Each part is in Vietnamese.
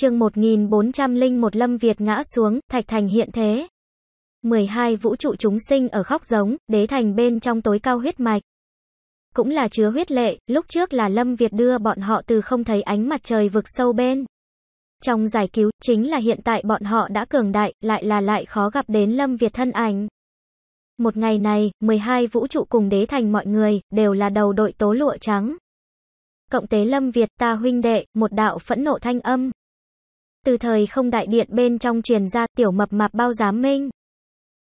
chương 1401 Lâm Việt ngã xuống, Thạch Thành hiện thế. 12 vũ trụ chúng sinh ở khóc giống, đế thành bên trong tối cao huyết mạch. Cũng là chứa huyết lệ, lúc trước là Lâm Việt đưa bọn họ từ không thấy ánh mặt trời vực sâu bên. Trong giải cứu, chính là hiện tại bọn họ đã cường đại, lại là lại khó gặp đến Lâm Việt thân ảnh. Một ngày này, 12 vũ trụ cùng đế thành mọi người, đều là đầu đội tố lụa trắng. Cộng tế Lâm Việt ta huynh đệ, một đạo phẫn nộ thanh âm từ thời không đại điện bên trong truyền ra tiểu mập mạp bao giám minh.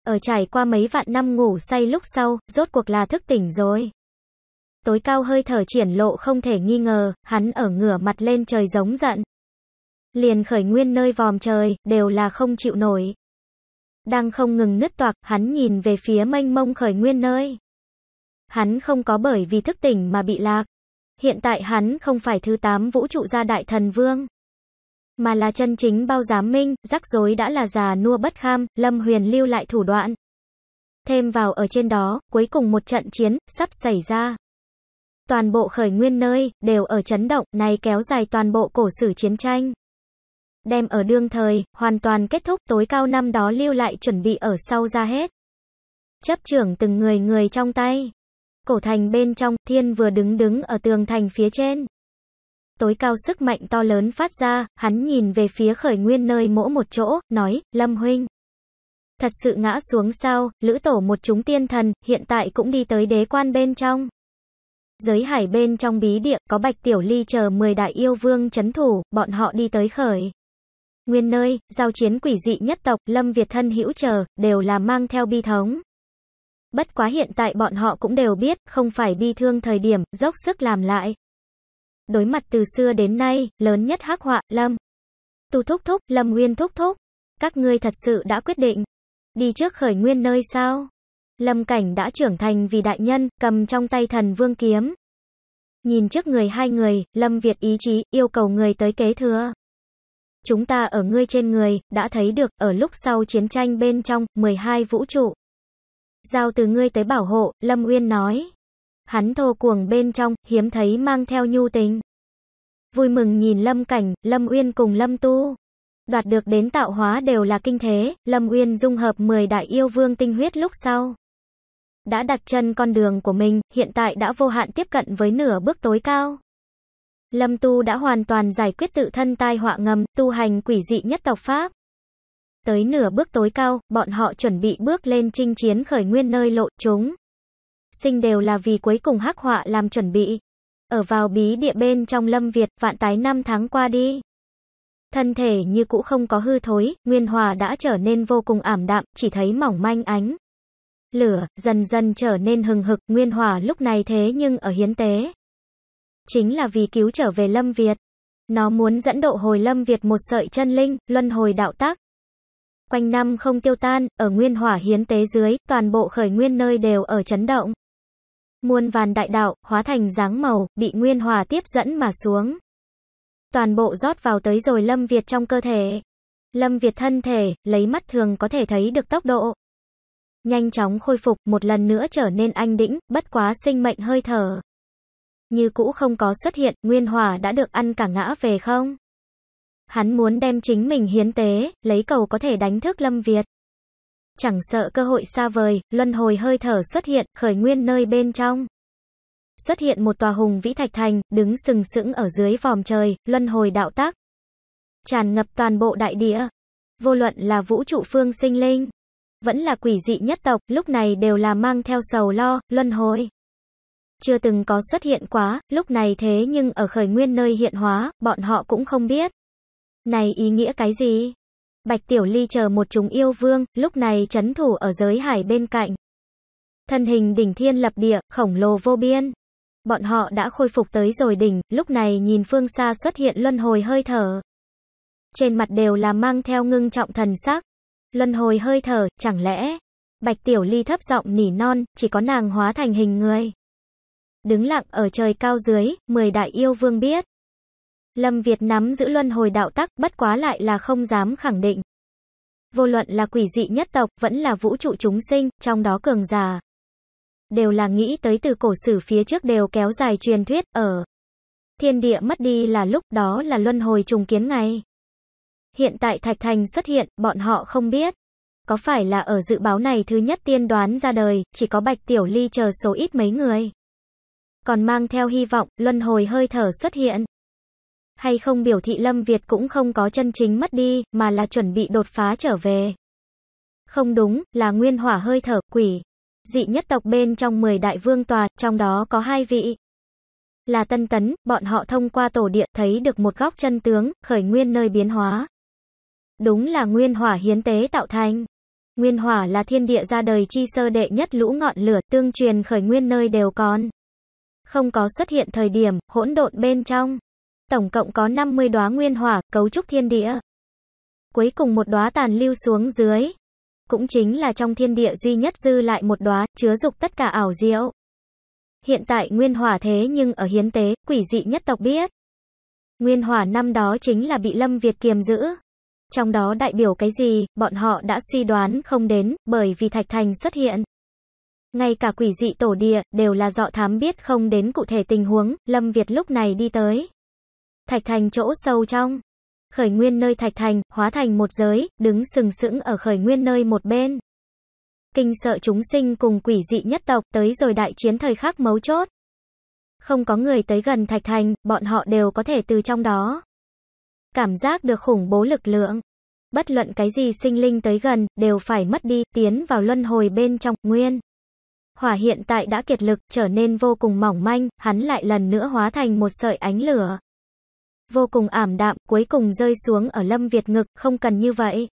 Ở trải qua mấy vạn năm ngủ say lúc sau, rốt cuộc là thức tỉnh rồi. Tối cao hơi thở triển lộ không thể nghi ngờ, hắn ở ngửa mặt lên trời giống giận. Liền khởi nguyên nơi vòm trời, đều là không chịu nổi. Đang không ngừng nứt toạc, hắn nhìn về phía mênh mông khởi nguyên nơi. Hắn không có bởi vì thức tỉnh mà bị lạc. Hiện tại hắn không phải thứ tám vũ trụ gia đại thần vương mà là chân chính bao giám minh, rắc rối đã là già nua bất kham, Lâm Huyền lưu lại thủ đoạn. Thêm vào ở trên đó, cuối cùng một trận chiến, sắp xảy ra. Toàn bộ khởi nguyên nơi, đều ở chấn động, này kéo dài toàn bộ cổ sử chiến tranh. Đem ở đương thời, hoàn toàn kết thúc tối cao năm đó lưu lại chuẩn bị ở sau ra hết. Chấp trưởng từng người người trong tay. Cổ thành bên trong, thiên vừa đứng đứng ở tường thành phía trên tối cao sức mạnh to lớn phát ra, hắn nhìn về phía khởi nguyên nơi mỗ một chỗ, nói, Lâm Huynh. Thật sự ngã xuống sao, lữ tổ một chúng tiên thần, hiện tại cũng đi tới đế quan bên trong. Giới hải bên trong bí địa, có bạch tiểu ly chờ 10 đại yêu vương chấn thủ, bọn họ đi tới khởi. Nguyên nơi, giao chiến quỷ dị nhất tộc, Lâm Việt thân hữu chờ, đều là mang theo bi thống. Bất quá hiện tại bọn họ cũng đều biết, không phải bi thương thời điểm, dốc sức làm lại đối mặt từ xưa đến nay, lớn nhất hắc họa, Lâm. tu thúc thúc, Lâm Nguyên thúc thúc. Các ngươi thật sự đã quyết định. Đi trước khởi nguyên nơi sao? Lâm Cảnh đã trưởng thành vì đại nhân, cầm trong tay thần vương kiếm. Nhìn trước người hai người, Lâm Việt ý chí, yêu cầu người tới kế thừa. Chúng ta ở ngươi trên người, đã thấy được, ở lúc sau chiến tranh bên trong, 12 vũ trụ. Giao từ ngươi tới bảo hộ, Lâm nguyên nói. Hắn thô cuồng bên trong, hiếm thấy mang theo nhu tính Vui mừng nhìn Lâm Cảnh, Lâm Uyên cùng Lâm Tu. Đoạt được đến tạo hóa đều là kinh thế, Lâm Uyên dung hợp 10 đại yêu vương tinh huyết lúc sau. Đã đặt chân con đường của mình, hiện tại đã vô hạn tiếp cận với nửa bước tối cao. Lâm Tu đã hoàn toàn giải quyết tự thân tai họa ngầm, tu hành quỷ dị nhất tộc Pháp. Tới nửa bước tối cao, bọn họ chuẩn bị bước lên chinh chiến khởi nguyên nơi lộ chúng sinh đều là vì cuối cùng hắc họa làm chuẩn bị. Ở vào bí địa bên trong lâm Việt, vạn tái năm tháng qua đi. Thân thể như cũ không có hư thối, Nguyên Hòa đã trở nên vô cùng ảm đạm, chỉ thấy mỏng manh ánh. Lửa, dần dần trở nên hừng hực, Nguyên Hòa lúc này thế nhưng ở hiến tế. Chính là vì cứu trở về Lâm Việt. Nó muốn dẫn độ hồi Lâm Việt một sợi chân linh, luân hồi đạo tác. Quanh năm không tiêu tan, ở Nguyên Hỏa hiến tế dưới, toàn bộ khởi nguyên nơi đều ở chấn động. Muôn vàn đại đạo, hóa thành dáng màu, bị nguyên hòa tiếp dẫn mà xuống. Toàn bộ rót vào tới rồi Lâm Việt trong cơ thể. Lâm Việt thân thể, lấy mắt thường có thể thấy được tốc độ. Nhanh chóng khôi phục, một lần nữa trở nên anh đĩnh, bất quá sinh mệnh hơi thở. Như cũ không có xuất hiện, Nguyên Hòa đã được ăn cả ngã về không? Hắn muốn đem chính mình hiến tế, lấy cầu có thể đánh thức Lâm Việt. Chẳng sợ cơ hội xa vời, luân hồi hơi thở xuất hiện, khởi nguyên nơi bên trong. Xuất hiện một tòa hùng vĩ thạch thành, đứng sừng sững ở dưới vòm trời, luân hồi đạo tác. Tràn ngập toàn bộ đại địa. Vô luận là vũ trụ phương sinh linh, vẫn là quỷ dị nhất tộc, lúc này đều là mang theo sầu lo, luân hồi. Chưa từng có xuất hiện quá, lúc này thế nhưng ở khởi nguyên nơi hiện hóa, bọn họ cũng không biết. Này ý nghĩa cái gì? Bạch Tiểu Ly chờ một chúng yêu vương, lúc này chấn thủ ở giới hải bên cạnh. Thân hình đỉnh thiên lập địa, khổng lồ vô biên. Bọn họ đã khôi phục tới rồi đỉnh, lúc này nhìn phương xa xuất hiện luân hồi hơi thở. Trên mặt đều là mang theo ngưng trọng thần sắc. Luân hồi hơi thở, chẳng lẽ? Bạch Tiểu Ly thấp giọng nỉ non, chỉ có nàng hóa thành hình người. Đứng lặng ở trời cao dưới, 10 đại yêu vương biết. Lâm Việt nắm giữ luân hồi đạo tắc, bất quá lại là không dám khẳng định. Vô luận là quỷ dị nhất tộc, vẫn là vũ trụ chúng sinh, trong đó cường già. Đều là nghĩ tới từ cổ sử phía trước đều kéo dài truyền thuyết, ở. Thiên địa mất đi là lúc đó là luân hồi trùng kiến ngày. Hiện tại Thạch Thành xuất hiện, bọn họ không biết. Có phải là ở dự báo này thứ nhất tiên đoán ra đời, chỉ có Bạch Tiểu Ly chờ số ít mấy người. Còn mang theo hy vọng, luân hồi hơi thở xuất hiện hay không biểu thị Lâm Việt cũng không có chân chính mất đi, mà là chuẩn bị đột phá trở về. Không đúng, là nguyên hỏa hơi thở, quỷ. Dị nhất tộc bên trong 10 đại vương tòa, trong đó có hai vị. Là tân tấn, bọn họ thông qua tổ địa thấy được một góc chân tướng, khởi nguyên nơi biến hóa. Đúng là nguyên hỏa hiến tế tạo thành. Nguyên hỏa là thiên địa ra đời chi sơ đệ nhất lũ ngọn lửa tương truyền khởi nguyên nơi đều còn. Không có xuất hiện thời điểm, hỗn độn bên trong tổng cộng có 50 đóa nguyên hỏa, cấu trúc thiên địa. Cuối cùng một đóa tàn lưu xuống dưới. Cũng chính là trong thiên địa duy nhất dư lại một đóa, chứa dục tất cả ảo diệu. Hiện tại nguyên hỏa thế nhưng ở hiến tế, quỷ dị nhất tộc biết. Nguyên hỏa năm đó chính là bị Lâm Việt kiềm giữ. Trong đó đại biểu cái gì, bọn họ đã suy đoán không đến, bởi vì Thạch Thành xuất hiện. Ngay cả quỷ dị tổ địa, đều là dọ thám biết không đến cụ thể tình huống, Lâm Việt lúc này đi tới. Thạch Thành chỗ sâu trong. Khởi nguyên nơi Thạch Thành, hóa thành một giới, đứng sừng sững ở khởi nguyên nơi một bên. Kinh sợ chúng sinh cùng quỷ dị nhất tộc, tới rồi đại chiến thời khắc mấu chốt. Không có người tới gần Thạch Thành, bọn họ đều có thể từ trong đó. Cảm giác được khủng bố lực lượng. Bất luận cái gì sinh linh tới gần, đều phải mất đi, tiến vào luân hồi bên trong, nguyên. Hỏa hiện tại đã kiệt lực, trở nên vô cùng mỏng manh, hắn lại lần nữa hóa thành một sợi ánh lửa vô cùng ảm đạm, cuối cùng rơi xuống ở Lâm Việt ngực, không cần như vậy.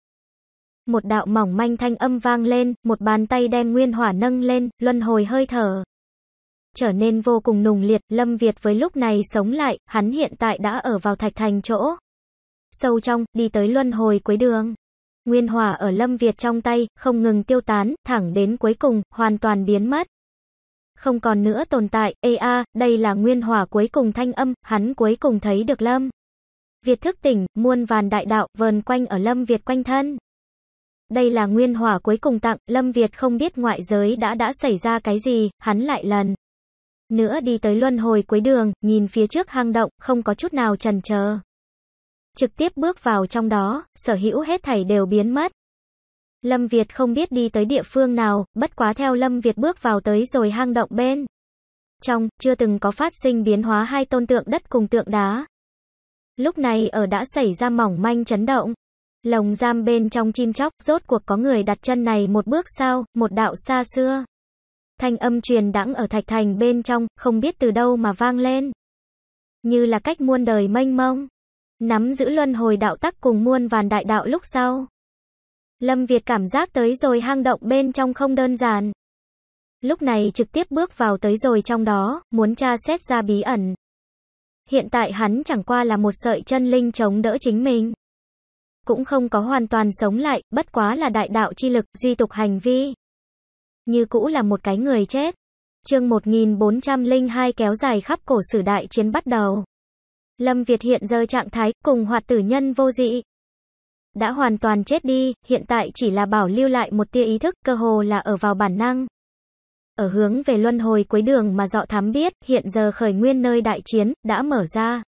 Một đạo mỏng manh thanh âm vang lên, một bàn tay đem nguyên hỏa nâng lên, luân hồi hơi thở. Trở nên vô cùng nùng liệt, Lâm Việt với lúc này sống lại, hắn hiện tại đã ở vào thạch thành chỗ. Sâu trong, đi tới luân hồi cuối đường. Nguyên hỏa ở Lâm Việt trong tay, không ngừng tiêu tán, thẳng đến cuối cùng, hoàn toàn biến mất không còn nữa tồn tại, ê a, đây là nguyên hỏa cuối cùng thanh âm, hắn cuối cùng thấy được lâm. Việt thức tỉnh, muôn vàn đại đạo, vờn quanh ở lâm Việt quanh thân. Đây là nguyên hỏa cuối cùng tặng, lâm Việt không biết ngoại giới đã đã xảy ra cái gì, hắn lại lần. Nữa đi tới luân hồi cuối đường, nhìn phía trước hang động, không có chút nào chần chờ Trực tiếp bước vào trong đó, sở hữu hết thảy đều biến mất. Lâm Việt không biết đi tới địa phương nào, bất quá theo Lâm Việt bước vào tới rồi hang động bên. Trong, chưa từng có phát sinh biến hóa hai tôn tượng đất cùng tượng đá. Lúc này ở đã xảy ra mỏng manh chấn động. Lồng giam bên trong chim chóc, rốt cuộc có người đặt chân này một bước sau, một đạo xa xưa. Thanh âm truyền đãng ở thạch thành bên trong, không biết từ đâu mà vang lên. Như là cách muôn đời mênh mông. Nắm giữ luân hồi đạo tắc cùng muôn vàn đại đạo lúc sau. Lâm Việt cảm giác tới rồi hang động bên trong không đơn giản. Lúc này trực tiếp bước vào tới rồi trong đó, muốn tra xét ra bí ẩn. Hiện tại hắn chẳng qua là một sợi chân linh chống đỡ chính mình. Cũng không có hoàn toàn sống lại, bất quá là đại đạo chi lực, duy tục hành vi. Như cũ là một cái người chết. chương 1402 kéo dài khắp cổ sử đại chiến bắt đầu. Lâm Việt hiện giờ trạng thái cùng hoạt tử nhân vô dị đã hoàn toàn chết đi, hiện tại chỉ là bảo lưu lại một tia ý thức, cơ hồ là ở vào bản năng. Ở hướng về luân hồi cuối đường mà dọ thám biết, hiện giờ khởi nguyên nơi đại chiến, đã mở ra.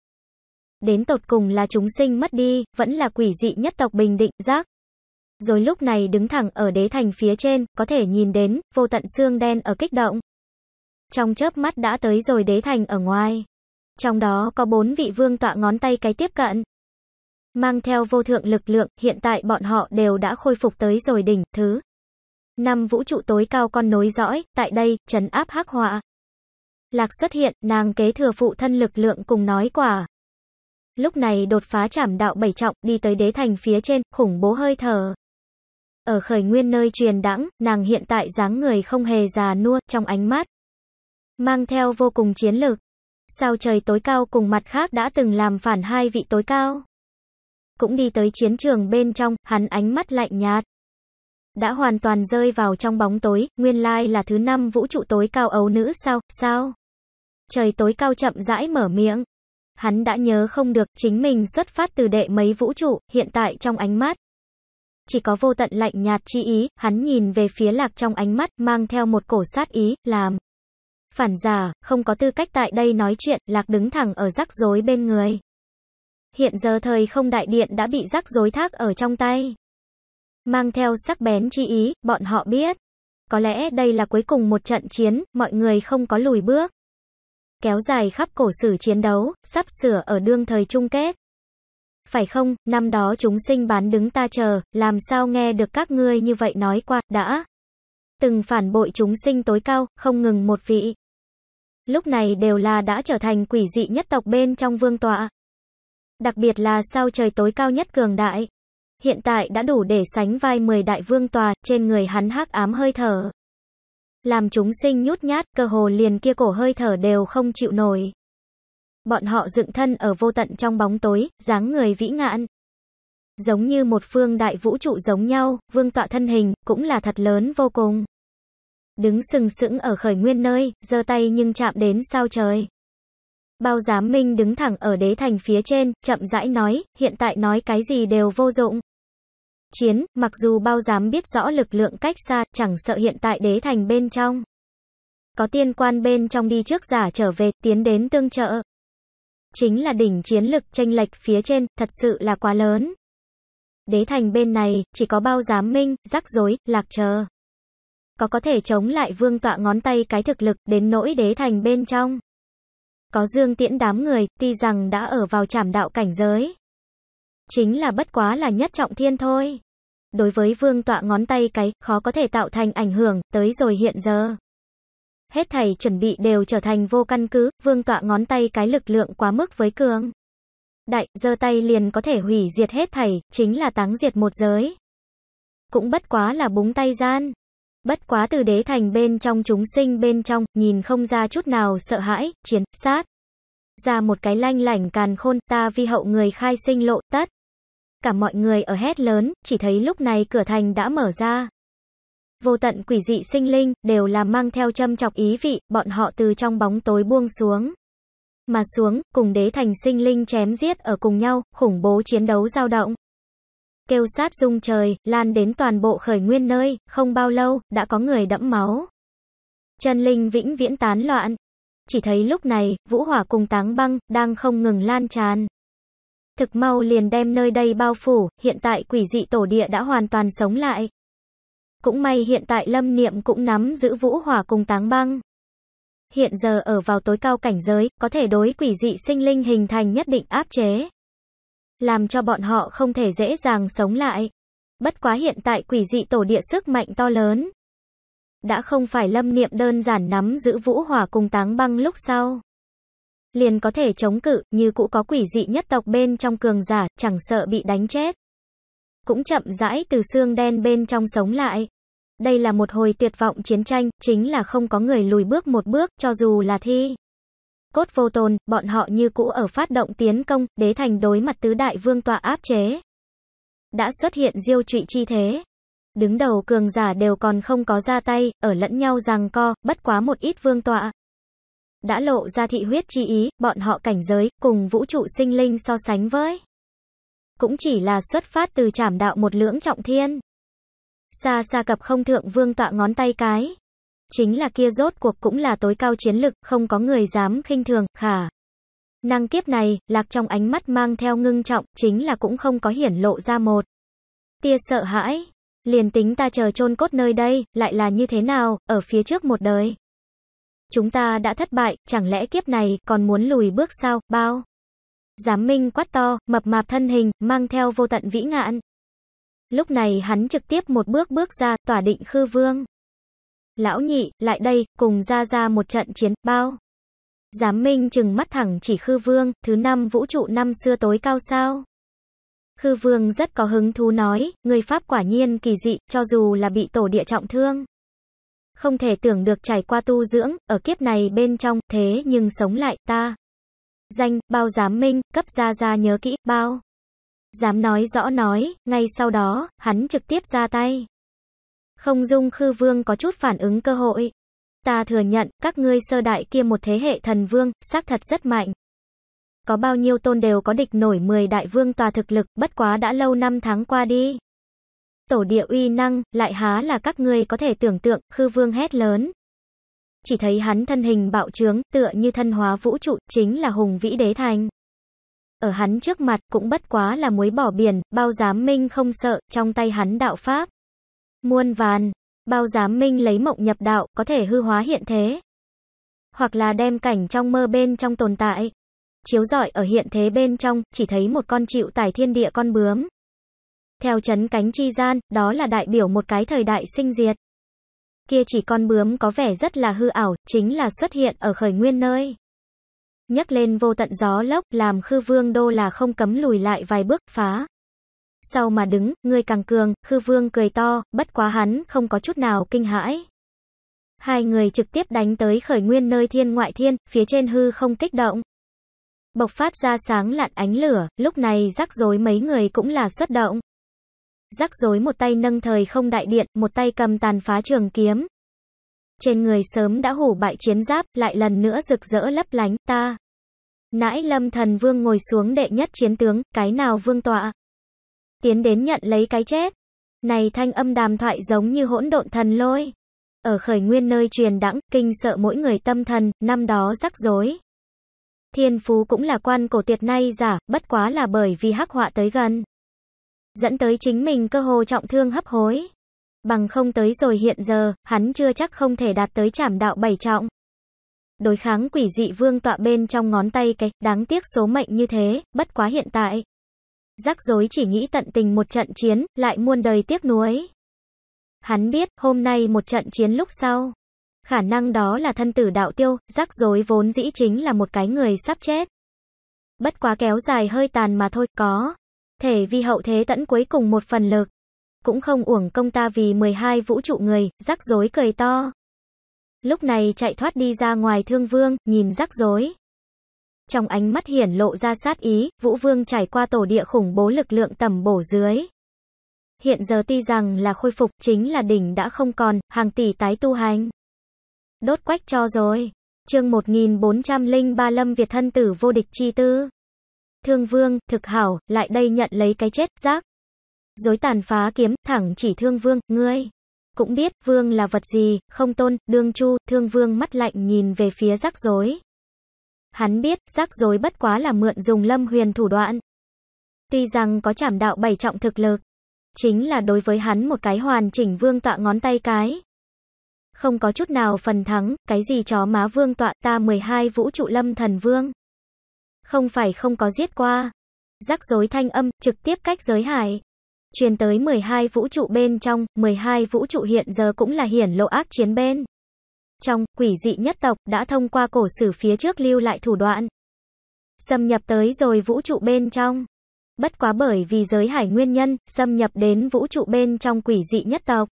Đến tột cùng là chúng sinh mất đi, vẫn là quỷ dị nhất tộc bình định, giác. Rồi lúc này đứng thẳng ở đế thành phía trên, có thể nhìn đến, vô tận xương đen ở kích động. Trong chớp mắt đã tới rồi đế thành ở ngoài. Trong đó có bốn vị vương tọa ngón tay cái tiếp cận, mang theo vô thượng lực lượng, hiện tại bọn họ đều đã khôi phục tới rồi đỉnh, thứ. Năm vũ trụ tối cao con nối dõi, tại đây, trấn áp hắc họa. Lạc xuất hiện, nàng kế thừa phụ thân lực lượng cùng nói quả. Lúc này đột phá chảm đạo bảy trọng, đi tới đế thành phía trên, khủng bố hơi thở. Ở khởi nguyên nơi truyền đẳng nàng hiện tại dáng người không hề già nua, trong ánh mắt. Mang theo vô cùng chiến lược. Sao trời tối cao cùng mặt khác đã từng làm phản hai vị tối cao cũng đi tới chiến trường bên trong, hắn ánh mắt lạnh nhạt. Đã hoàn toàn rơi vào trong bóng tối, nguyên lai là thứ năm vũ trụ tối cao ấu nữ sao, sao? Trời tối cao chậm rãi mở miệng. Hắn đã nhớ không được, chính mình xuất phát từ đệ mấy vũ trụ, hiện tại trong ánh mắt. Chỉ có vô tận lạnh nhạt chi ý, hắn nhìn về phía lạc trong ánh mắt, mang theo một cổ sát ý, làm. Phản giả, không có tư cách tại đây nói chuyện, lạc đứng thẳng ở rắc rối bên người hiện giờ thời không đại điện đã bị rắc rối thác ở trong tay. Mang theo sắc bén chi ý, bọn họ biết. Có lẽ đây là cuối cùng một trận chiến, mọi người không có lùi bước. Kéo dài khắp cổ sử chiến đấu, sắp sửa ở đương thời chung kết. Phải không, năm đó chúng sinh bán đứng ta chờ, làm sao nghe được các ngươi như vậy nói qua, đã. Từng phản bội chúng sinh tối cao, không ngừng một vị. Lúc này đều là đã trở thành quỷ dị nhất tộc bên trong vương tọa, Đặc biệt là sao trời tối cao nhất cường đại. Hiện tại đã đủ để sánh vai 10 đại vương tòa, trên người hắn hắc ám hơi thở. Làm chúng sinh nhút nhát, cơ hồ liền kia cổ hơi thở đều không chịu nổi. Bọn họ dựng thân ở vô tận trong bóng tối, dáng người vĩ ngạn. Giống như một phương đại vũ trụ giống nhau, vương tọa thân hình, cũng là thật lớn vô cùng đứng sừng sững ở khởi nguyên nơi, giơ tay nhưng chạm đến sao trời. Bao giám minh đứng thẳng ở đế thành phía trên, chậm rãi nói, hiện tại nói cái gì đều vô dụng. Chiến, mặc dù bao giám biết rõ lực lượng cách xa, chẳng sợ hiện tại đế thành bên trong. Có tiên quan bên trong đi trước giả trở về, tiến đến tương trợ. Chính là đỉnh chiến lực tranh lệch phía trên, thật sự là quá lớn. Đế thành bên này, chỉ có bao giám minh, rắc rối, lạc chờ. Có có thể chống lại vương tọa ngón tay cái thực lực, đến nỗi đế thành bên trong có dương tiễn đám người, tuy rằng đã ở vào trảm đạo cảnh giới. Chính là bất quá là nhất trọng thiên thôi. Đối với vương tọa ngón tay cái, khó có thể tạo thành ảnh hưởng, tới rồi hiện giờ. Hết thầy chuẩn bị đều trở thành vô căn cứ, vương tọa ngón tay cái lực lượng quá mức với cường. Đại, giơ tay liền có thể hủy diệt hết thầy, chính là táng diệt một giới. Cũng bất quá là búng tay gian. Bất quá từ đế thành bên trong chúng sinh bên trong, nhìn không ra chút nào sợ hãi, chiến, sát. Ra một cái lanh lảnh càn khôn, ta vi hậu người khai sinh lộ, tất. Cả mọi người ở hét lớn, chỉ thấy lúc này cửa thành đã mở ra. Vô tận quỷ dị sinh linh, đều là mang theo châm chọc ý vị, bọn họ từ trong bóng tối buông xuống. Mà xuống, cùng đế thành sinh linh chém giết ở cùng nhau, khủng bố chiến đấu dao động kêu sát rung trời, lan đến toàn bộ khởi nguyên nơi, không bao lâu, đã có người đẫm máu. Chân linh vĩnh viễn tán loạn. Chỉ thấy lúc này, vũ hỏa cùng táng băng, đang không ngừng lan tràn. Thực mau liền đem nơi đây bao phủ, hiện tại quỷ dị tổ địa đã hoàn toàn sống lại. Cũng may hiện tại lâm niệm cũng nắm giữ vũ hỏa cùng táng băng. Hiện giờ ở vào tối cao cảnh giới, có thể đối quỷ dị sinh linh hình thành nhất định áp chế làm cho bọn họ không thể dễ dàng sống lại. Bất quá hiện tại quỷ dị tổ địa sức mạnh to lớn. Đã không phải lâm niệm đơn giản nắm giữ vũ hỏa cùng táng băng lúc sau. Liền có thể chống cự, như cũ có quỷ dị nhất tộc bên trong cường giả, chẳng sợ bị đánh chết. Cũng chậm rãi từ xương đen bên trong sống lại. Đây là một hồi tuyệt vọng chiến tranh, chính là không có người lùi bước một bước, cho dù là thi cốt vô tồn, bọn họ như cũ ở phát động tiến công, đế thành đối mặt tứ đại vương tọa áp chế. Đã xuất hiện diêu trụy chi thế. Đứng đầu cường giả đều còn không có ra tay, ở lẫn nhau rằng co, bất quá một ít vương tọa. Đã lộ ra thị huyết chi ý, bọn họ cảnh giới, cùng vũ trụ sinh linh so sánh với. Cũng chỉ là xuất phát từ trảm đạo một lưỡng trọng thiên. Xa xa cập không thượng vương tọa ngón tay cái. Chính là kia rốt cuộc cũng là tối cao chiến lực, không có người dám khinh thường, khả. Năng kiếp này, lạc trong ánh mắt mang theo ngưng trọng, chính là cũng không có hiển lộ ra một. Tia sợ hãi, liền tính ta chờ chôn cốt nơi đây, lại là như thế nào, ở phía trước một đời. Chúng ta đã thất bại, chẳng lẽ kiếp này còn muốn lùi bước sao, bao? Giám minh quát to, mập mạp thân hình, mang theo vô tận vĩ ngạn. Lúc này hắn trực tiếp một bước bước ra, tỏa định khư vương. Lão nhị, lại đây, cùng ra ra một trận chiến, bao. Giám Minh chừng mắt thẳng chỉ Khư Vương, thứ năm vũ trụ năm xưa tối cao sao. Khư Vương rất có hứng thú nói, người Pháp quả nhiên kỳ dị, cho dù là bị tổ địa trọng thương. Không thể tưởng được trải qua tu dưỡng, ở kiếp này bên trong, thế nhưng sống lại, ta. Danh, bao giám minh, cấp ra ra nhớ kỹ, bao. Dám nói rõ nói, ngay sau đó, hắn trực tiếp ra tay. Không dung khư vương có chút phản ứng cơ hội. Ta thừa nhận, các ngươi sơ đại kia một thế hệ thần vương, xác thật rất mạnh. Có bao nhiêu tôn đều có địch nổi 10 đại vương tòa thực lực, bất quá đã lâu năm tháng qua đi. Tổ địa uy năng, lại há là các ngươi có thể tưởng tượng, khư vương hét lớn. Chỉ thấy hắn thân hình bạo trướng, tựa như thân hóa vũ trụ, chính là hùng vĩ đế thành. Ở hắn trước mặt cũng bất quá là muối bỏ biển, bao dám minh không sợ, trong tay hắn đạo pháp muôn vàn, bao giám minh lấy mộng nhập đạo có thể hư hóa hiện thế. Hoặc là đem cảnh trong mơ bên trong tồn tại. Chiếu rọi ở hiện thế bên trong, chỉ thấy một con chịu tải thiên địa con bướm. Theo chấn cánh chi gian, đó là đại biểu một cái thời đại sinh diệt. Kia chỉ con bướm có vẻ rất là hư ảo, chính là xuất hiện ở khởi nguyên nơi. nhấc lên vô tận gió lốc, làm khư vương đô là không cấm lùi lại vài bước, phá sau mà đứng, ngươi càng cường, khư vương cười to, bất quá hắn, không có chút nào kinh hãi. Hai người trực tiếp đánh tới khởi nguyên nơi thiên ngoại thiên, phía trên hư không kích động. Bộc phát ra sáng lạn ánh lửa, lúc này rắc rối mấy người cũng là xuất động. Rắc rối một tay nâng thời không đại điện, một tay cầm tàn phá trường kiếm. Trên người sớm đã hủ bại chiến giáp, lại lần nữa rực rỡ lấp lánh, ta. Nãi lâm thần vương ngồi xuống đệ nhất chiến tướng, cái nào vương tọa, tiến đến nhận lấy cái chết. Này thanh âm đàm thoại giống như hỗn độn thần lôi. Ở khởi nguyên nơi truyền đẳng, kinh sợ mỗi người tâm thần, năm đó rắc rối. Thiên phú cũng là quan cổ tuyệt nay giả, bất quá là bởi vì hắc họa tới gần. Dẫn tới chính mình cơ hồ trọng thương hấp hối. Bằng không tới rồi hiện giờ, hắn chưa chắc không thể đạt tới trảm đạo bảy trọng. Đối kháng quỷ dị vương tọa bên trong ngón tay cái, đáng tiếc số mệnh như thế, bất quá hiện tại, rắc rối chỉ nghĩ tận tình một trận chiến, lại muôn đời tiếc nuối. Hắn biết, hôm nay một trận chiến lúc sau. Khả năng đó là thân tử đạo tiêu, rắc rối vốn dĩ chính là một cái người sắp chết. Bất quá kéo dài hơi tàn mà thôi, có. Thể vì hậu thế tẫn cuối cùng một phần lực. Cũng không uổng công ta vì 12 vũ trụ người, rắc rối cười to. Lúc này chạy thoát đi ra ngoài thương vương, nhìn rắc rối. Trong ánh mắt hiển lộ ra sát ý, Vũ Vương trải qua tổ địa khủng bố lực lượng tầm bổ dưới. Hiện giờ tuy rằng là khôi phục chính là đỉnh đã không còn, hàng tỷ tái tu hành. Đốt quách cho rồi. Chương 1403 Lâm Việt thân tử vô địch chi tư. Thương Vương, thực hảo, lại đây nhận lấy cái chết, giác. Dối tàn phá kiếm, thẳng chỉ Thương Vương, ngươi. Cũng biết, Vương là vật gì, không tôn, đương chu, Thương Vương mắt lạnh nhìn về phía rắc rối. Hắn biết, rắc rối bất quá là mượn dùng lâm huyền thủ đoạn. Tuy rằng có chảm đạo bảy trọng thực lực, chính là đối với hắn một cái hoàn chỉnh vương tọa ngón tay cái. Không có chút nào phần thắng, cái gì chó má vương tọa ta 12 vũ trụ lâm thần vương. Không phải không có giết qua. Rắc rối thanh âm, trực tiếp cách giới hải. Truyền tới 12 vũ trụ bên trong, 12 vũ trụ hiện giờ cũng là hiển lộ ác chiến bên trong quỷ dị nhất tộc đã thông qua cổ sử phía trước lưu lại thủ đoạn. Xâm nhập tới rồi vũ trụ bên trong. Bất quá bởi vì giới hải nguyên nhân, xâm nhập đến vũ trụ bên trong quỷ dị nhất tộc.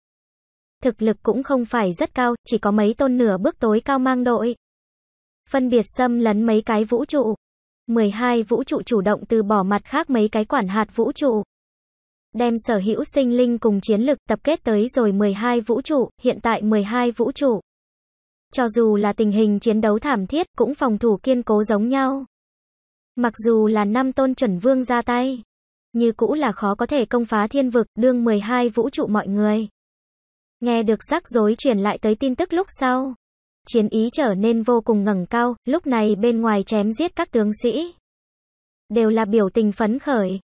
Thực lực cũng không phải rất cao, chỉ có mấy tôn nửa bước tối cao mang đội. Phân biệt xâm lấn mấy cái vũ trụ. 12 vũ trụ chủ động từ bỏ mặt khác mấy cái quản hạt vũ trụ. Đem sở hữu sinh linh cùng chiến lực tập kết tới rồi 12 vũ trụ, hiện tại 12 vũ trụ. Cho dù là tình hình chiến đấu thảm thiết cũng phòng thủ kiên cố giống nhau. Mặc dù là năm tôn chuẩn vương ra tay, như cũ là khó có thể công phá thiên vực đương 12 vũ trụ mọi người. Nghe được rắc rối truyền lại tới tin tức lúc sau. Chiến ý trở nên vô cùng ngẩng cao, lúc này bên ngoài chém giết các tướng sĩ. Đều là biểu tình phấn khởi.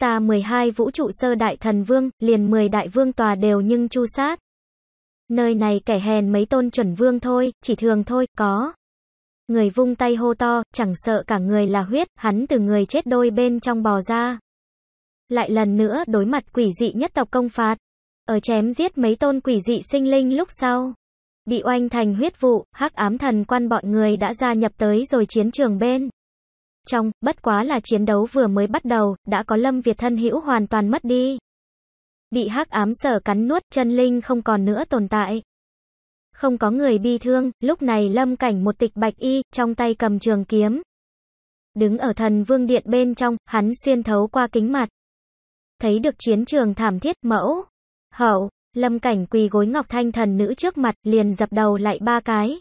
Ta 12 vũ trụ sơ đại thần vương, liền 10 đại vương tòa đều nhưng chu sát. Nơi này kẻ hèn mấy tôn chuẩn vương thôi, chỉ thường thôi, có. Người vung tay hô to, chẳng sợ cả người là huyết, hắn từ người chết đôi bên trong bò ra. Lại lần nữa đối mặt quỷ dị nhất tộc công phạt. Ở chém giết mấy tôn quỷ dị sinh linh lúc sau. Bị oanh thành huyết vụ, hắc ám thần quan bọn người đã gia nhập tới rồi chiến trường bên. Trong, bất quá là chiến đấu vừa mới bắt đầu, đã có Lâm Việt thân hữu hoàn toàn mất đi bị hắc ám sở cắn nuốt, chân linh không còn nữa tồn tại. Không có người bi thương, lúc này lâm cảnh một tịch bạch y, trong tay cầm trường kiếm. Đứng ở thần vương điện bên trong, hắn xuyên thấu qua kính mặt. Thấy được chiến trường thảm thiết mẫu. Hậu, lâm cảnh quỳ gối ngọc thanh thần nữ trước mặt, liền dập đầu lại ba cái.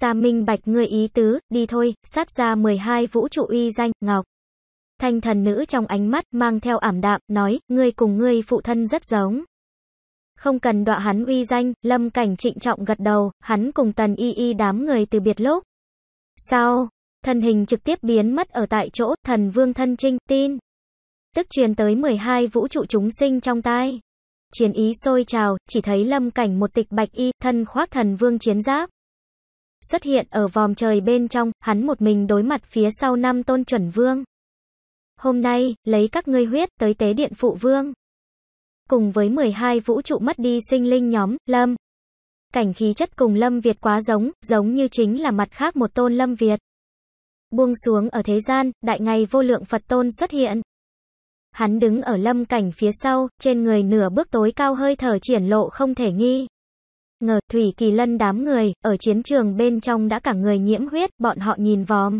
Ta minh bạch người ý tứ, đi thôi, sát ra 12 vũ trụ uy danh, ngọc. Thanh thần nữ trong ánh mắt mang theo ảm đạm, nói, ngươi cùng ngươi phụ thân rất giống. Không cần đọa hắn uy danh, lâm cảnh trịnh trọng gật đầu, hắn cùng tần y y đám người từ biệt lúc. Sao? thần hình trực tiếp biến mất ở tại chỗ, thần vương thân trinh, tin. Tức truyền tới 12 vũ trụ chúng sinh trong tai. Chiến ý sôi trào, chỉ thấy lâm cảnh một tịch bạch y, thân khoác thần vương chiến giáp. Xuất hiện ở vòm trời bên trong, hắn một mình đối mặt phía sau năm tôn chuẩn vương. Hôm nay, lấy các ngươi huyết tới tế điện phụ vương. Cùng với 12 vũ trụ mất đi sinh linh nhóm, Lâm. Cảnh khí chất cùng Lâm Việt quá giống, giống như chính là mặt khác một tôn Lâm Việt. Buông xuống ở thế gian, đại ngày vô lượng Phật tôn xuất hiện. Hắn đứng ở lâm cảnh phía sau, trên người nửa bước tối cao hơi thở triển lộ không thể nghi. Ngờ, Thủy Kỳ Lân đám người, ở chiến trường bên trong đã cả người nhiễm huyết, bọn họ nhìn vòm.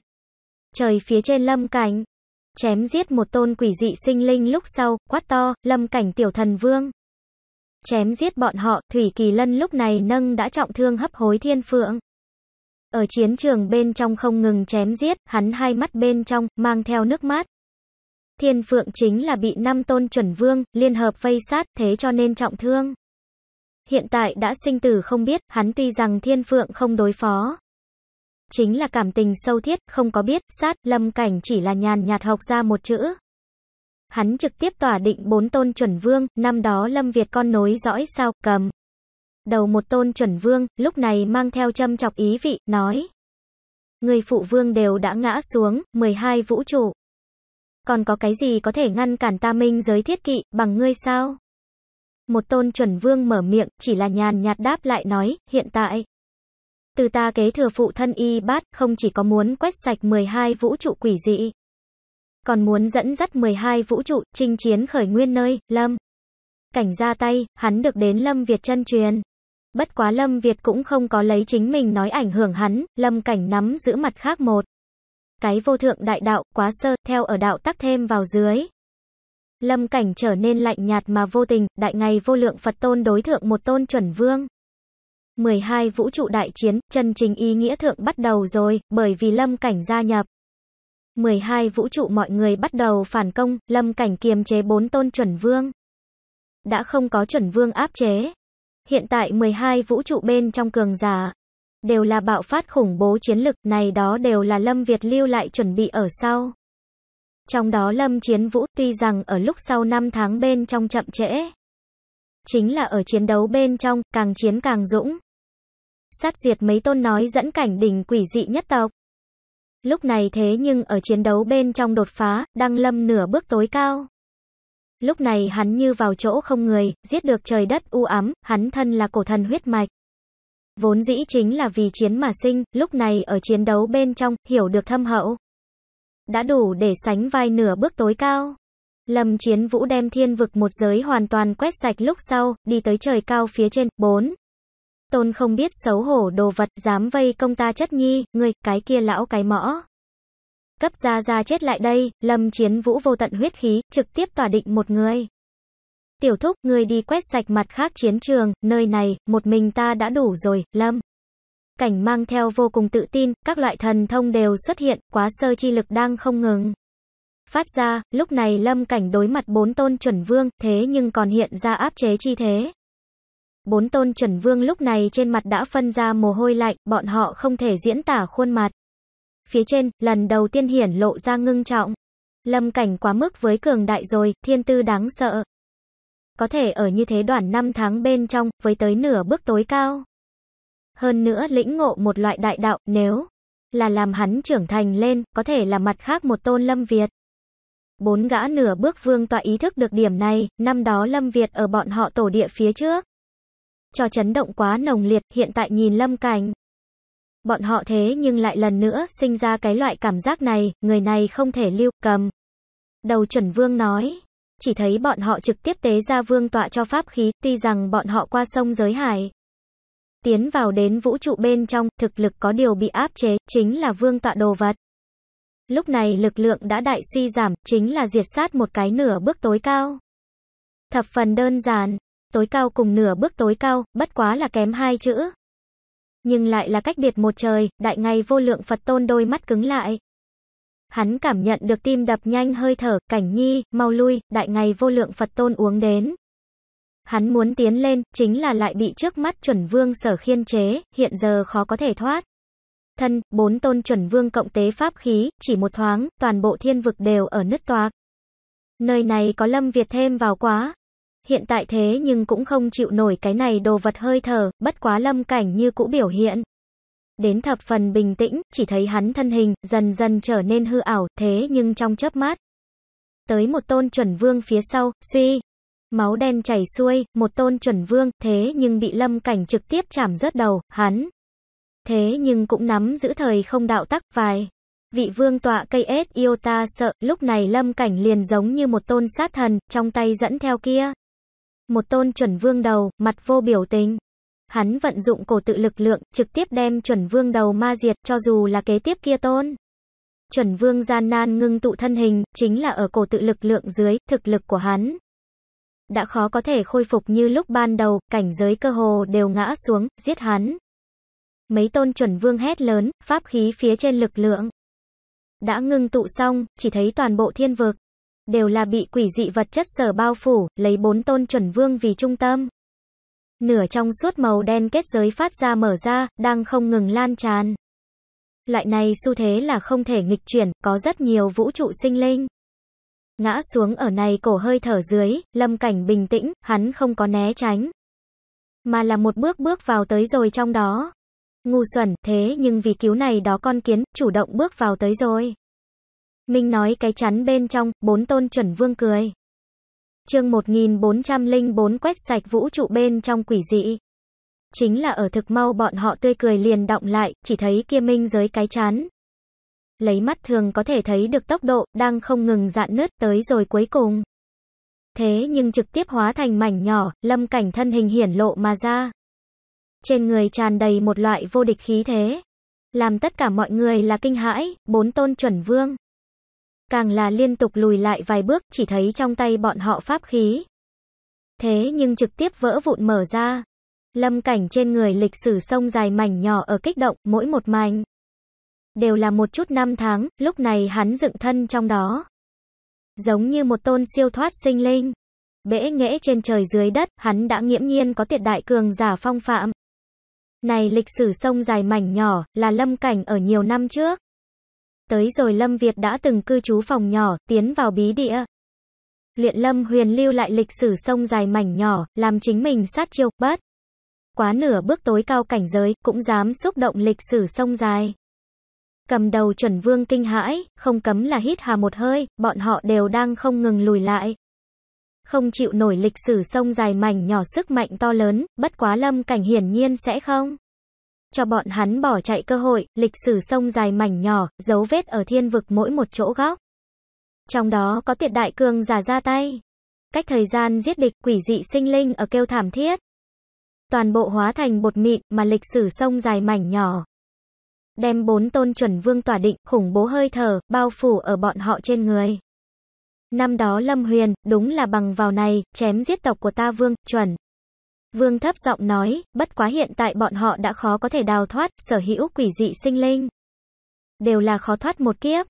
Trời phía trên lâm cảnh, chém giết một tôn quỷ dị sinh linh lúc sau, quát to, lâm cảnh tiểu thần vương. Chém giết bọn họ, Thủy Kỳ Lân lúc này nâng đã trọng thương hấp hối thiên phượng. Ở chiến trường bên trong không ngừng chém giết, hắn hai mắt bên trong, mang theo nước mát. Thiên phượng chính là bị năm tôn chuẩn vương, liên hợp vây sát, thế cho nên trọng thương. Hiện tại đã sinh tử không biết, hắn tuy rằng thiên phượng không đối phó, chính là cảm tình sâu thiết, không có biết, sát, lâm cảnh chỉ là nhàn nhạt học ra một chữ. Hắn trực tiếp tỏa định bốn tôn chuẩn vương, năm đó lâm Việt con nối dõi sao, cầm. Đầu một tôn chuẩn vương, lúc này mang theo châm chọc ý vị, nói. Người phụ vương đều đã ngã xuống, 12 vũ trụ. Còn có cái gì có thể ngăn cản ta minh giới thiết kỵ, bằng ngươi sao? Một tôn chuẩn vương mở miệng, chỉ là nhàn nhạt đáp lại nói, hiện tại. Từ ta kế thừa phụ thân y bát, không chỉ có muốn quét sạch 12 vũ trụ quỷ dị, còn muốn dẫn dắt 12 vũ trụ, chinh chiến khởi nguyên nơi, Lâm. Cảnh ra tay, hắn được đến Lâm Việt chân truyền. Bất quá Lâm Việt cũng không có lấy chính mình nói ảnh hưởng hắn, Lâm Cảnh nắm giữ mặt khác một. Cái vô thượng đại đạo, quá sơ, theo ở đạo tắc thêm vào dưới. Lâm Cảnh trở nên lạnh nhạt mà vô tình, đại ngày vô lượng Phật tôn đối thượng một tôn chuẩn vương. 12 vũ trụ đại chiến, chân trình ý nghĩa thượng bắt đầu rồi, bởi vì lâm cảnh gia nhập. 12 vũ trụ mọi người bắt đầu phản công, lâm cảnh kiềm chế bốn tôn chuẩn vương. Đã không có chuẩn vương áp chế. Hiện tại 12 vũ trụ bên trong cường giả, đều là bạo phát khủng bố chiến lực này đó đều là Lâm Việt lưu lại chuẩn bị ở sau. Trong đó Lâm Chiến Vũ tuy rằng ở lúc sau 5 tháng bên trong chậm trễ. Chính là ở chiến đấu bên trong, càng chiến càng dũng sát diệt mấy tôn nói dẫn cảnh đỉnh quỷ dị nhất tộc. Lúc này thế nhưng ở chiến đấu bên trong đột phá, đăng lâm nửa bước tối cao. Lúc này hắn như vào chỗ không người, giết được trời đất u ám, hắn thân là cổ thần huyết mạch. Vốn dĩ chính là vì chiến mà sinh, lúc này ở chiến đấu bên trong, hiểu được thâm hậu. Đã đủ để sánh vai nửa bước tối cao. Lâm chiến vũ đem thiên vực một giới hoàn toàn quét sạch lúc sau, đi tới trời cao phía trên, bốn tôn không biết xấu hổ đồ vật, dám vây công ta chất nhi, người, cái kia lão cái mõ. Cấp ra ra chết lại đây, lâm chiến vũ vô tận huyết khí, trực tiếp tỏa định một người. Tiểu thúc, người đi quét sạch mặt khác chiến trường, nơi này, một mình ta đã đủ rồi, lâm. Cảnh mang theo vô cùng tự tin, các loại thần thông đều xuất hiện, quá sơ chi lực đang không ngừng. Phát ra, lúc này lâm cảnh đối mặt bốn tôn chuẩn vương, thế nhưng còn hiện ra áp chế chi thế. Bốn tôn chuẩn vương lúc này trên mặt đã phân ra mồ hôi lạnh, bọn họ không thể diễn tả khuôn mặt. Phía trên, lần đầu tiên hiển lộ ra ngưng trọng. Lâm cảnh quá mức với cường đại rồi, thiên tư đáng sợ. Có thể ở như thế đoạn năm tháng bên trong, với tới nửa bước tối cao. Hơn nữa lĩnh ngộ một loại đại đạo, nếu là làm hắn trưởng thành lên, có thể là mặt khác một tôn Lâm Việt. Bốn gã nửa bước vương tọa ý thức được điểm này, năm đó Lâm Việt ở bọn họ tổ địa phía trước cho chấn động quá nồng liệt, hiện tại nhìn Lâm Cảnh. Bọn họ thế nhưng lại lần nữa sinh ra cái loại cảm giác này, người này không thể lưu, cầm. Đầu chuẩn vương nói, chỉ thấy bọn họ trực tiếp tế ra vương tọa cho pháp khí, tuy rằng bọn họ qua sông giới hải. Tiến vào đến vũ trụ bên trong, thực lực có điều bị áp chế, chính là vương tọa đồ vật. Lúc này lực lượng đã đại suy giảm, chính là diệt sát một cái nửa bước tối cao. Thập phần đơn giản, tối cao cùng nửa bước tối cao, bất quá là kém hai chữ. Nhưng lại là cách biệt một trời, đại ngày vô lượng Phật tôn đôi mắt cứng lại. Hắn cảm nhận được tim đập nhanh hơi thở, cảnh nhi, mau lui, đại ngày vô lượng Phật tôn uống đến. Hắn muốn tiến lên, chính là lại bị trước mắt chuẩn vương sở khiên chế, hiện giờ khó có thể thoát. Thân, bốn tôn chuẩn vương cộng tế pháp khí, chỉ một thoáng, toàn bộ thiên vực đều ở nứt toạc. Nơi này có Lâm Việt thêm vào quá, Hiện tại thế nhưng cũng không chịu nổi cái này đồ vật hơi thở, bất quá lâm cảnh như cũ biểu hiện. Đến thập phần bình tĩnh, chỉ thấy hắn thân hình, dần dần trở nên hư ảo, thế nhưng trong chớp mắt Tới một tôn chuẩn vương phía sau, suy. Máu đen chảy xuôi, một tôn chuẩn vương, thế nhưng bị lâm cảnh trực tiếp chảm rớt đầu, hắn. Thế nhưng cũng nắm giữ thời không đạo tắc, vài. Vị vương tọa cây ết yêu ta sợ, lúc này lâm cảnh liền giống như một tôn sát thần, trong tay dẫn theo kia. Một tôn chuẩn vương đầu, mặt vô biểu tình. Hắn vận dụng cổ tự lực lượng, trực tiếp đem chuẩn vương đầu ma diệt, cho dù là kế tiếp kia tôn. Chuẩn vương gian nan ngưng tụ thân hình, chính là ở cổ tự lực lượng dưới, thực lực của hắn. Đã khó có thể khôi phục như lúc ban đầu, cảnh giới cơ hồ đều ngã xuống, giết hắn. Mấy tôn chuẩn vương hét lớn, pháp khí phía trên lực lượng. Đã ngưng tụ xong, chỉ thấy toàn bộ thiên vực, đều là bị quỷ dị vật chất sở bao phủ, lấy bốn tôn chuẩn vương vì trung tâm. Nửa trong suốt màu đen kết giới phát ra mở ra, đang không ngừng lan tràn. Loại này xu thế là không thể nghịch chuyển, có rất nhiều vũ trụ sinh linh. Ngã xuống ở này cổ hơi thở dưới, lâm cảnh bình tĩnh, hắn không có né tránh. Mà là một bước bước vào tới rồi trong đó. Ngu xuẩn, thế nhưng vì cứu này đó con kiến, chủ động bước vào tới rồi. Minh nói cái chắn bên trong, bốn tôn chuẩn vương cười. Chương 1404 quét sạch vũ trụ bên trong quỷ dị. Chính là ở thực mau bọn họ tươi cười liền động lại, chỉ thấy kia Minh giới cái chắn Lấy mắt thường có thể thấy được tốc độ, đang không ngừng dạn nứt tới rồi cuối cùng. Thế nhưng trực tiếp hóa thành mảnh nhỏ, lâm cảnh thân hình hiển lộ mà ra. Trên người tràn đầy một loại vô địch khí thế. Làm tất cả mọi người là kinh hãi, bốn tôn chuẩn vương càng là liên tục lùi lại vài bước, chỉ thấy trong tay bọn họ pháp khí. Thế nhưng trực tiếp vỡ vụn mở ra. Lâm cảnh trên người lịch sử sông dài mảnh nhỏ ở kích động, mỗi một mảnh. Đều là một chút năm tháng, lúc này hắn dựng thân trong đó. Giống như một tôn siêu thoát sinh linh. Bể nghẽ trên trời dưới đất, hắn đã nghiễm nhiên có tuyệt đại cường giả phong phạm. Này lịch sử sông dài mảnh nhỏ, là lâm cảnh ở nhiều năm trước tới rồi Lâm Việt đã từng cư trú phòng nhỏ, tiến vào bí địa. Luyện Lâm Huyền lưu lại lịch sử sông dài mảnh nhỏ, làm chính mình sát chiêu, bất. Quá nửa bước tối cao cảnh giới, cũng dám xúc động lịch sử sông dài. Cầm đầu chuẩn vương kinh hãi, không cấm là hít hà một hơi, bọn họ đều đang không ngừng lùi lại. Không chịu nổi lịch sử sông dài mảnh nhỏ sức mạnh to lớn, bất quá lâm cảnh hiển nhiên sẽ không cho bọn hắn bỏ chạy cơ hội, lịch sử sông dài mảnh nhỏ, dấu vết ở thiên vực mỗi một chỗ góc. Trong đó có tuyệt đại cường giả ra tay. Cách thời gian giết địch quỷ dị sinh linh ở kêu thảm thiết. Toàn bộ hóa thành bột mịn mà lịch sử sông dài mảnh nhỏ. Đem bốn tôn chuẩn vương tỏa định khủng bố hơi thở, bao phủ ở bọn họ trên người. Năm đó Lâm Huyền, đúng là bằng vào này, chém giết tộc của ta vương, chuẩn. Vương thấp giọng nói, bất quá hiện tại bọn họ đã khó có thể đào thoát, sở hữu quỷ dị sinh linh. Đều là khó thoát một kiếp.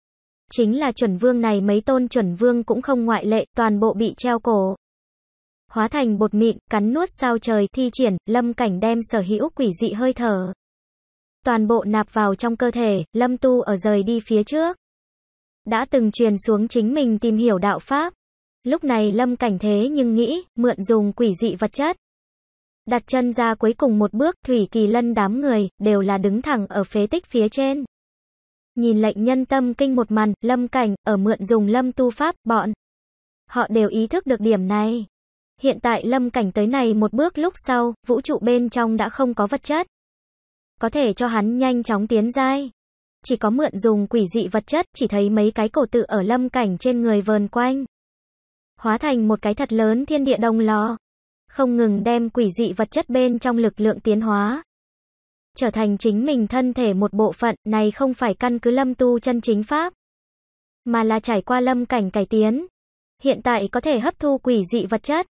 Chính là chuẩn vương này mấy tôn chuẩn vương cũng không ngoại lệ, toàn bộ bị treo cổ. Hóa thành bột mịn, cắn nuốt sao trời thi triển, lâm cảnh đem sở hữu quỷ dị hơi thở. Toàn bộ nạp vào trong cơ thể, lâm tu ở rời đi phía trước. Đã từng truyền xuống chính mình tìm hiểu đạo Pháp. Lúc này lâm cảnh thế nhưng nghĩ, mượn dùng quỷ dị vật chất. Đặt chân ra cuối cùng một bước, Thủy Kỳ Lân đám người, đều là đứng thẳng ở phế tích phía trên. Nhìn lệnh nhân tâm kinh một màn, lâm cảnh, ở mượn dùng lâm tu pháp, bọn. Họ đều ý thức được điểm này. Hiện tại lâm cảnh tới này một bước lúc sau, vũ trụ bên trong đã không có vật chất. Có thể cho hắn nhanh chóng tiến dai. Chỉ có mượn dùng quỷ dị vật chất, chỉ thấy mấy cái cổ tự ở lâm cảnh trên người vờn quanh. Hóa thành một cái thật lớn thiên địa đông lò, không ngừng đem quỷ dị vật chất bên trong lực lượng tiến hóa. Trở thành chính mình thân thể một bộ phận này không phải căn cứ lâm tu chân chính pháp, mà là trải qua lâm cảnh cải tiến. Hiện tại có thể hấp thu quỷ dị vật chất.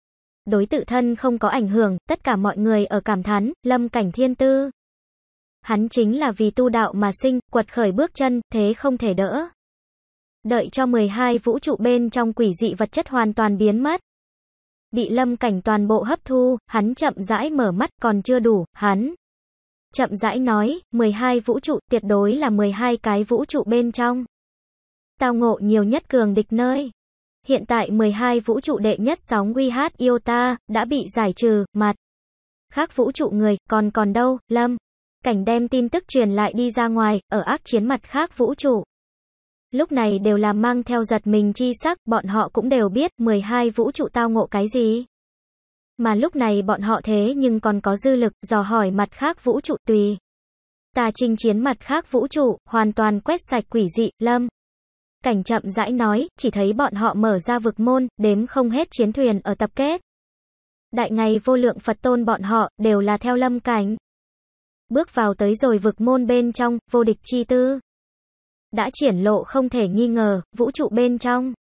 Đối tự thân không có ảnh hưởng, tất cả mọi người ở cảm thán, lâm cảnh thiên tư. Hắn chính là vì tu đạo mà sinh, quật khởi bước chân, thế không thể đỡ. Đợi cho 12 vũ trụ bên trong quỷ dị vật chất hoàn toàn biến mất bị lâm cảnh toàn bộ hấp thu, hắn chậm rãi mở mắt còn chưa đủ, hắn. Chậm rãi nói, 12 vũ trụ tuyệt đối là 12 cái vũ trụ bên trong. Tao ngộ nhiều nhất cường địch nơi. Hiện tại 12 vũ trụ đệ nhất sóng WH Iota đã bị giải trừ, mặt. Khác vũ trụ người, còn còn đâu, Lâm. Cảnh đem tin tức truyền lại đi ra ngoài, ở ác chiến mặt khác vũ trụ. Lúc này đều là mang theo giật mình chi sắc, bọn họ cũng đều biết 12 vũ trụ tao ngộ cái gì. Mà lúc này bọn họ thế nhưng còn có dư lực, dò hỏi mặt khác vũ trụ tùy. Tà trinh chiến mặt khác vũ trụ, hoàn toàn quét sạch quỷ dị, lâm. Cảnh chậm rãi nói, chỉ thấy bọn họ mở ra vực môn, đếm không hết chiến thuyền ở tập kết. Đại ngày vô lượng Phật tôn bọn họ, đều là theo lâm cảnh. Bước vào tới rồi vực môn bên trong, vô địch chi tư đã triển lộ không thể nghi ngờ, vũ trụ bên trong.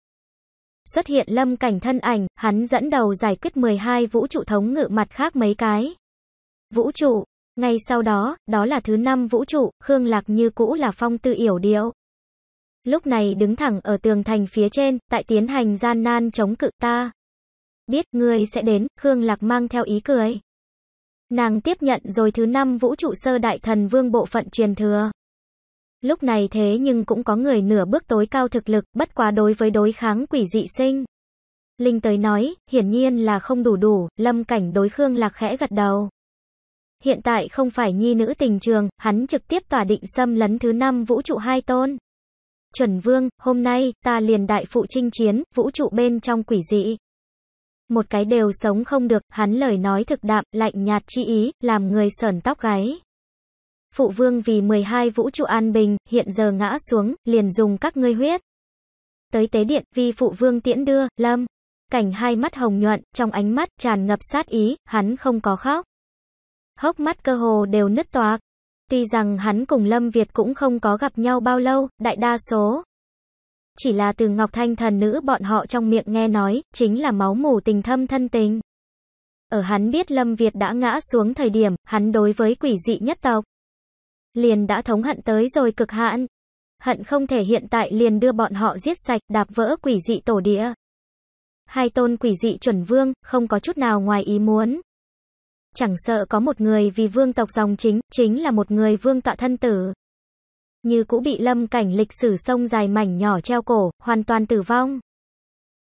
Xuất hiện lâm cảnh thân ảnh, hắn dẫn đầu giải quyết 12 vũ trụ thống ngự mặt khác mấy cái. Vũ trụ, ngay sau đó, đó là thứ năm vũ trụ, Khương Lạc như cũ là phong tư yểu điệu. Lúc này đứng thẳng ở tường thành phía trên, tại tiến hành gian nan chống cự ta. Biết người sẽ đến, Khương Lạc mang theo ý cười. Nàng tiếp nhận rồi thứ năm vũ trụ sơ đại thần vương bộ phận truyền thừa. Lúc này thế nhưng cũng có người nửa bước tối cao thực lực, bất quá đối với đối kháng quỷ dị sinh. Linh tới nói, hiển nhiên là không đủ đủ, lâm cảnh đối Khương Lạc khẽ gật đầu. Hiện tại không phải nhi nữ tình trường, hắn trực tiếp tỏa định xâm lấn thứ năm vũ trụ hai tôn. Chuẩn vương, hôm nay, ta liền đại phụ chinh chiến, vũ trụ bên trong quỷ dị. Một cái đều sống không được, hắn lời nói thực đạm, lạnh nhạt chi ý, làm người sờn tóc gáy phụ vương vì 12 vũ trụ an bình, hiện giờ ngã xuống, liền dùng các ngươi huyết. Tới tế điện, vì phụ vương tiễn đưa, lâm. Cảnh hai mắt hồng nhuận, trong ánh mắt tràn ngập sát ý, hắn không có khóc. Hốc mắt cơ hồ đều nứt toạc. Tuy rằng hắn cùng Lâm Việt cũng không có gặp nhau bao lâu, đại đa số. Chỉ là từ Ngọc Thanh thần nữ bọn họ trong miệng nghe nói, chính là máu mủ tình thâm thân tình. Ở hắn biết Lâm Việt đã ngã xuống thời điểm, hắn đối với quỷ dị nhất tộc liền đã thống hận tới rồi cực hạn. Hận không thể hiện tại liền đưa bọn họ giết sạch, đạp vỡ quỷ dị tổ địa. Hai tôn quỷ dị chuẩn vương, không có chút nào ngoài ý muốn. Chẳng sợ có một người vì vương tộc dòng chính, chính là một người vương tọa thân tử. Như cũ bị lâm cảnh lịch sử sông dài mảnh nhỏ treo cổ, hoàn toàn tử vong.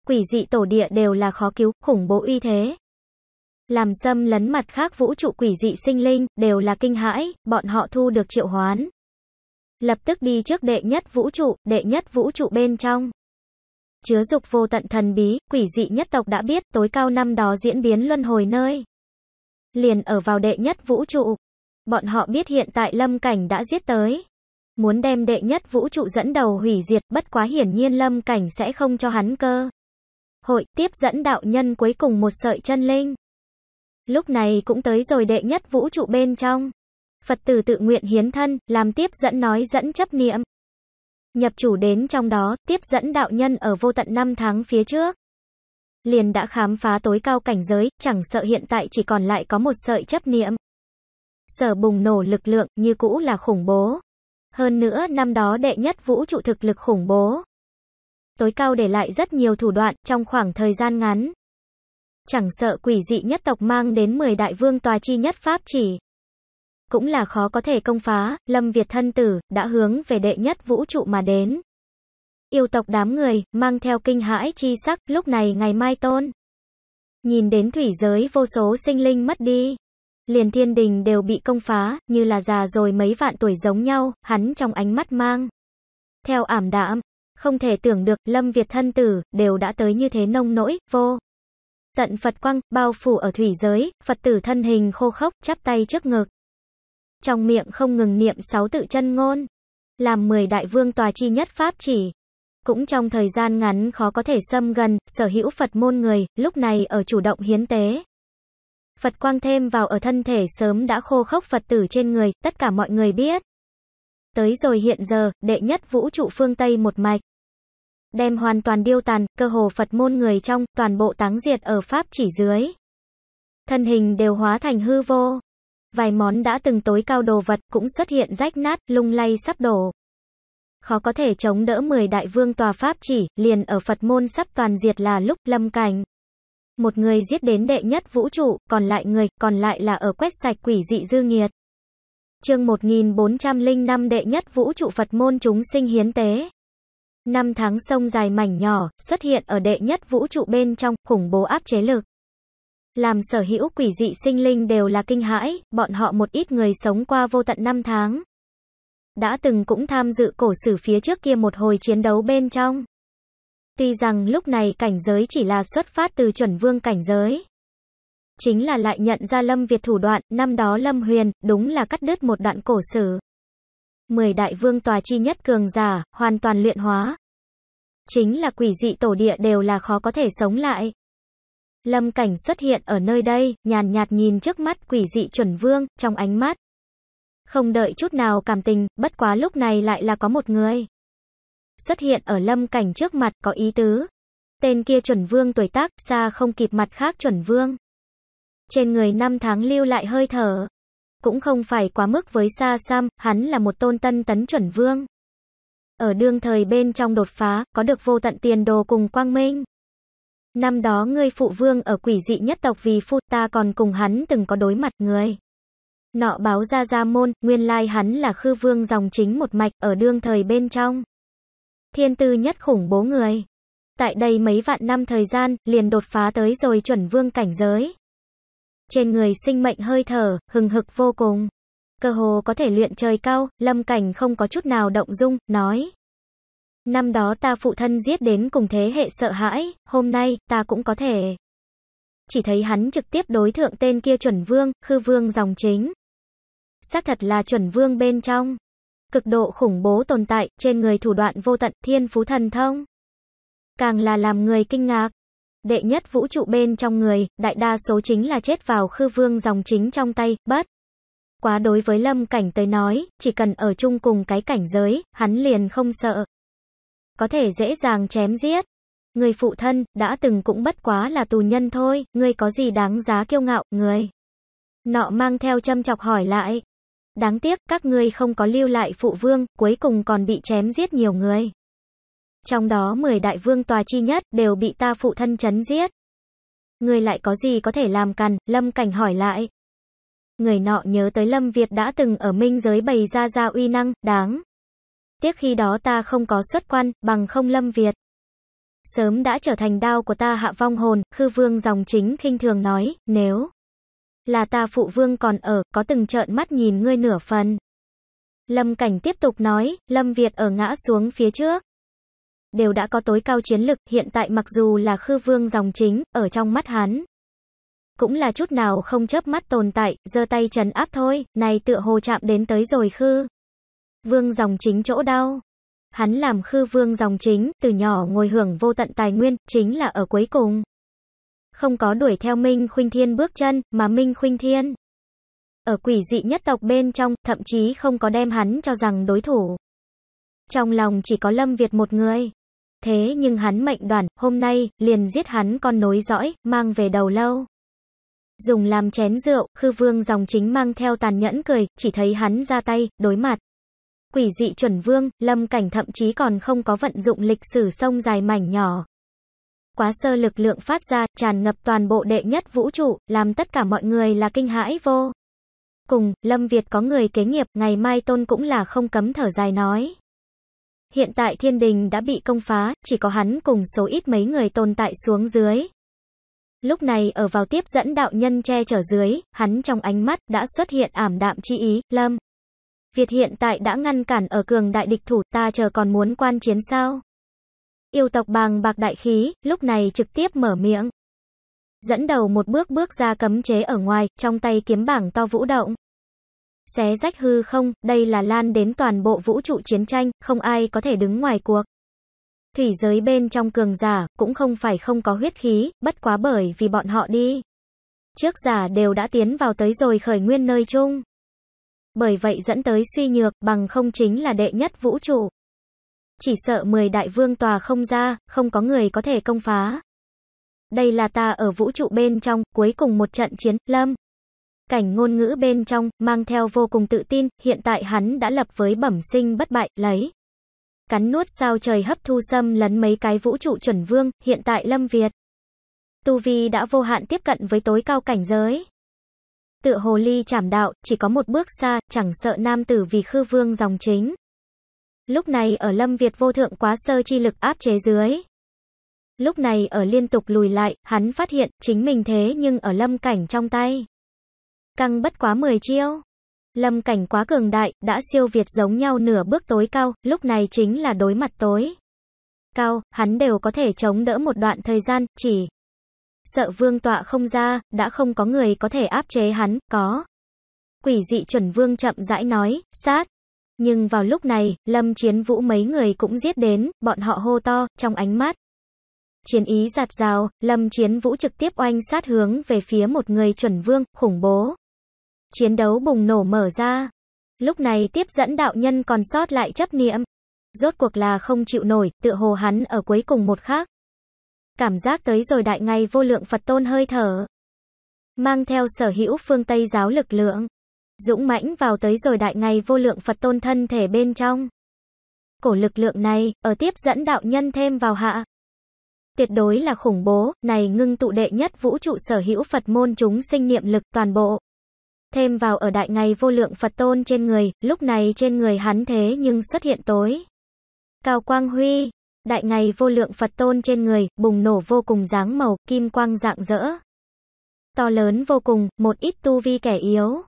Quỷ dị tổ địa đều là khó cứu, khủng bố uy thế làm xâm lấn mặt khác vũ trụ quỷ dị sinh linh, đều là kinh hãi, bọn họ thu được triệu hoán. Lập tức đi trước đệ nhất vũ trụ, đệ nhất vũ trụ bên trong. Chứa dục vô tận thần bí, quỷ dị nhất tộc đã biết tối cao năm đó diễn biến luân hồi nơi. Liền ở vào đệ nhất vũ trụ. Bọn họ biết hiện tại lâm cảnh đã giết tới. Muốn đem đệ nhất vũ trụ dẫn đầu hủy diệt, bất quá hiển nhiên lâm cảnh sẽ không cho hắn cơ hội tiếp dẫn đạo nhân cuối cùng một sợi chân linh lúc này cũng tới rồi đệ nhất vũ trụ bên trong. Phật tử tự nguyện hiến thân, làm tiếp dẫn nói dẫn chấp niệm. Nhập chủ đến trong đó, tiếp dẫn đạo nhân ở vô tận năm tháng phía trước. Liền đã khám phá tối cao cảnh giới, chẳng sợ hiện tại chỉ còn lại có một sợi chấp niệm. Sở bùng nổ lực lượng, như cũ là khủng bố. Hơn nữa, năm đó đệ nhất vũ trụ thực lực khủng bố. Tối cao để lại rất nhiều thủ đoạn, trong khoảng thời gian ngắn, Chẳng sợ quỷ dị nhất tộc mang đến 10 đại vương tòa chi nhất pháp chỉ. Cũng là khó có thể công phá, Lâm Việt thân tử, đã hướng về đệ nhất vũ trụ mà đến. Yêu tộc đám người, mang theo kinh hãi chi sắc, lúc này ngày mai tôn. Nhìn đến thủy giới vô số sinh linh mất đi. Liền thiên đình đều bị công phá, như là già rồi mấy vạn tuổi giống nhau, hắn trong ánh mắt mang. Theo ảm đạm, không thể tưởng được Lâm Việt thân tử, đều đã tới như thế nông nỗi, vô tận Phật quang, bao phủ ở thủy giới, Phật tử thân hình khô khốc, chắp tay trước ngực. Trong miệng không ngừng niệm sáu tự chân ngôn, làm mười đại vương tòa chi nhất pháp chỉ. Cũng trong thời gian ngắn khó có thể xâm gần, sở hữu Phật môn người, lúc này ở chủ động hiến tế. Phật quang thêm vào ở thân thể sớm đã khô khốc Phật tử trên người, tất cả mọi người biết. Tới rồi hiện giờ, đệ nhất vũ trụ phương Tây một mạch đem hoàn toàn điêu tàn, cơ hồ Phật môn người trong, toàn bộ táng diệt ở Pháp chỉ dưới. Thân hình đều hóa thành hư vô. Vài món đã từng tối cao đồ vật cũng xuất hiện rách nát, lung lay sắp đổ. Khó có thể chống đỡ 10 đại vương tòa Pháp chỉ, liền ở Phật môn sắp toàn diệt là lúc lâm cảnh. Một người giết đến đệ nhất vũ trụ, còn lại người, còn lại là ở quét sạch quỷ dị dư nghiệt. Chương 1405 đệ nhất vũ trụ Phật môn chúng sinh hiến tế. Năm tháng sông dài mảnh nhỏ, xuất hiện ở đệ nhất vũ trụ bên trong, khủng bố áp chế lực. Làm sở hữu quỷ dị sinh linh đều là kinh hãi, bọn họ một ít người sống qua vô tận năm tháng. Đã từng cũng tham dự cổ sử phía trước kia một hồi chiến đấu bên trong. Tuy rằng lúc này cảnh giới chỉ là xuất phát từ chuẩn vương cảnh giới. Chính là lại nhận ra Lâm Việt thủ đoạn, năm đó Lâm Huyền, đúng là cắt đứt một đoạn cổ sử. 10 đại vương tòa chi nhất cường giả, hoàn toàn luyện hóa. Chính là quỷ dị tổ địa đều là khó có thể sống lại. Lâm cảnh xuất hiện ở nơi đây, nhàn nhạt nhìn trước mắt quỷ dị chuẩn vương, trong ánh mắt. Không đợi chút nào cảm tình, bất quá lúc này lại là có một người. Xuất hiện ở lâm cảnh trước mặt có ý tứ. Tên kia chuẩn vương tuổi tác, xa không kịp mặt khác chuẩn vương. Trên người năm tháng lưu lại hơi thở, cũng không phải quá mức với Sa Sam, hắn là một tôn tân tấn chuẩn vương. Ở đương thời bên trong đột phá, có được vô tận tiền đồ cùng quang minh. Năm đó ngươi phụ vương ở quỷ dị nhất tộc vì phu ta còn cùng hắn từng có đối mặt người. Nọ báo ra ra môn, nguyên lai hắn là khư vương dòng chính một mạch ở đương thời bên trong. Thiên tư nhất khủng bố người. Tại đây mấy vạn năm thời gian, liền đột phá tới rồi chuẩn vương cảnh giới trên người sinh mệnh hơi thở, hừng hực vô cùng. Cơ hồ có thể luyện trời cao, lâm cảnh không có chút nào động dung, nói. Năm đó ta phụ thân giết đến cùng thế hệ sợ hãi, hôm nay, ta cũng có thể. Chỉ thấy hắn trực tiếp đối thượng tên kia chuẩn vương, khư vương dòng chính. Xác thật là chuẩn vương bên trong. Cực độ khủng bố tồn tại, trên người thủ đoạn vô tận, thiên phú thần thông. Càng là làm người kinh ngạc đệ nhất vũ trụ bên trong người, đại đa số chính là chết vào khư vương dòng chính trong tay, bất. Quá đối với lâm cảnh tới nói, chỉ cần ở chung cùng cái cảnh giới, hắn liền không sợ. Có thể dễ dàng chém giết. Người phụ thân, đã từng cũng bất quá là tù nhân thôi, người có gì đáng giá kiêu ngạo, người. Nọ mang theo châm chọc hỏi lại. Đáng tiếc, các ngươi không có lưu lại phụ vương, cuối cùng còn bị chém giết nhiều người. Trong đó 10 đại vương tòa chi nhất đều bị ta phụ thân chấn giết. Người lại có gì có thể làm cằn, Lâm Cảnh hỏi lại. Người nọ nhớ tới Lâm Việt đã từng ở minh giới bày ra ra uy năng, đáng. Tiếc khi đó ta không có xuất quan, bằng không Lâm Việt. Sớm đã trở thành đao của ta hạ vong hồn, khư vương dòng chính khinh thường nói, nếu là ta phụ vương còn ở, có từng trợn mắt nhìn ngươi nửa phần. Lâm Cảnh tiếp tục nói, Lâm Việt ở ngã xuống phía trước đều đã có tối cao chiến lực, hiện tại mặc dù là khư vương dòng chính, ở trong mắt hắn. Cũng là chút nào không chớp mắt tồn tại, giơ tay trấn áp thôi, này tựa hồ chạm đến tới rồi khư. Vương dòng chính chỗ đau. Hắn làm khư vương dòng chính, từ nhỏ ngồi hưởng vô tận tài nguyên, chính là ở cuối cùng. Không có đuổi theo Minh Khuynh Thiên bước chân, mà Minh Khuynh Thiên. Ở quỷ dị nhất tộc bên trong, thậm chí không có đem hắn cho rằng đối thủ. Trong lòng chỉ có Lâm Việt một người thế nhưng hắn mệnh đoản hôm nay, liền giết hắn con nối dõi, mang về đầu lâu. Dùng làm chén rượu, khư vương dòng chính mang theo tàn nhẫn cười, chỉ thấy hắn ra tay, đối mặt. Quỷ dị chuẩn vương, lâm cảnh thậm chí còn không có vận dụng lịch sử sông dài mảnh nhỏ. Quá sơ lực lượng phát ra, tràn ngập toàn bộ đệ nhất vũ trụ, làm tất cả mọi người là kinh hãi vô. Cùng, Lâm Việt có người kế nghiệp, ngày mai tôn cũng là không cấm thở dài nói. Hiện tại thiên đình đã bị công phá, chỉ có hắn cùng số ít mấy người tồn tại xuống dưới. Lúc này ở vào tiếp dẫn đạo nhân che chở dưới, hắn trong ánh mắt đã xuất hiện ảm đạm chi ý, lâm. Việt hiện tại đã ngăn cản ở cường đại địch thủ ta chờ còn muốn quan chiến sao. Yêu tộc bàng bạc đại khí, lúc này trực tiếp mở miệng. Dẫn đầu một bước bước ra cấm chế ở ngoài, trong tay kiếm bảng to vũ động. Xé rách hư không, đây là lan đến toàn bộ vũ trụ chiến tranh, không ai có thể đứng ngoài cuộc. Thủy giới bên trong cường giả, cũng không phải không có huyết khí, bất quá bởi vì bọn họ đi. Trước giả đều đã tiến vào tới rồi khởi nguyên nơi chung. Bởi vậy dẫn tới suy nhược, bằng không chính là đệ nhất vũ trụ. Chỉ sợ 10 đại vương tòa không ra, không có người có thể công phá. Đây là ta ở vũ trụ bên trong, cuối cùng một trận chiến, lâm. Cảnh ngôn ngữ bên trong, mang theo vô cùng tự tin, hiện tại hắn đã lập với bẩm sinh bất bại, lấy. Cắn nuốt sao trời hấp thu xâm lấn mấy cái vũ trụ chuẩn vương, hiện tại Lâm Việt. Tu Vi đã vô hạn tiếp cận với tối cao cảnh giới. Tựa hồ ly chảm đạo, chỉ có một bước xa, chẳng sợ nam tử vì khư vương dòng chính. Lúc này ở Lâm Việt vô thượng quá sơ chi lực áp chế dưới. Lúc này ở liên tục lùi lại, hắn phát hiện chính mình thế nhưng ở lâm cảnh trong tay. Căng bất quá 10 chiêu. Lâm cảnh quá cường đại, đã siêu việt giống nhau nửa bước tối cao, lúc này chính là đối mặt tối. Cao, hắn đều có thể chống đỡ một đoạn thời gian, chỉ sợ vương tọa không ra, đã không có người có thể áp chế hắn, có. Quỷ dị chuẩn vương chậm rãi nói, sát. Nhưng vào lúc này, lâm chiến vũ mấy người cũng giết đến, bọn họ hô to, trong ánh mắt. Chiến ý giạt rào, lâm chiến vũ trực tiếp oanh sát hướng về phía một người chuẩn vương, khủng bố chiến đấu bùng nổ mở ra. Lúc này tiếp dẫn đạo nhân còn sót lại chấp niệm. Rốt cuộc là không chịu nổi, tựa hồ hắn ở cuối cùng một khác. Cảm giác tới rồi đại ngay vô lượng Phật tôn hơi thở. Mang theo sở hữu phương Tây giáo lực lượng. Dũng mãnh vào tới rồi đại ngay vô lượng Phật tôn thân thể bên trong. Cổ lực lượng này, ở tiếp dẫn đạo nhân thêm vào hạ. Tuyệt đối là khủng bố, này ngưng tụ đệ nhất vũ trụ sở hữu Phật môn chúng sinh niệm lực toàn bộ thêm vào ở đại ngày vô lượng Phật tôn trên người, lúc này trên người hắn thế nhưng xuất hiện tối. Cao Quang Huy, đại ngày vô lượng Phật tôn trên người, bùng nổ vô cùng dáng màu, kim quang dạng dỡ. To lớn vô cùng, một ít tu vi kẻ yếu.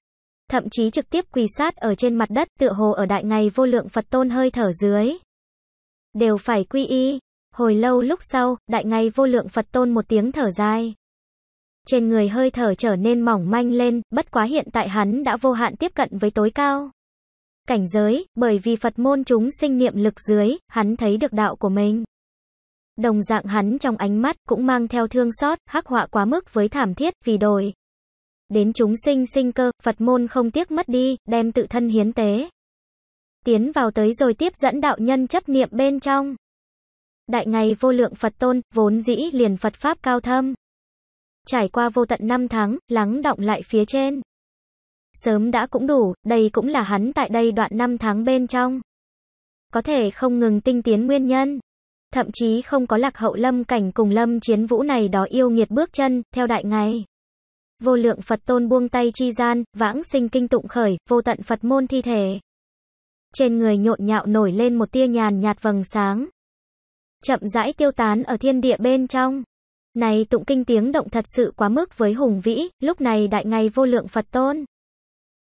Thậm chí trực tiếp quỳ sát ở trên mặt đất tựa hồ ở đại ngày vô lượng Phật tôn hơi thở dưới. Đều phải quy y. Hồi lâu lúc sau, đại ngày vô lượng Phật tôn một tiếng thở dài. Trên người hơi thở trở nên mỏng manh lên, bất quá hiện tại hắn đã vô hạn tiếp cận với tối cao. Cảnh giới, bởi vì Phật môn chúng sinh niệm lực dưới, hắn thấy được đạo của mình. Đồng dạng hắn trong ánh mắt cũng mang theo thương xót, hắc họa quá mức với thảm thiết, vì đồi Đến chúng sinh sinh cơ, Phật môn không tiếc mất đi, đem tự thân hiến tế. Tiến vào tới rồi tiếp dẫn đạo nhân chấp niệm bên trong. Đại ngày vô lượng Phật tôn, vốn dĩ liền Phật Pháp cao thâm trải qua vô tận năm tháng, lắng động lại phía trên. Sớm đã cũng đủ, đây cũng là hắn tại đây đoạn năm tháng bên trong. Có thể không ngừng tinh tiến nguyên nhân. Thậm chí không có lạc hậu lâm cảnh cùng lâm chiến vũ này đó yêu nghiệt bước chân, theo đại ngài. Vô lượng Phật tôn buông tay chi gian, vãng sinh kinh tụng khởi, vô tận Phật môn thi thể. Trên người nhộn nhạo nổi lên một tia nhàn nhạt vầng sáng. Chậm rãi tiêu tán ở thiên địa bên trong. Này tụng kinh tiếng động thật sự quá mức với hùng vĩ, lúc này đại ngày vô lượng Phật tôn.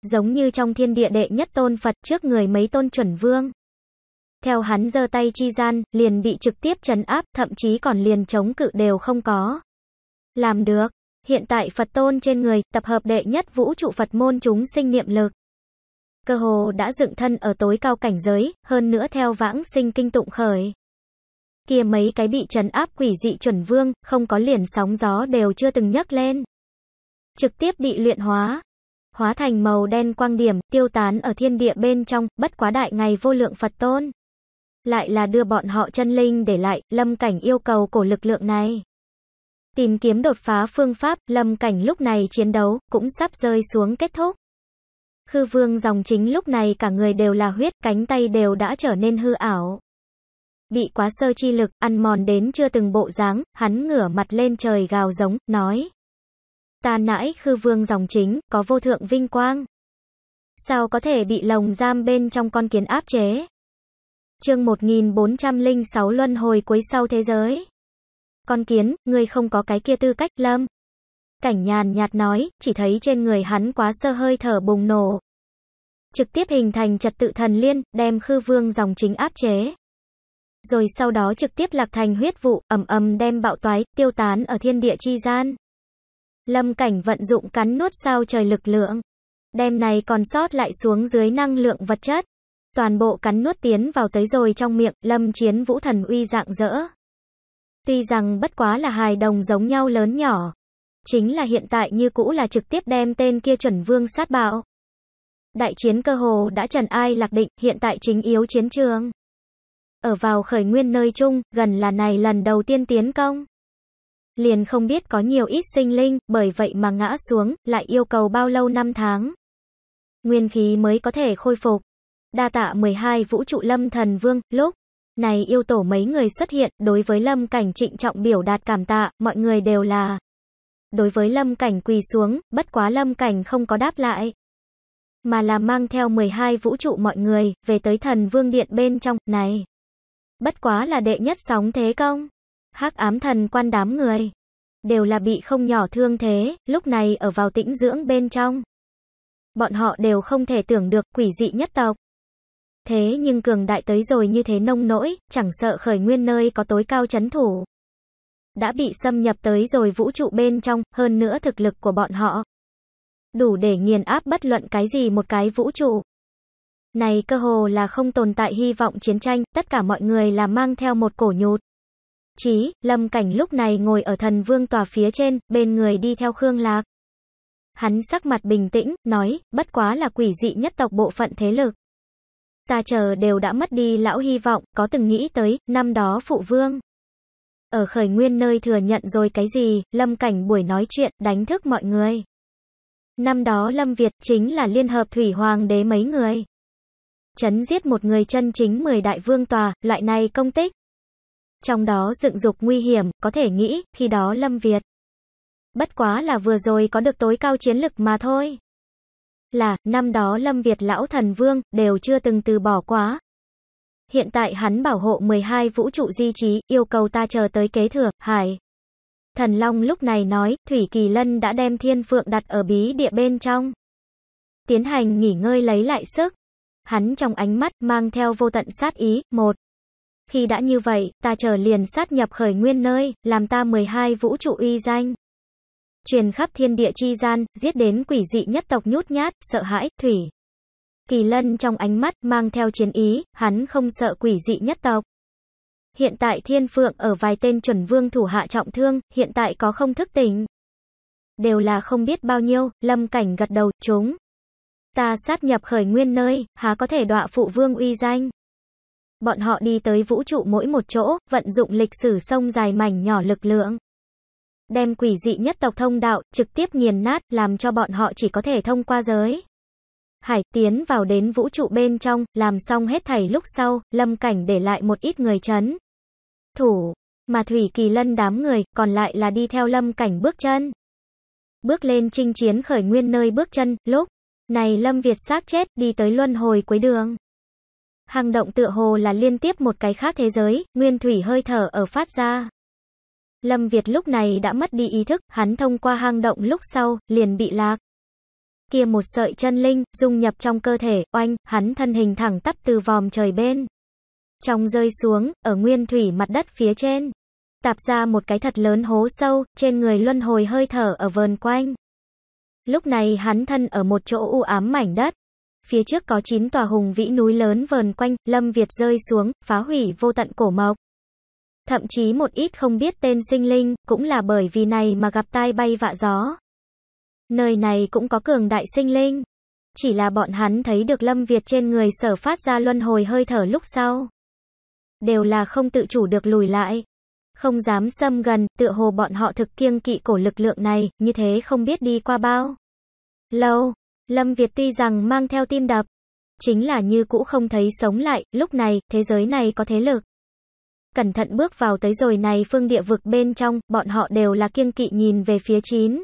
Giống như trong thiên địa đệ nhất tôn Phật trước người mấy tôn chuẩn vương. Theo hắn giơ tay chi gian, liền bị trực tiếp trấn áp, thậm chí còn liền chống cự đều không có. Làm được, hiện tại Phật tôn trên người, tập hợp đệ nhất vũ trụ Phật môn chúng sinh niệm lực. Cơ hồ đã dựng thân ở tối cao cảnh giới, hơn nữa theo vãng sinh kinh tụng khởi kia mấy cái bị trấn áp quỷ dị chuẩn vương, không có liền sóng gió đều chưa từng nhấc lên. Trực tiếp bị luyện hóa, hóa thành màu đen quang điểm, tiêu tán ở thiên địa bên trong, bất quá đại ngày vô lượng Phật tôn. Lại là đưa bọn họ chân linh để lại, lâm cảnh yêu cầu cổ lực lượng này. Tìm kiếm đột phá phương pháp, lâm cảnh lúc này chiến đấu, cũng sắp rơi xuống kết thúc. Khư vương dòng chính lúc này cả người đều là huyết, cánh tay đều đã trở nên hư ảo bị quá sơ chi lực, ăn mòn đến chưa từng bộ dáng, hắn ngửa mặt lên trời gào giống, nói. Ta nãi khư vương dòng chính, có vô thượng vinh quang. Sao có thể bị lồng giam bên trong con kiến áp chế? chương 1406 luân hồi cuối sau thế giới. Con kiến, ngươi không có cái kia tư cách, lâm. Cảnh nhàn nhạt nói, chỉ thấy trên người hắn quá sơ hơi thở bùng nổ. Trực tiếp hình thành trật tự thần liên, đem khư vương dòng chính áp chế rồi sau đó trực tiếp lạc thành huyết vụ, ầm ầm đem bạo toái, tiêu tán ở thiên địa chi gian. Lâm cảnh vận dụng cắn nuốt sao trời lực lượng. Đem này còn sót lại xuống dưới năng lượng vật chất. Toàn bộ cắn nuốt tiến vào tới rồi trong miệng, lâm chiến vũ thần uy dạng dỡ. Tuy rằng bất quá là hài đồng giống nhau lớn nhỏ. Chính là hiện tại như cũ là trực tiếp đem tên kia chuẩn vương sát bạo. Đại chiến cơ hồ đã trần ai lạc định, hiện tại chính yếu chiến trường. Ở vào khởi nguyên nơi chung, gần là này lần đầu tiên tiến công. Liền không biết có nhiều ít sinh linh, bởi vậy mà ngã xuống, lại yêu cầu bao lâu năm tháng. Nguyên khí mới có thể khôi phục. Đa tạ 12 vũ trụ lâm thần vương, lúc này yêu tổ mấy người xuất hiện, đối với lâm cảnh trịnh trọng biểu đạt cảm tạ, mọi người đều là. Đối với lâm cảnh quỳ xuống, bất quá lâm cảnh không có đáp lại. Mà là mang theo 12 vũ trụ mọi người, về tới thần vương điện bên trong, này bất quá là đệ nhất sóng thế công. Hắc ám thần quan đám người đều là bị không nhỏ thương thế, lúc này ở vào tĩnh dưỡng bên trong. Bọn họ đều không thể tưởng được quỷ dị nhất tộc. Thế nhưng cường đại tới rồi như thế nông nỗi, chẳng sợ khởi nguyên nơi có tối cao chấn thủ. Đã bị xâm nhập tới rồi vũ trụ bên trong, hơn nữa thực lực của bọn họ. Đủ để nghiền áp bất luận cái gì một cái vũ trụ. Này cơ hồ là không tồn tại hy vọng chiến tranh, tất cả mọi người là mang theo một cổ nhụt. Chí, lâm cảnh lúc này ngồi ở thần vương tòa phía trên, bên người đi theo Khương Lạc. Hắn sắc mặt bình tĩnh, nói, bất quá là quỷ dị nhất tộc bộ phận thế lực. Ta chờ đều đã mất đi lão hy vọng, có từng nghĩ tới, năm đó phụ vương. Ở khởi nguyên nơi thừa nhận rồi cái gì, lâm cảnh buổi nói chuyện, đánh thức mọi người. Năm đó Lâm Việt chính là liên hợp thủy hoàng đế mấy người. Chấn giết một người chân chính 10 đại vương tòa, loại này công tích. Trong đó dựng dục nguy hiểm, có thể nghĩ, khi đó Lâm Việt. Bất quá là vừa rồi có được tối cao chiến lực mà thôi. Là, năm đó Lâm Việt lão thần vương, đều chưa từng từ bỏ quá. Hiện tại hắn bảo hộ 12 vũ trụ di trí, yêu cầu ta chờ tới kế thừa, hải. Thần Long lúc này nói, Thủy Kỳ Lân đã đem thiên phượng đặt ở bí địa bên trong. Tiến hành nghỉ ngơi lấy lại sức hắn trong ánh mắt mang theo vô tận sát ý, một. Khi đã như vậy, ta chờ liền sát nhập khởi nguyên nơi, làm ta 12 vũ trụ uy danh. Truyền khắp thiên địa chi gian, giết đến quỷ dị nhất tộc nhút nhát, sợ hãi, thủy. Kỳ lân trong ánh mắt mang theo chiến ý, hắn không sợ quỷ dị nhất tộc. Hiện tại thiên phượng ở vài tên chuẩn vương thủ hạ trọng thương, hiện tại có không thức tỉnh. Đều là không biết bao nhiêu, lâm cảnh gật đầu, chúng. Ta sát nhập khởi nguyên nơi, há có thể đọa phụ vương uy danh. Bọn họ đi tới vũ trụ mỗi một chỗ, vận dụng lịch sử sông dài mảnh nhỏ lực lượng. Đem quỷ dị nhất tộc thông đạo, trực tiếp nghiền nát, làm cho bọn họ chỉ có thể thông qua giới. Hải tiến vào đến vũ trụ bên trong, làm xong hết thảy lúc sau, lâm cảnh để lại một ít người chấn. Thủ, mà Thủy Kỳ Lân đám người, còn lại là đi theo lâm cảnh bước chân. Bước lên chinh chiến khởi nguyên nơi bước chân, lúc. Này Lâm Việt xác chết, đi tới luân hồi cuối đường. Hằng động tựa hồ là liên tiếp một cái khác thế giới, nguyên thủy hơi thở ở phát ra. Lâm Việt lúc này đã mất đi ý thức, hắn thông qua hang động lúc sau, liền bị lạc. Kia một sợi chân linh, dung nhập trong cơ thể, oanh, hắn thân hình thẳng tắp từ vòm trời bên. Trong rơi xuống, ở nguyên thủy mặt đất phía trên. Tạp ra một cái thật lớn hố sâu, trên người luân hồi hơi thở ở vờn quanh. Lúc này hắn thân ở một chỗ u ám mảnh đất. Phía trước có 9 tòa hùng vĩ núi lớn vờn quanh, Lâm Việt rơi xuống, phá hủy vô tận cổ mộc. Thậm chí một ít không biết tên sinh linh, cũng là bởi vì này mà gặp tai bay vạ gió. Nơi này cũng có cường đại sinh linh. Chỉ là bọn hắn thấy được Lâm Việt trên người sở phát ra luân hồi hơi thở lúc sau. Đều là không tự chủ được lùi lại không dám xâm gần, tựa hồ bọn họ thực kiêng kỵ cổ lực lượng này, như thế không biết đi qua bao. Lâu, Lâm Việt tuy rằng mang theo tim đập, chính là như cũ không thấy sống lại, lúc này, thế giới này có thế lực. Cẩn thận bước vào tới rồi này phương địa vực bên trong, bọn họ đều là kiêng kỵ nhìn về phía chín.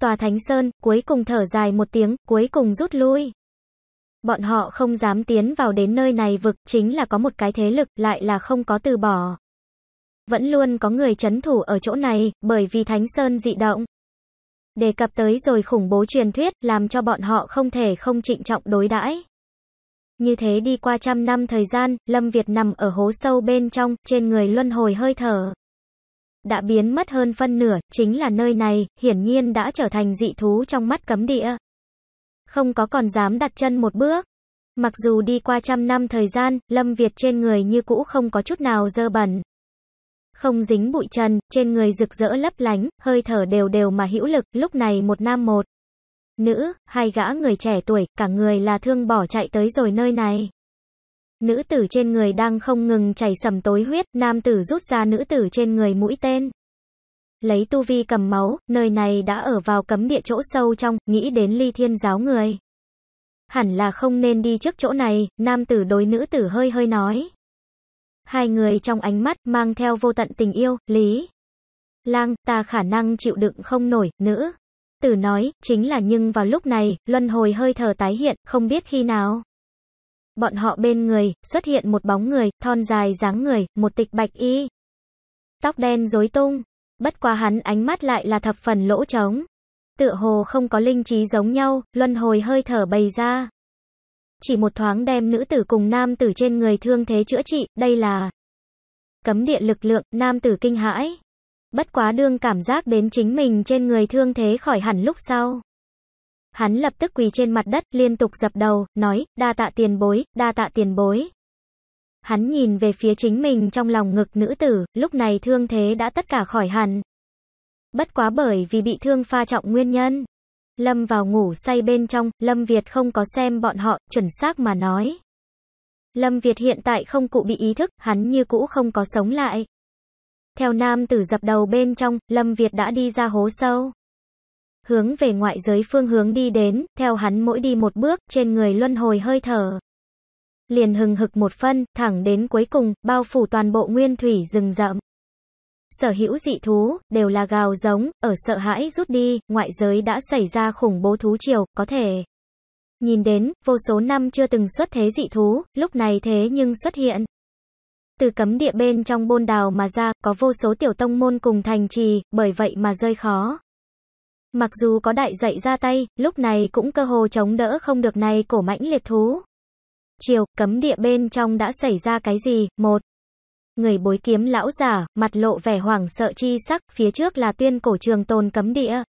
Tòa Thánh Sơn, cuối cùng thở dài một tiếng, cuối cùng rút lui. Bọn họ không dám tiến vào đến nơi này vực, chính là có một cái thế lực, lại là không có từ bỏ vẫn luôn có người chấn thủ ở chỗ này, bởi vì Thánh Sơn dị động. Đề cập tới rồi khủng bố truyền thuyết, làm cho bọn họ không thể không trịnh trọng đối đãi. Như thế đi qua trăm năm thời gian, Lâm Việt nằm ở hố sâu bên trong, trên người luân hồi hơi thở. Đã biến mất hơn phân nửa, chính là nơi này, hiển nhiên đã trở thành dị thú trong mắt cấm địa. Không có còn dám đặt chân một bước. Mặc dù đi qua trăm năm thời gian, Lâm Việt trên người như cũ không có chút nào dơ bẩn không dính bụi trần, trên người rực rỡ lấp lánh, hơi thở đều đều mà hữu lực, lúc này một nam một nữ, hai gã người trẻ tuổi, cả người là thương bỏ chạy tới rồi nơi này. Nữ tử trên người đang không ngừng chảy sầm tối huyết, nam tử rút ra nữ tử trên người mũi tên. Lấy tu vi cầm máu, nơi này đã ở vào cấm địa chỗ sâu trong, nghĩ đến ly thiên giáo người. Hẳn là không nên đi trước chỗ này, nam tử đối nữ tử hơi hơi nói hai người trong ánh mắt mang theo vô tận tình yêu, Lý. Lang, ta khả năng chịu đựng không nổi, nữ. Tử nói, chính là nhưng vào lúc này, luân hồi hơi thở tái hiện, không biết khi nào. Bọn họ bên người, xuất hiện một bóng người, thon dài dáng người, một tịch bạch y. Tóc đen rối tung, bất quá hắn ánh mắt lại là thập phần lỗ trống. Tựa hồ không có linh trí giống nhau, luân hồi hơi thở bày ra chỉ một thoáng đem nữ tử cùng nam tử trên người thương thế chữa trị, đây là cấm địa lực lượng, nam tử kinh hãi. Bất quá đương cảm giác đến chính mình trên người thương thế khỏi hẳn lúc sau. Hắn lập tức quỳ trên mặt đất, liên tục dập đầu, nói, đa tạ tiền bối, đa tạ tiền bối. Hắn nhìn về phía chính mình trong lòng ngực nữ tử, lúc này thương thế đã tất cả khỏi hẳn. Bất quá bởi vì bị thương pha trọng nguyên nhân. Lâm vào ngủ say bên trong, Lâm Việt không có xem bọn họ, chuẩn xác mà nói. Lâm Việt hiện tại không cụ bị ý thức, hắn như cũ không có sống lại. Theo nam tử dập đầu bên trong, Lâm Việt đã đi ra hố sâu. Hướng về ngoại giới phương hướng đi đến, theo hắn mỗi đi một bước, trên người luân hồi hơi thở. Liền hừng hực một phân, thẳng đến cuối cùng, bao phủ toàn bộ nguyên thủy rừng rậm sở hữu dị thú, đều là gào giống, ở sợ hãi rút đi, ngoại giới đã xảy ra khủng bố thú triều, có thể nhìn đến, vô số năm chưa từng xuất thế dị thú, lúc này thế nhưng xuất hiện. Từ cấm địa bên trong bôn đào mà ra, có vô số tiểu tông môn cùng thành trì, bởi vậy mà rơi khó. Mặc dù có đại dạy ra tay, lúc này cũng cơ hồ chống đỡ không được này cổ mãnh liệt thú. Chiều, cấm địa bên trong đã xảy ra cái gì? Một người bối kiếm lão giả, mặt lộ vẻ hoảng sợ chi sắc, phía trước là tuyên cổ trường tồn cấm địa.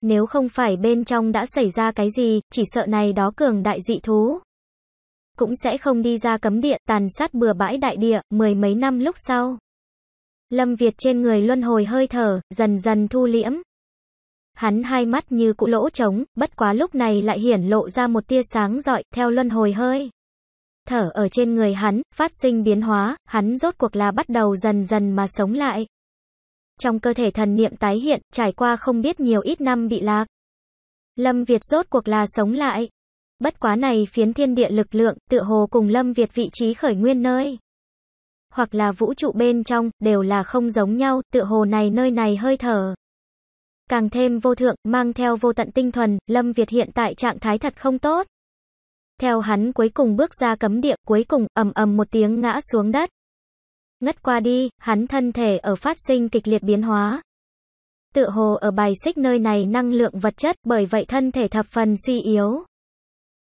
Nếu không phải bên trong đã xảy ra cái gì, chỉ sợ này đó cường đại dị thú. Cũng sẽ không đi ra cấm địa, tàn sát bừa bãi đại địa, mười mấy năm lúc sau. Lâm Việt trên người luân hồi hơi thở, dần dần thu liễm. Hắn hai mắt như cụ lỗ trống, bất quá lúc này lại hiển lộ ra một tia sáng rọi, theo luân hồi hơi thở ở trên người hắn, phát sinh biến hóa, hắn rốt cuộc là bắt đầu dần dần mà sống lại. Trong cơ thể thần niệm tái hiện, trải qua không biết nhiều ít năm bị lạc. Lâm Việt rốt cuộc là sống lại. Bất quá này phiến thiên địa lực lượng, tựa hồ cùng Lâm Việt vị trí khởi nguyên nơi. Hoặc là vũ trụ bên trong, đều là không giống nhau, tựa hồ này nơi này hơi thở. Càng thêm vô thượng, mang theo vô tận tinh thuần, Lâm Việt hiện tại trạng thái thật không tốt. Theo hắn cuối cùng bước ra cấm địa, cuối cùng ầm ầm một tiếng ngã xuống đất. Ngất qua đi, hắn thân thể ở phát sinh kịch liệt biến hóa. Tựa hồ ở bài xích nơi này năng lượng vật chất, bởi vậy thân thể thập phần suy yếu.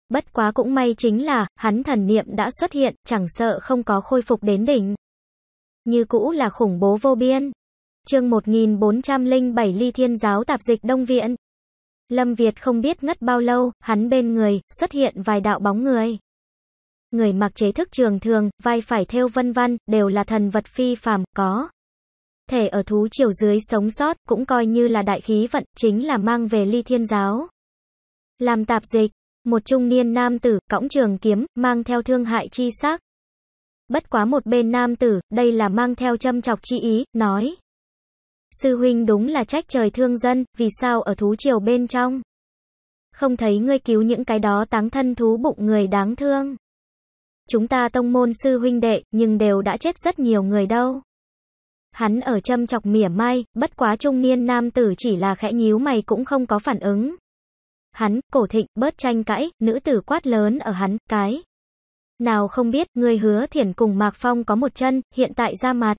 Bất quá cũng may chính là, hắn thần niệm đã xuất hiện, chẳng sợ không có khôi phục đến đỉnh. Như cũ là khủng bố vô biên. Chương 1407 Ly Thiên Giáo Tạp Dịch Đông Viện Lâm Việt không biết ngất bao lâu, hắn bên người, xuất hiện vài đạo bóng người. Người mặc chế thức trường thường, vai phải theo vân văn, đều là thần vật phi phàm, có. Thể ở thú chiều dưới sống sót, cũng coi như là đại khí vận, chính là mang về ly thiên giáo. Làm tạp dịch, một trung niên nam tử, cõng trường kiếm, mang theo thương hại chi sắc. Bất quá một bên nam tử, đây là mang theo châm chọc chi ý, nói. Sư huynh đúng là trách trời thương dân, vì sao ở thú triều bên trong? Không thấy ngươi cứu những cái đó táng thân thú bụng người đáng thương. Chúng ta tông môn sư huynh đệ, nhưng đều đã chết rất nhiều người đâu. Hắn ở châm chọc mỉa mai, bất quá trung niên nam tử chỉ là khẽ nhíu mày cũng không có phản ứng. Hắn, cổ thịnh, bớt tranh cãi, nữ tử quát lớn ở hắn, cái. Nào không biết, người hứa thiển cùng Mạc Phong có một chân, hiện tại ra mặt.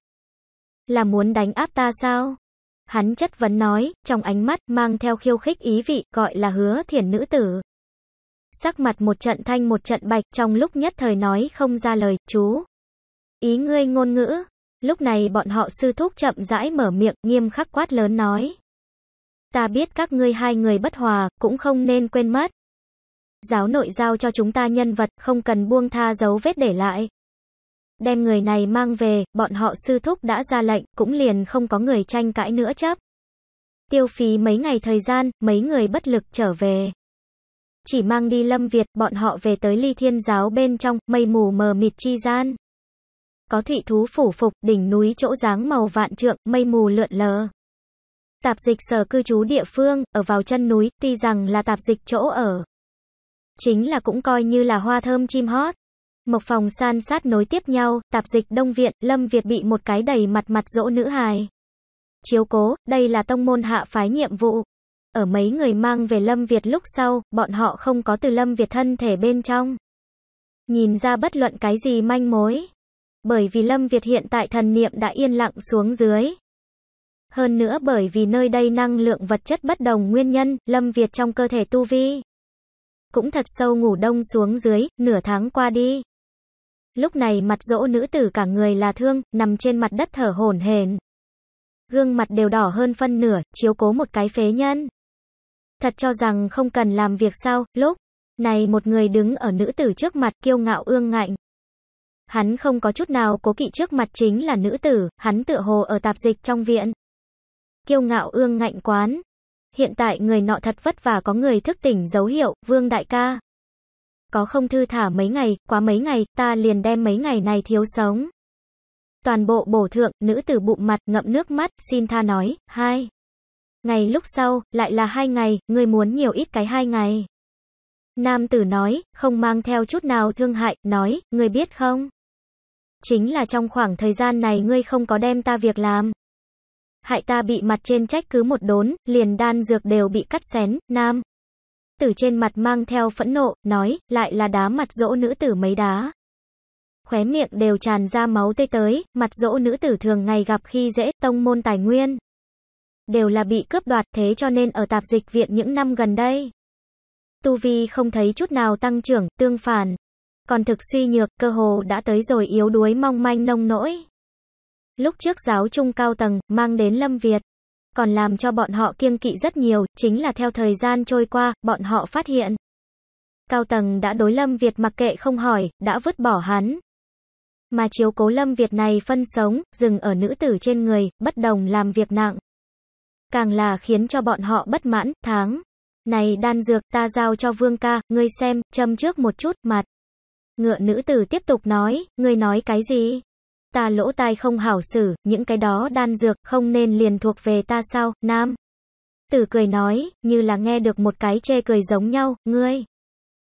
Là muốn đánh áp ta sao? Hắn chất vấn nói, trong ánh mắt mang theo khiêu khích ý vị, gọi là hứa thiền nữ tử. Sắc mặt một trận thanh một trận bạch, trong lúc nhất thời nói không ra lời, chú. Ý ngươi ngôn ngữ. Lúc này bọn họ sư thúc chậm rãi mở miệng, nghiêm khắc quát lớn nói. Ta biết các ngươi hai người bất hòa, cũng không nên quên mất. Giáo nội giao cho chúng ta nhân vật, không cần buông tha dấu vết để lại đem người này mang về, bọn họ sư thúc đã ra lệnh, cũng liền không có người tranh cãi nữa chấp. Tiêu phí mấy ngày thời gian, mấy người bất lực trở về. Chỉ mang đi Lâm Việt, bọn họ về tới ly thiên giáo bên trong, mây mù mờ mịt chi gian. Có thụy thú phủ phục, đỉnh núi chỗ dáng màu vạn trượng, mây mù lượn lờ. Tạp dịch sở cư trú địa phương, ở vào chân núi, tuy rằng là tạp dịch chỗ ở. Chính là cũng coi như là hoa thơm chim hót. Mộc phòng san sát nối tiếp nhau, tạp dịch đông viện, Lâm Việt bị một cái đầy mặt mặt dỗ nữ hài. Chiếu cố, đây là tông môn hạ phái nhiệm vụ. Ở mấy người mang về Lâm Việt lúc sau, bọn họ không có từ Lâm Việt thân thể bên trong. Nhìn ra bất luận cái gì manh mối. Bởi vì Lâm Việt hiện tại thần niệm đã yên lặng xuống dưới. Hơn nữa bởi vì nơi đây năng lượng vật chất bất đồng nguyên nhân, Lâm Việt trong cơ thể tu vi. Cũng thật sâu ngủ đông xuống dưới, nửa tháng qua đi. Lúc này mặt dỗ nữ tử cả người là thương, nằm trên mặt đất thở hổn hển. Gương mặt đều đỏ hơn phân nửa, chiếu cố một cái phế nhân. Thật cho rằng không cần làm việc sao, lúc này một người đứng ở nữ tử trước mặt kiêu ngạo ương ngạnh. Hắn không có chút nào cố kỵ trước mặt chính là nữ tử, hắn tựa hồ ở tạp dịch trong viện. Kiêu ngạo ương ngạnh quán. Hiện tại người nọ thật vất vả có người thức tỉnh dấu hiệu, vương đại ca có không thư thả mấy ngày, quá mấy ngày, ta liền đem mấy ngày này thiếu sống. Toàn bộ bổ thượng, nữ tử bụng mặt, ngậm nước mắt, xin tha nói, hai. Ngày lúc sau, lại là hai ngày, ngươi muốn nhiều ít cái hai ngày. Nam tử nói, không mang theo chút nào thương hại, nói, người biết không? Chính là trong khoảng thời gian này ngươi không có đem ta việc làm. Hại ta bị mặt trên trách cứ một đốn, liền đan dược đều bị cắt xén, nam tử trên mặt mang theo phẫn nộ, nói, lại là đá mặt dỗ nữ tử mấy đá. Khóe miệng đều tràn ra máu tê tới, mặt dỗ nữ tử thường ngày gặp khi dễ, tông môn tài nguyên. Đều là bị cướp đoạt thế cho nên ở tạp dịch viện những năm gần đây. Tu Vi không thấy chút nào tăng trưởng, tương phản. Còn thực suy nhược, cơ hồ đã tới rồi yếu đuối mong manh nông nỗi. Lúc trước giáo trung cao tầng, mang đến Lâm Việt còn làm cho bọn họ kiêng kỵ rất nhiều, chính là theo thời gian trôi qua, bọn họ phát hiện. Cao tầng đã đối Lâm Việt mặc kệ không hỏi, đã vứt bỏ hắn. Mà chiếu cố Lâm Việt này phân sống, dừng ở nữ tử trên người, bất đồng làm việc nặng. Càng là khiến cho bọn họ bất mãn, tháng. Này đan dược ta giao cho vương ca, ngươi xem, châm trước một chút, mặt. Ngựa nữ tử tiếp tục nói, ngươi nói cái gì? ta lỗ tai không hảo xử, những cái đó đan dược không nên liền thuộc về ta sao, nam. Tử cười nói, như là nghe được một cái chê cười giống nhau, ngươi.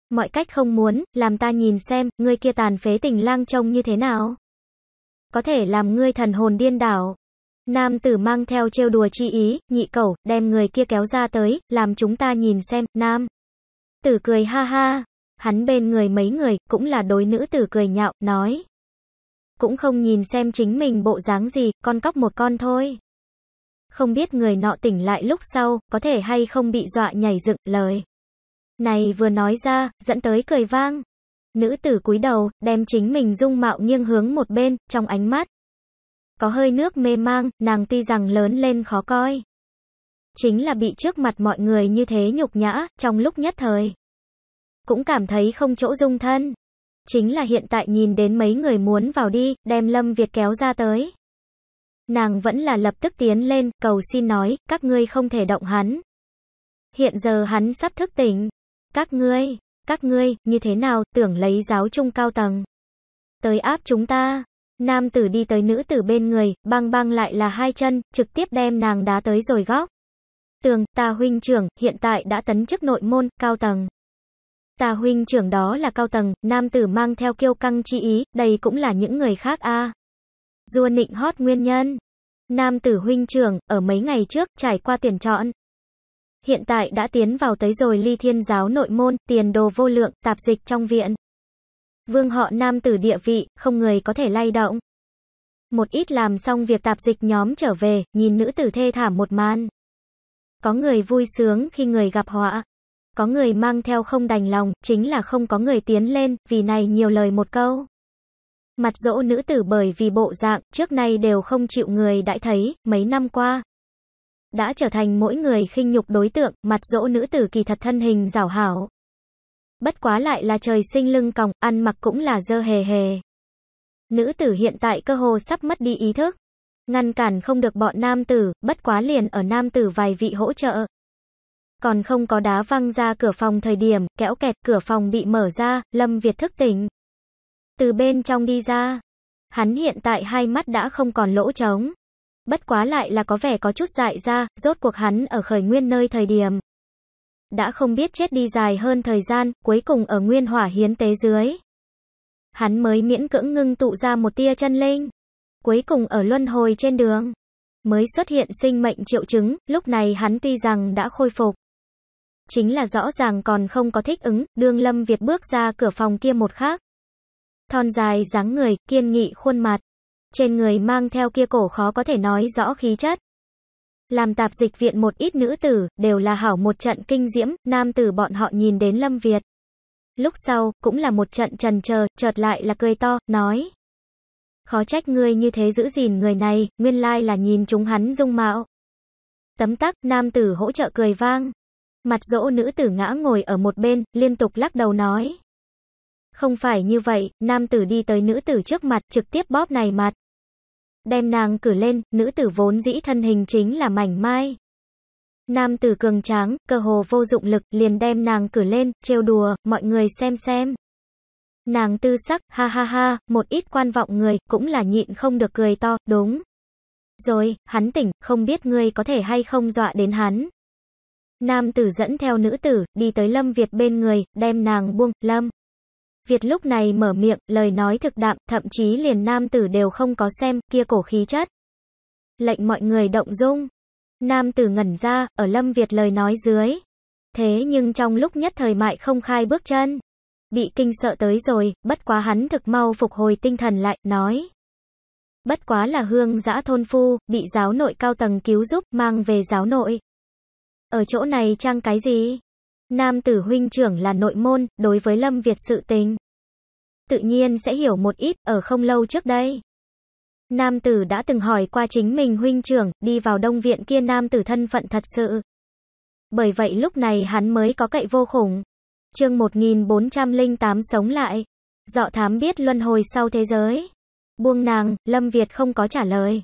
Mọi cách không muốn, làm ta nhìn xem, ngươi kia tàn phế tình lang trông như thế nào. Có thể làm ngươi thần hồn điên đảo. Nam tử mang theo trêu đùa chi ý, nhị cẩu, đem người kia kéo ra tới, làm chúng ta nhìn xem, nam. Tử cười ha ha, hắn bên người mấy người, cũng là đối nữ tử cười nhạo, nói cũng không nhìn xem chính mình bộ dáng gì, con cóc một con thôi. Không biết người nọ tỉnh lại lúc sau, có thể hay không bị dọa nhảy dựng, lời. Này vừa nói ra, dẫn tới cười vang. Nữ tử cúi đầu, đem chính mình dung mạo nghiêng hướng một bên, trong ánh mắt. Có hơi nước mê mang, nàng tuy rằng lớn lên khó coi. Chính là bị trước mặt mọi người như thế nhục nhã, trong lúc nhất thời. Cũng cảm thấy không chỗ dung thân chính là hiện tại nhìn đến mấy người muốn vào đi, đem Lâm Việt kéo ra tới. Nàng vẫn là lập tức tiến lên, cầu xin nói, các ngươi không thể động hắn. Hiện giờ hắn sắp thức tỉnh. Các ngươi, các ngươi, như thế nào, tưởng lấy giáo trung cao tầng. Tới áp chúng ta. Nam tử đi tới nữ tử bên người, băng băng lại là hai chân, trực tiếp đem nàng đá tới rồi góc. Tường, ta huynh trưởng, hiện tại đã tấn chức nội môn, cao tầng. Tà huynh trưởng đó là cao tầng, nam tử mang theo kiêu căng chi ý, đây cũng là những người khác a. Dua nịnh hót nguyên nhân. Nam tử huynh trưởng, ở mấy ngày trước, trải qua tuyển chọn. Hiện tại đã tiến vào tới rồi ly thiên giáo nội môn, tiền đồ vô lượng, tạp dịch trong viện. Vương họ nam tử địa vị, không người có thể lay động. Một ít làm xong việc tạp dịch nhóm trở về, nhìn nữ tử thê thảm một man, Có người vui sướng khi người gặp họa, có người mang theo không đành lòng, chính là không có người tiến lên, vì này nhiều lời một câu. Mặt dỗ nữ tử bởi vì bộ dạng, trước nay đều không chịu người đã thấy, mấy năm qua. Đã trở thành mỗi người khinh nhục đối tượng, mặt dỗ nữ tử kỳ thật thân hình rảo hảo. Bất quá lại là trời sinh lưng còng, ăn mặc cũng là dơ hề hề. Nữ tử hiện tại cơ hồ sắp mất đi ý thức. Ngăn cản không được bọn nam tử, bất quá liền ở nam tử vài vị hỗ trợ, còn không có đá văng ra cửa phòng thời điểm, kéo kẹt cửa phòng bị mở ra, Lâm Việt thức tỉnh. Từ bên trong đi ra, hắn hiện tại hai mắt đã không còn lỗ trống. Bất quá lại là có vẻ có chút dại ra, rốt cuộc hắn ở khởi nguyên nơi thời điểm. Đã không biết chết đi dài hơn thời gian, cuối cùng ở nguyên hỏa hiến tế dưới. Hắn mới miễn cưỡng ngưng tụ ra một tia chân linh. Cuối cùng ở luân hồi trên đường. Mới xuất hiện sinh mệnh triệu chứng, lúc này hắn tuy rằng đã khôi phục. Chính là rõ ràng còn không có thích ứng, đương Lâm Việt bước ra cửa phòng kia một khác. Thon dài dáng người, kiên nghị khuôn mặt. Trên người mang theo kia cổ khó có thể nói rõ khí chất. Làm tạp dịch viện một ít nữ tử, đều là hảo một trận kinh diễm, nam tử bọn họ nhìn đến Lâm Việt. Lúc sau, cũng là một trận trần chờ chợt lại là cười to, nói. Khó trách ngươi như thế giữ gìn người này, nguyên lai là nhìn chúng hắn dung mạo. Tấm tắc, nam tử hỗ trợ cười vang, Mặt dỗ nữ tử ngã ngồi ở một bên, liên tục lắc đầu nói. Không phải như vậy, nam tử đi tới nữ tử trước mặt, trực tiếp bóp này mặt. Đem nàng cử lên, nữ tử vốn dĩ thân hình chính là mảnh mai. Nam tử cường tráng, cơ hồ vô dụng lực, liền đem nàng cử lên, trêu đùa, mọi người xem xem. Nàng tư sắc, ha ha ha, một ít quan vọng người, cũng là nhịn không được cười to, đúng. Rồi, hắn tỉnh, không biết ngươi có thể hay không dọa đến hắn. Nam tử dẫn theo nữ tử, đi tới Lâm Việt bên người, đem nàng buông, Lâm. Việt lúc này mở miệng, lời nói thực đạm, thậm chí liền nam tử đều không có xem, kia cổ khí chất. Lệnh mọi người động dung. Nam tử ngẩn ra, ở Lâm Việt lời nói dưới. Thế nhưng trong lúc nhất thời mại không khai bước chân. Bị kinh sợ tới rồi, bất quá hắn thực mau phục hồi tinh thần lại, nói. Bất quá là hương giã thôn phu, bị giáo nội cao tầng cứu giúp, mang về giáo nội. Ở chỗ này trang cái gì? Nam tử huynh trưởng là nội môn, đối với Lâm Việt sự tình. Tự nhiên sẽ hiểu một ít, ở không lâu trước đây. Nam tử đã từng hỏi qua chính mình huynh trưởng, đi vào đông viện kia nam tử thân phận thật sự. Bởi vậy lúc này hắn mới có cậy vô khủng. chương 1408 sống lại. Dọ thám biết luân hồi sau thế giới. Buông nàng, Lâm Việt không có trả lời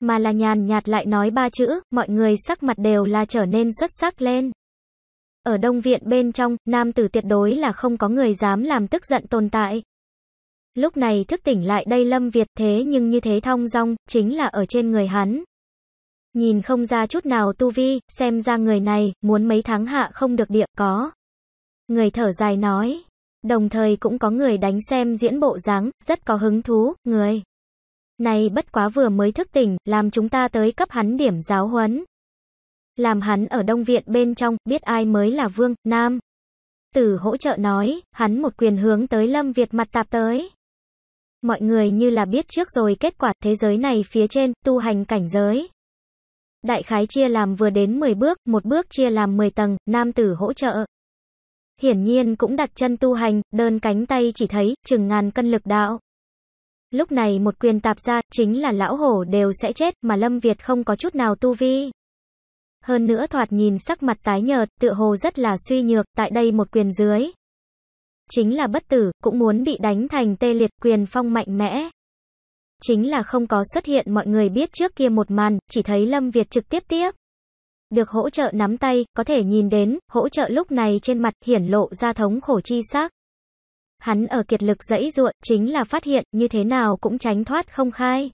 mà là nhàn nhạt lại nói ba chữ, mọi người sắc mặt đều là trở nên xuất sắc lên. Ở đông viện bên trong, nam tử tuyệt đối là không có người dám làm tức giận tồn tại. Lúc này thức tỉnh lại đây Lâm Việt thế nhưng như thế thong dong chính là ở trên người hắn. Nhìn không ra chút nào tu vi, xem ra người này, muốn mấy tháng hạ không được địa có. Người thở dài nói, đồng thời cũng có người đánh xem diễn bộ dáng rất có hứng thú, người. Này bất quá vừa mới thức tỉnh, làm chúng ta tới cấp hắn điểm giáo huấn. Làm hắn ở Đông Viện bên trong, biết ai mới là Vương, Nam. Tử hỗ trợ nói, hắn một quyền hướng tới Lâm Việt mặt tạp tới. Mọi người như là biết trước rồi kết quả thế giới này phía trên, tu hành cảnh giới. Đại khái chia làm vừa đến 10 bước, một bước chia làm 10 tầng, nam tử hỗ trợ. Hiển nhiên cũng đặt chân tu hành, đơn cánh tay chỉ thấy, chừng ngàn cân lực đạo. Lúc này một quyền tạp ra, chính là lão hổ đều sẽ chết, mà Lâm Việt không có chút nào tu vi. Hơn nữa thoạt nhìn sắc mặt tái nhợt, tựa hồ rất là suy nhược, tại đây một quyền dưới. Chính là bất tử, cũng muốn bị đánh thành tê liệt quyền phong mạnh mẽ. Chính là không có xuất hiện mọi người biết trước kia một màn, chỉ thấy Lâm Việt trực tiếp tiếp. Được hỗ trợ nắm tay, có thể nhìn đến, hỗ trợ lúc này trên mặt hiển lộ ra thống khổ chi xác. Hắn ở kiệt lực dẫy ruộng, chính là phát hiện, như thế nào cũng tránh thoát không khai.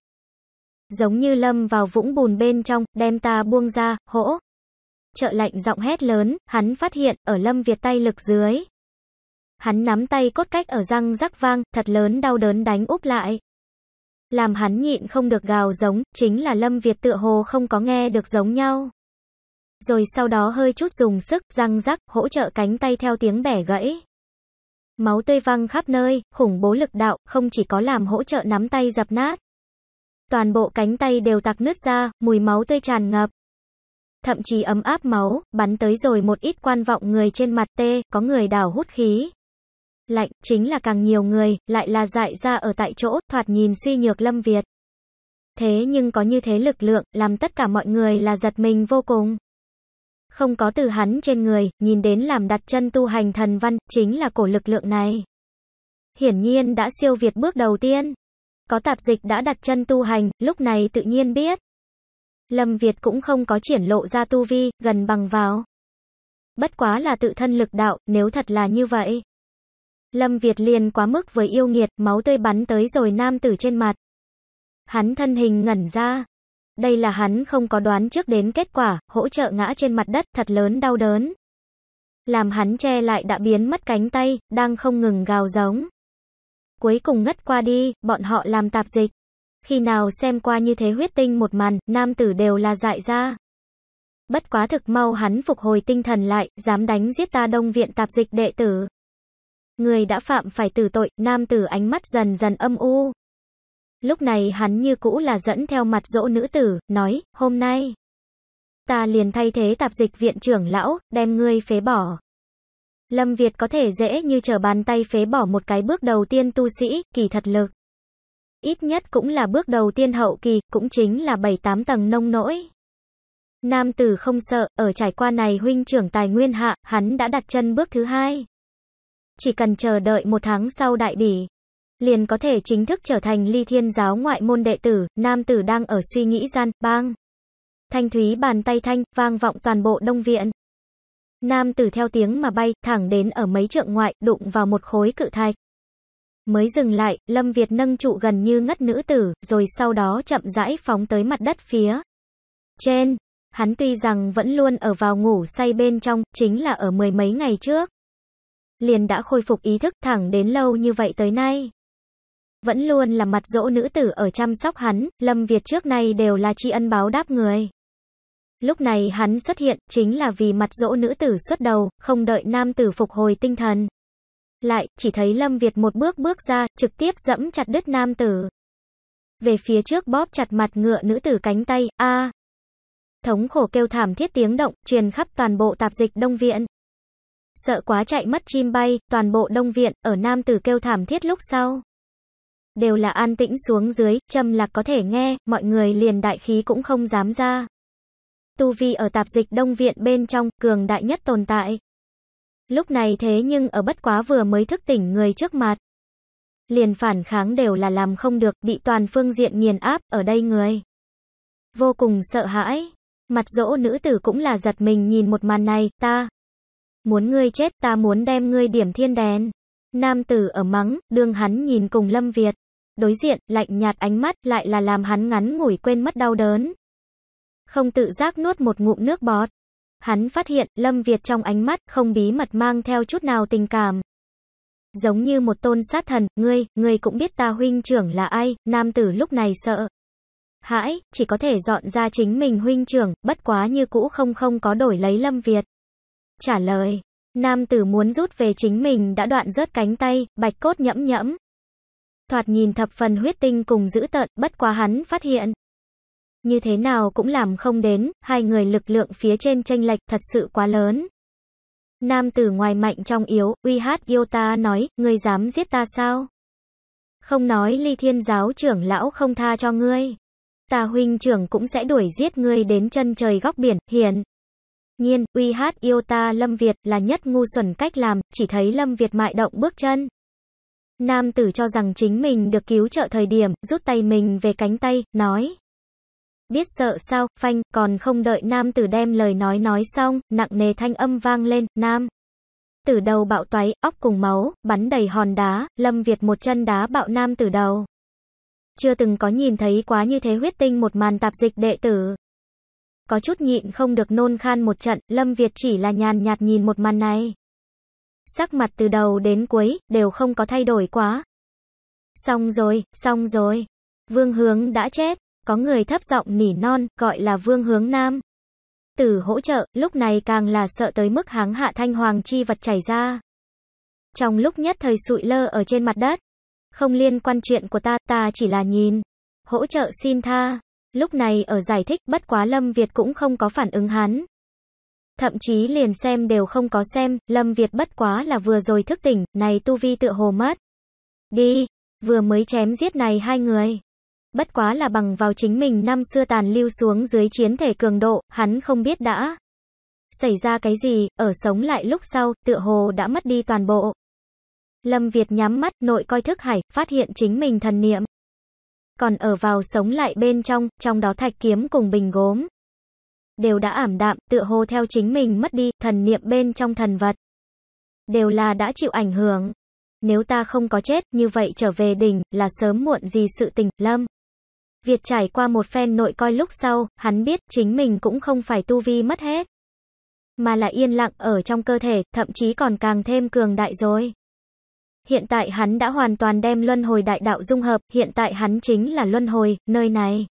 Giống như lâm vào vũng bùn bên trong, đem ta buông ra, hỗ. Trợ lạnh giọng hét lớn, hắn phát hiện, ở lâm Việt tay lực dưới. Hắn nắm tay cốt cách ở răng rắc vang, thật lớn đau đớn đánh úp lại. Làm hắn nhịn không được gào giống, chính là lâm Việt tựa hồ không có nghe được giống nhau. Rồi sau đó hơi chút dùng sức, răng rắc, hỗ trợ cánh tay theo tiếng bẻ gãy. Máu tươi văng khắp nơi, khủng bố lực đạo, không chỉ có làm hỗ trợ nắm tay dập nát. Toàn bộ cánh tay đều tạc nứt ra, mùi máu tươi tràn ngập. Thậm chí ấm áp máu, bắn tới rồi một ít quan vọng người trên mặt tê, có người đào hút khí. Lạnh, chính là càng nhiều người, lại là dại ra ở tại chỗ, thoạt nhìn suy nhược lâm Việt. Thế nhưng có như thế lực lượng, làm tất cả mọi người là giật mình vô cùng không có từ hắn trên người, nhìn đến làm đặt chân tu hành thần văn, chính là cổ lực lượng này. Hiển nhiên đã siêu việt bước đầu tiên. Có tạp dịch đã đặt chân tu hành, lúc này tự nhiên biết. Lâm Việt cũng không có triển lộ ra tu vi, gần bằng vào. Bất quá là tự thân lực đạo, nếu thật là như vậy. Lâm Việt liền quá mức với yêu nghiệt, máu tươi bắn tới rồi nam tử trên mặt. Hắn thân hình ngẩn ra, đây là hắn không có đoán trước đến kết quả, hỗ trợ ngã trên mặt đất thật lớn đau đớn. Làm hắn che lại đã biến mất cánh tay, đang không ngừng gào giống. Cuối cùng ngất qua đi, bọn họ làm tạp dịch. Khi nào xem qua như thế huyết tinh một màn, nam tử đều là dại ra. Bất quá thực mau hắn phục hồi tinh thần lại, dám đánh giết ta đông viện tạp dịch đệ tử. Người đã phạm phải tử tội, nam tử ánh mắt dần dần âm u. Lúc này hắn như cũ là dẫn theo mặt dỗ nữ tử, nói, hôm nay. Ta liền thay thế tạp dịch viện trưởng lão, đem ngươi phế bỏ. Lâm Việt có thể dễ như trở bàn tay phế bỏ một cái bước đầu tiên tu sĩ, kỳ thật lực. Ít nhất cũng là bước đầu tiên hậu kỳ, cũng chính là 7-8 tầng nông nỗi. Nam tử không sợ, ở trải qua này huynh trưởng tài nguyên hạ, hắn đã đặt chân bước thứ hai. Chỉ cần chờ đợi một tháng sau đại bỉ liền có thể chính thức trở thành ly thiên giáo ngoại môn đệ tử, nam tử đang ở suy nghĩ gian, bang. Thanh thúy bàn tay thanh, vang vọng toàn bộ đông viện. Nam tử theo tiếng mà bay, thẳng đến ở mấy trượng ngoại, đụng vào một khối cự thạch. Mới dừng lại, Lâm Việt nâng trụ gần như ngất nữ tử, rồi sau đó chậm rãi phóng tới mặt đất phía. Trên, hắn tuy rằng vẫn luôn ở vào ngủ say bên trong, chính là ở mười mấy ngày trước. Liền đã khôi phục ý thức thẳng đến lâu như vậy tới nay vẫn luôn là mặt dỗ nữ tử ở chăm sóc hắn, Lâm Việt trước nay đều là tri ân báo đáp người. Lúc này hắn xuất hiện, chính là vì mặt dỗ nữ tử xuất đầu, không đợi nam tử phục hồi tinh thần. Lại, chỉ thấy Lâm Việt một bước bước ra, trực tiếp dẫm chặt đứt nam tử. Về phía trước bóp chặt mặt ngựa nữ tử cánh tay, a Thống khổ kêu thảm thiết tiếng động, truyền khắp toàn bộ tạp dịch Đông Viện. Sợ quá chạy mất chim bay, toàn bộ Đông Viện, ở nam tử kêu thảm thiết lúc sau đều là an tĩnh xuống dưới, trầm lạc có thể nghe, mọi người liền đại khí cũng không dám ra. Tu vi ở tạp dịch đông viện bên trong, cường đại nhất tồn tại. Lúc này thế nhưng ở bất quá vừa mới thức tỉnh người trước mặt. Liền phản kháng đều là làm không được, bị toàn phương diện nghiền áp, ở đây người. Vô cùng sợ hãi. Mặt dỗ nữ tử cũng là giật mình nhìn một màn này, ta. Muốn ngươi chết, ta muốn đem ngươi điểm thiên đèn. Nam tử ở mắng, đương hắn nhìn cùng Lâm Việt đối diện, lạnh nhạt ánh mắt lại là làm hắn ngắn ngủi quên mất đau đớn. Không tự giác nuốt một ngụm nước bọt. Hắn phát hiện Lâm Việt trong ánh mắt không bí mật mang theo chút nào tình cảm. Giống như một tôn sát thần, ngươi, ngươi cũng biết ta huynh trưởng là ai, nam tử lúc này sợ. Hãi, chỉ có thể dọn ra chính mình huynh trưởng, bất quá như cũ không không có đổi lấy Lâm Việt. Trả lời, nam tử muốn rút về chính mình đã đoạn rớt cánh tay, bạch cốt nhẫm nhẫm, thoạt nhìn thập phần huyết tinh cùng dữ tợn, bất quá hắn phát hiện. Như thế nào cũng làm không đến, hai người lực lượng phía trên tranh lệch thật sự quá lớn. Nam tử ngoài mạnh trong yếu, uy hát yêu ta nói, ngươi dám giết ta sao? Không nói ly thiên giáo trưởng lão không tha cho ngươi. Ta huynh trưởng cũng sẽ đuổi giết ngươi đến chân trời góc biển, hiện. Nhiên, uy hát yêu ta Lâm Việt là nhất ngu xuẩn cách làm, chỉ thấy Lâm Việt mại động bước chân. Nam tử cho rằng chính mình được cứu trợ thời điểm, rút tay mình về cánh tay, nói. Biết sợ sao, phanh, còn không đợi nam tử đem lời nói nói xong, nặng nề thanh âm vang lên, nam. Tử đầu bạo toái óc cùng máu, bắn đầy hòn đá, lâm việt một chân đá bạo nam tử đầu. Chưa từng có nhìn thấy quá như thế huyết tinh một màn tạp dịch đệ tử. Có chút nhịn không được nôn khan một trận, lâm việt chỉ là nhàn nhạt nhìn một màn này. Sắc mặt từ đầu đến cuối, đều không có thay đổi quá. Xong rồi, xong rồi. Vương hướng đã chết, có người thấp giọng nỉ non, gọi là vương hướng nam. Tử hỗ trợ, lúc này càng là sợ tới mức háng hạ thanh hoàng chi vật chảy ra. Trong lúc nhất thời sụi lơ ở trên mặt đất. Không liên quan chuyện của ta, ta chỉ là nhìn. Hỗ trợ xin tha. Lúc này ở giải thích, bất quá Lâm Việt cũng không có phản ứng hắn. Thậm chí liền xem đều không có xem, Lâm Việt bất quá là vừa rồi thức tỉnh, này tu vi tựa hồ mất. Đi, vừa mới chém giết này hai người. Bất quá là bằng vào chính mình năm xưa tàn lưu xuống dưới chiến thể cường độ, hắn không biết đã. Xảy ra cái gì, ở sống lại lúc sau, tựa hồ đã mất đi toàn bộ. Lâm Việt nhắm mắt, nội coi thức hải, phát hiện chính mình thần niệm. Còn ở vào sống lại bên trong, trong đó thạch kiếm cùng bình gốm đều đã ảm đạm, tựa hồ theo chính mình mất đi, thần niệm bên trong thần vật. Đều là đã chịu ảnh hưởng. Nếu ta không có chết, như vậy trở về đỉnh, là sớm muộn gì sự tình, lâm. Việt trải qua một phen nội coi lúc sau, hắn biết chính mình cũng không phải tu vi mất hết. Mà là yên lặng ở trong cơ thể, thậm chí còn càng thêm cường đại rồi. Hiện tại hắn đã hoàn toàn đem luân hồi đại đạo dung hợp, hiện tại hắn chính là luân hồi, nơi này.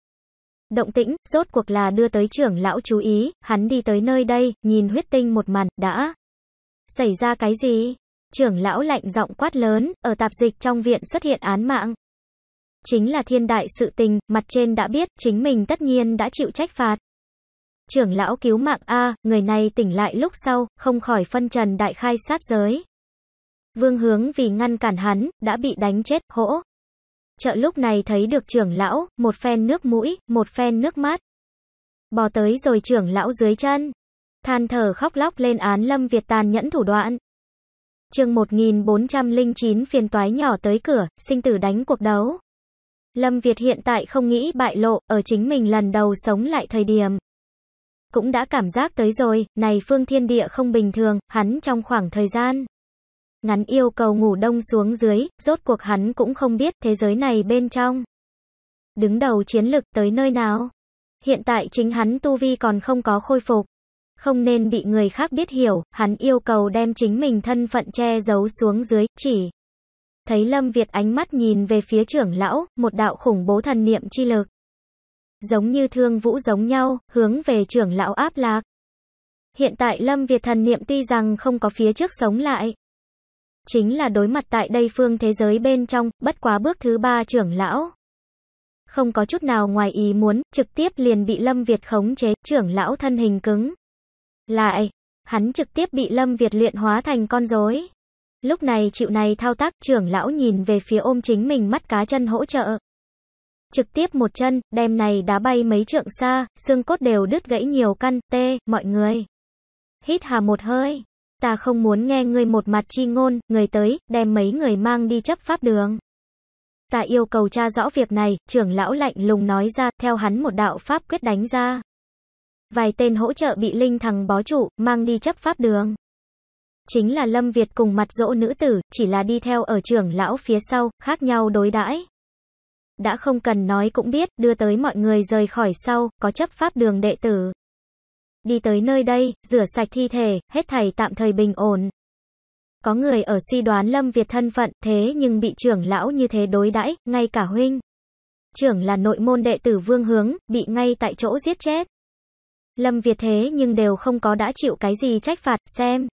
Động tĩnh, rốt cuộc là đưa tới trưởng lão chú ý, hắn đi tới nơi đây, nhìn huyết tinh một màn, đã. Xảy ra cái gì? Trưởng lão lạnh giọng quát lớn, ở tạp dịch trong viện xuất hiện án mạng. Chính là thiên đại sự tình, mặt trên đã biết, chính mình tất nhiên đã chịu trách phạt. Trưởng lão cứu mạng A, người này tỉnh lại lúc sau, không khỏi phân trần đại khai sát giới. Vương hướng vì ngăn cản hắn, đã bị đánh chết, hỗ. Chợ lúc này thấy được trưởng lão, một phen nước mũi, một phen nước mắt. Bò tới rồi trưởng lão dưới chân. Than thở khóc lóc lên án Lâm Việt tàn nhẫn thủ đoạn. chương 1409 phiền toái nhỏ tới cửa, sinh tử đánh cuộc đấu. Lâm Việt hiện tại không nghĩ bại lộ, ở chính mình lần đầu sống lại thời điểm. Cũng đã cảm giác tới rồi, này phương thiên địa không bình thường, hắn trong khoảng thời gian ngắn yêu cầu ngủ đông xuống dưới, rốt cuộc hắn cũng không biết thế giới này bên trong. Đứng đầu chiến lực tới nơi nào? Hiện tại chính hắn tu vi còn không có khôi phục. Không nên bị người khác biết hiểu, hắn yêu cầu đem chính mình thân phận che giấu xuống dưới, chỉ. Thấy Lâm Việt ánh mắt nhìn về phía trưởng lão, một đạo khủng bố thần niệm chi lực. Giống như thương vũ giống nhau, hướng về trưởng lão áp lạc. Hiện tại Lâm Việt thần niệm tuy rằng không có phía trước sống lại, chính là đối mặt tại đây phương thế giới bên trong, bất quá bước thứ ba trưởng lão. Không có chút nào ngoài ý muốn, trực tiếp liền bị Lâm Việt khống chế, trưởng lão thân hình cứng. Lại, hắn trực tiếp bị Lâm Việt luyện hóa thành con rối. Lúc này chịu này thao tác, trưởng lão nhìn về phía ôm chính mình mắt cá chân hỗ trợ. Trực tiếp một chân, đem này đá bay mấy trượng xa, xương cốt đều đứt gãy nhiều căn, tê, mọi người. Hít hà một hơi, ta không muốn nghe ngươi một mặt chi ngôn, người tới, đem mấy người mang đi chấp pháp đường. Ta yêu cầu tra rõ việc này, trưởng lão lạnh lùng nói ra, theo hắn một đạo pháp quyết đánh ra. Vài tên hỗ trợ bị linh thằng bó trụ, mang đi chấp pháp đường. Chính là Lâm Việt cùng mặt dỗ nữ tử, chỉ là đi theo ở trưởng lão phía sau, khác nhau đối đãi. Đã không cần nói cũng biết, đưa tới mọi người rời khỏi sau, có chấp pháp đường đệ tử đi tới nơi đây, rửa sạch thi thể, hết thảy tạm thời bình ổn. Có người ở suy đoán Lâm Việt thân phận, thế nhưng bị trưởng lão như thế đối đãi, ngay cả huynh. Trưởng là nội môn đệ tử Vương Hướng, bị ngay tại chỗ giết chết. Lâm Việt thế nhưng đều không có đã chịu cái gì trách phạt, xem.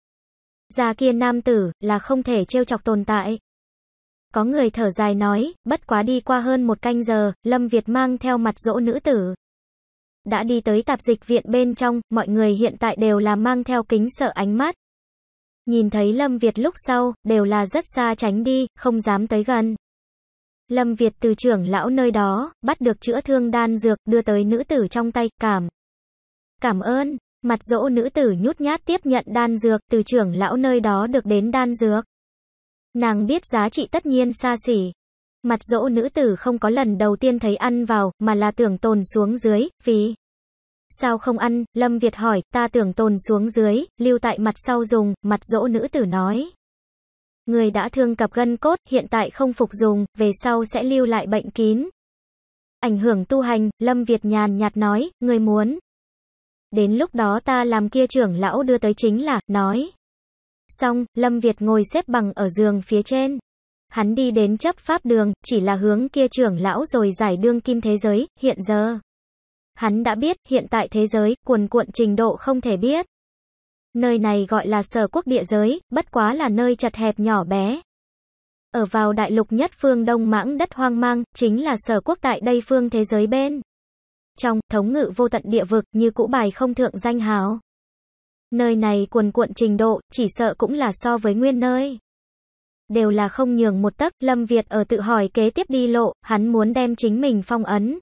Già kia nam tử, là không thể trêu chọc tồn tại. Có người thở dài nói, bất quá đi qua hơn một canh giờ, Lâm Việt mang theo mặt dỗ nữ tử. Đã đi tới tạp dịch viện bên trong, mọi người hiện tại đều là mang theo kính sợ ánh mắt. Nhìn thấy Lâm Việt lúc sau, đều là rất xa tránh đi, không dám tới gần. Lâm Việt từ trưởng lão nơi đó, bắt được chữa thương đan dược, đưa tới nữ tử trong tay, cảm. Cảm ơn, mặt dỗ nữ tử nhút nhát tiếp nhận đan dược, từ trưởng lão nơi đó được đến đan dược. Nàng biết giá trị tất nhiên xa xỉ, Mặt dỗ nữ tử không có lần đầu tiên thấy ăn vào, mà là tưởng tồn xuống dưới, vì... Sao không ăn, Lâm Việt hỏi, ta tưởng tồn xuống dưới, lưu tại mặt sau dùng, mặt dỗ nữ tử nói. Người đã thương cập gân cốt, hiện tại không phục dùng, về sau sẽ lưu lại bệnh kín. Ảnh hưởng tu hành, Lâm Việt nhàn nhạt nói, người muốn. Đến lúc đó ta làm kia trưởng lão đưa tới chính là, nói. Xong, Lâm Việt ngồi xếp bằng ở giường phía trên. Hắn đi đến chấp pháp đường, chỉ là hướng kia trưởng lão rồi giải đương kim thế giới, hiện giờ. Hắn đã biết, hiện tại thế giới, cuồn cuộn trình độ không thể biết. Nơi này gọi là sở quốc địa giới, bất quá là nơi chật hẹp nhỏ bé. Ở vào đại lục nhất phương đông mãng đất hoang mang, chính là sở quốc tại đây phương thế giới bên. Trong, thống ngự vô tận địa vực, như cũ bài không thượng danh hào. Nơi này cuồn cuộn trình độ, chỉ sợ cũng là so với nguyên nơi đều là không nhường một tấc, Lâm Việt ở tự hỏi kế tiếp đi lộ, hắn muốn đem chính mình phong ấn.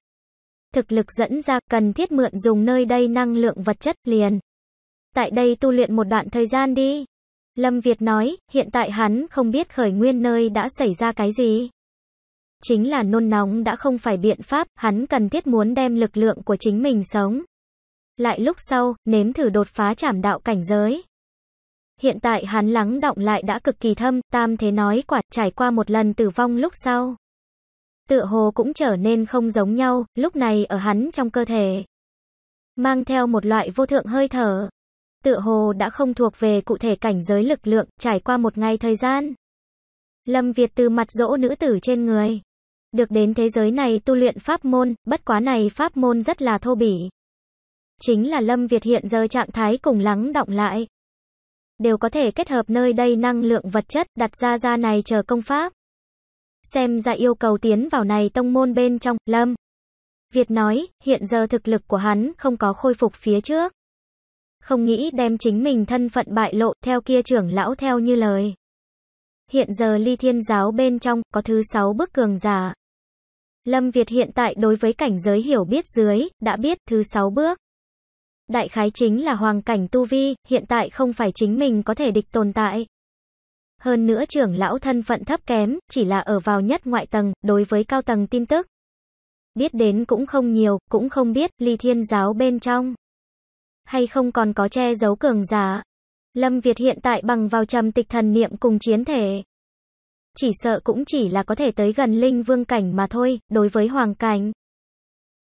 Thực lực dẫn ra, cần thiết mượn dùng nơi đây năng lượng vật chất liền. Tại đây tu luyện một đoạn thời gian đi. Lâm Việt nói, hiện tại hắn không biết khởi nguyên nơi đã xảy ra cái gì. Chính là nôn nóng đã không phải biện pháp, hắn cần thiết muốn đem lực lượng của chính mình sống. Lại lúc sau, nếm thử đột phá chảm đạo cảnh giới. Hiện tại hắn lắng động lại đã cực kỳ thâm, tam thế nói quả trải qua một lần tử vong lúc sau. Tựa hồ cũng trở nên không giống nhau, lúc này ở hắn trong cơ thể. Mang theo một loại vô thượng hơi thở. Tựa hồ đã không thuộc về cụ thể cảnh giới lực lượng, trải qua một ngày thời gian. Lâm Việt từ mặt dỗ nữ tử trên người. Được đến thế giới này tu luyện pháp môn, bất quá này pháp môn rất là thô bỉ. Chính là Lâm Việt hiện giờ trạng thái cùng lắng động lại đều có thể kết hợp nơi đây năng lượng vật chất đặt ra ra này chờ công pháp. Xem ra yêu cầu tiến vào này tông môn bên trong, lâm. Việt nói, hiện giờ thực lực của hắn không có khôi phục phía trước. Không nghĩ đem chính mình thân phận bại lộ theo kia trưởng lão theo như lời. Hiện giờ ly thiên giáo bên trong có thứ sáu bức cường giả. Lâm Việt hiện tại đối với cảnh giới hiểu biết dưới, đã biết thứ sáu bước đại khái chính là hoàng cảnh tu vi, hiện tại không phải chính mình có thể địch tồn tại. Hơn nữa trưởng lão thân phận thấp kém, chỉ là ở vào nhất ngoại tầng, đối với cao tầng tin tức. Biết đến cũng không nhiều, cũng không biết, ly thiên giáo bên trong. Hay không còn có che giấu cường giả. Lâm Việt hiện tại bằng vào trầm tịch thần niệm cùng chiến thể. Chỉ sợ cũng chỉ là có thể tới gần linh vương cảnh mà thôi, đối với hoàng cảnh.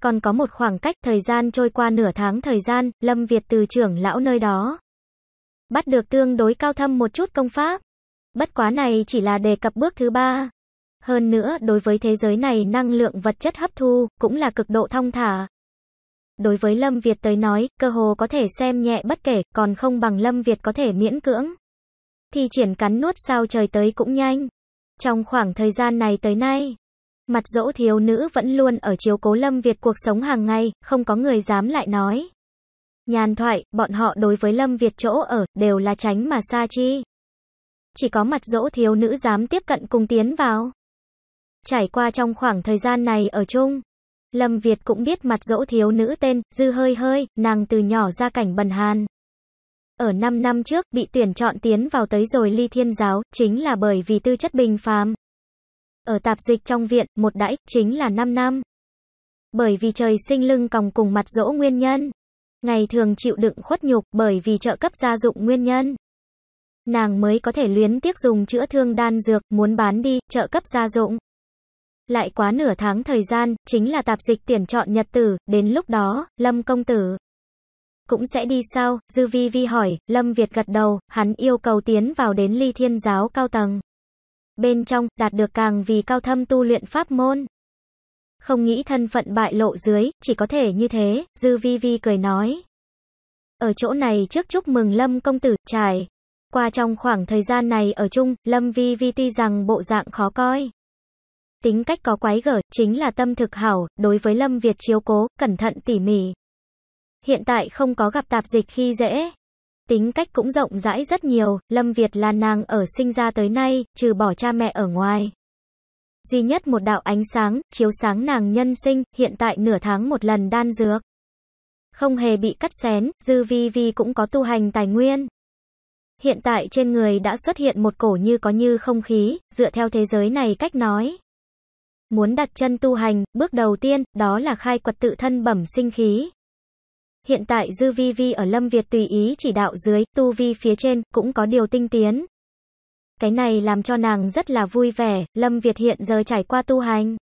Còn có một khoảng cách thời gian trôi qua nửa tháng thời gian, Lâm Việt từ trưởng lão nơi đó. Bắt được tương đối cao thâm một chút công pháp. Bất quá này chỉ là đề cập bước thứ ba. Hơn nữa, đối với thế giới này năng lượng vật chất hấp thu, cũng là cực độ thông thả. Đối với Lâm Việt tới nói, cơ hồ có thể xem nhẹ bất kể, còn không bằng Lâm Việt có thể miễn cưỡng. Thì triển cắn nuốt sao trời tới cũng nhanh. Trong khoảng thời gian này tới nay, Mặt dỗ thiếu nữ vẫn luôn ở chiếu cố Lâm Việt cuộc sống hàng ngày, không có người dám lại nói. Nhàn thoại, bọn họ đối với Lâm Việt chỗ ở, đều là tránh mà xa chi. Chỉ có mặt dỗ thiếu nữ dám tiếp cận cùng tiến vào. Trải qua trong khoảng thời gian này ở chung, Lâm Việt cũng biết mặt dỗ thiếu nữ tên, dư hơi hơi, nàng từ nhỏ ra cảnh bần hàn. Ở 5 năm trước, bị tuyển chọn tiến vào tới rồi ly thiên giáo, chính là bởi vì tư chất bình phàm, ở tạp dịch trong viện, một đãi, chính là 5 năm. Bởi vì trời sinh lưng còng cùng mặt dỗ nguyên nhân. Ngày thường chịu đựng khuất nhục bởi vì trợ cấp gia dụng nguyên nhân. Nàng mới có thể luyến tiếc dùng chữa thương đan dược, muốn bán đi, trợ cấp gia dụng. Lại quá nửa tháng thời gian, chính là tạp dịch tiền chọn nhật tử, đến lúc đó, Lâm Công Tử cũng sẽ đi sao? Dư Vi Vi hỏi, Lâm Việt gật đầu, hắn yêu cầu tiến vào đến ly thiên giáo cao tầng. Bên trong, đạt được càng vì cao thâm tu luyện pháp môn. Không nghĩ thân phận bại lộ dưới, chỉ có thể như thế, Dư Vi Vi cười nói. Ở chỗ này trước chúc mừng Lâm công tử, trải. Qua trong khoảng thời gian này ở chung, Lâm Vi Vi tuy rằng bộ dạng khó coi. Tính cách có quái gở, chính là tâm thực hảo, đối với Lâm Việt chiếu cố, cẩn thận tỉ mỉ. Hiện tại không có gặp tạp dịch khi dễ, Tính cách cũng rộng rãi rất nhiều, Lâm Việt là nàng ở sinh ra tới nay, trừ bỏ cha mẹ ở ngoài. Duy nhất một đạo ánh sáng, chiếu sáng nàng nhân sinh, hiện tại nửa tháng một lần đan dược. Không hề bị cắt xén, dư vi vi cũng có tu hành tài nguyên. Hiện tại trên người đã xuất hiện một cổ như có như không khí, dựa theo thế giới này cách nói. Muốn đặt chân tu hành, bước đầu tiên, đó là khai quật tự thân bẩm sinh khí. Hiện tại Dư Vi Vi ở Lâm Việt tùy ý chỉ đạo dưới, tu vi phía trên, cũng có điều tinh tiến. Cái này làm cho nàng rất là vui vẻ, Lâm Việt hiện giờ trải qua tu hành.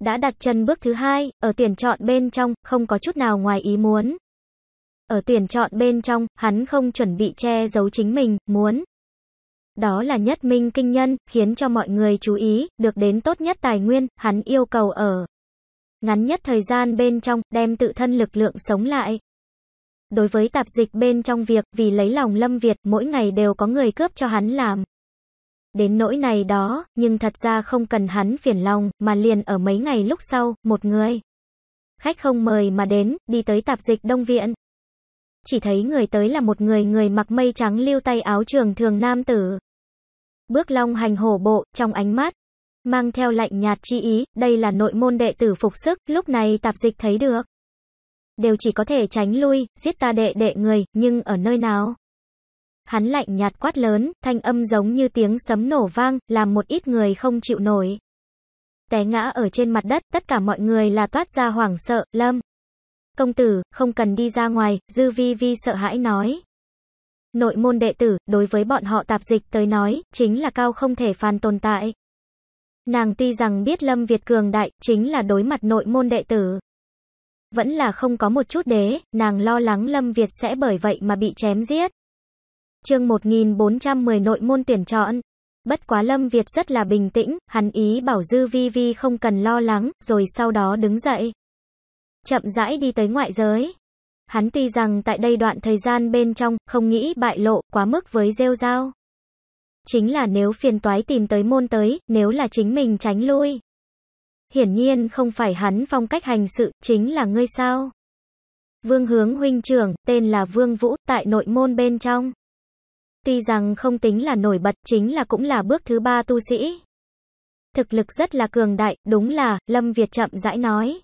Đã đặt chân bước thứ hai, ở tuyển chọn bên trong, không có chút nào ngoài ý muốn. Ở tuyển chọn bên trong, hắn không chuẩn bị che giấu chính mình, muốn. Đó là nhất minh kinh nhân, khiến cho mọi người chú ý, được đến tốt nhất tài nguyên, hắn yêu cầu ở ngắn nhất thời gian bên trong, đem tự thân lực lượng sống lại. Đối với tạp dịch bên trong việc, vì lấy lòng Lâm Việt, mỗi ngày đều có người cướp cho hắn làm. Đến nỗi này đó, nhưng thật ra không cần hắn phiền lòng, mà liền ở mấy ngày lúc sau, một người. Khách không mời mà đến, đi tới tạp dịch Đông Viện. Chỉ thấy người tới là một người người mặc mây trắng lưu tay áo trường thường nam tử. Bước long hành hổ bộ, trong ánh mắt, mang theo lạnh nhạt chi ý, đây là nội môn đệ tử phục sức, lúc này tạp dịch thấy được. Đều chỉ có thể tránh lui, giết ta đệ đệ người, nhưng ở nơi nào? Hắn lạnh nhạt quát lớn, thanh âm giống như tiếng sấm nổ vang, làm một ít người không chịu nổi. Té ngã ở trên mặt đất, tất cả mọi người là toát ra hoảng sợ, lâm. Công tử, không cần đi ra ngoài, dư vi vi sợ hãi nói. Nội môn đệ tử, đối với bọn họ tạp dịch tới nói, chính là cao không thể phàn tồn tại. Nàng tuy rằng biết Lâm Việt cường đại, chính là đối mặt nội môn đệ tử. Vẫn là không có một chút đế, nàng lo lắng Lâm Việt sẽ bởi vậy mà bị chém giết. chương 1410 nội môn tuyển chọn. Bất quá Lâm Việt rất là bình tĩnh, hắn ý bảo Dư Vi Vi không cần lo lắng, rồi sau đó đứng dậy. Chậm rãi đi tới ngoại giới. Hắn tuy rằng tại đây đoạn thời gian bên trong, không nghĩ bại lộ, quá mức với rêu rao chính là nếu phiền toái tìm tới môn tới, nếu là chính mình tránh lui. Hiển nhiên không phải hắn phong cách hành sự, chính là ngươi sao. Vương hướng huynh trưởng, tên là Vương Vũ, tại nội môn bên trong. Tuy rằng không tính là nổi bật, chính là cũng là bước thứ ba tu sĩ. Thực lực rất là cường đại, đúng là, Lâm Việt chậm rãi nói.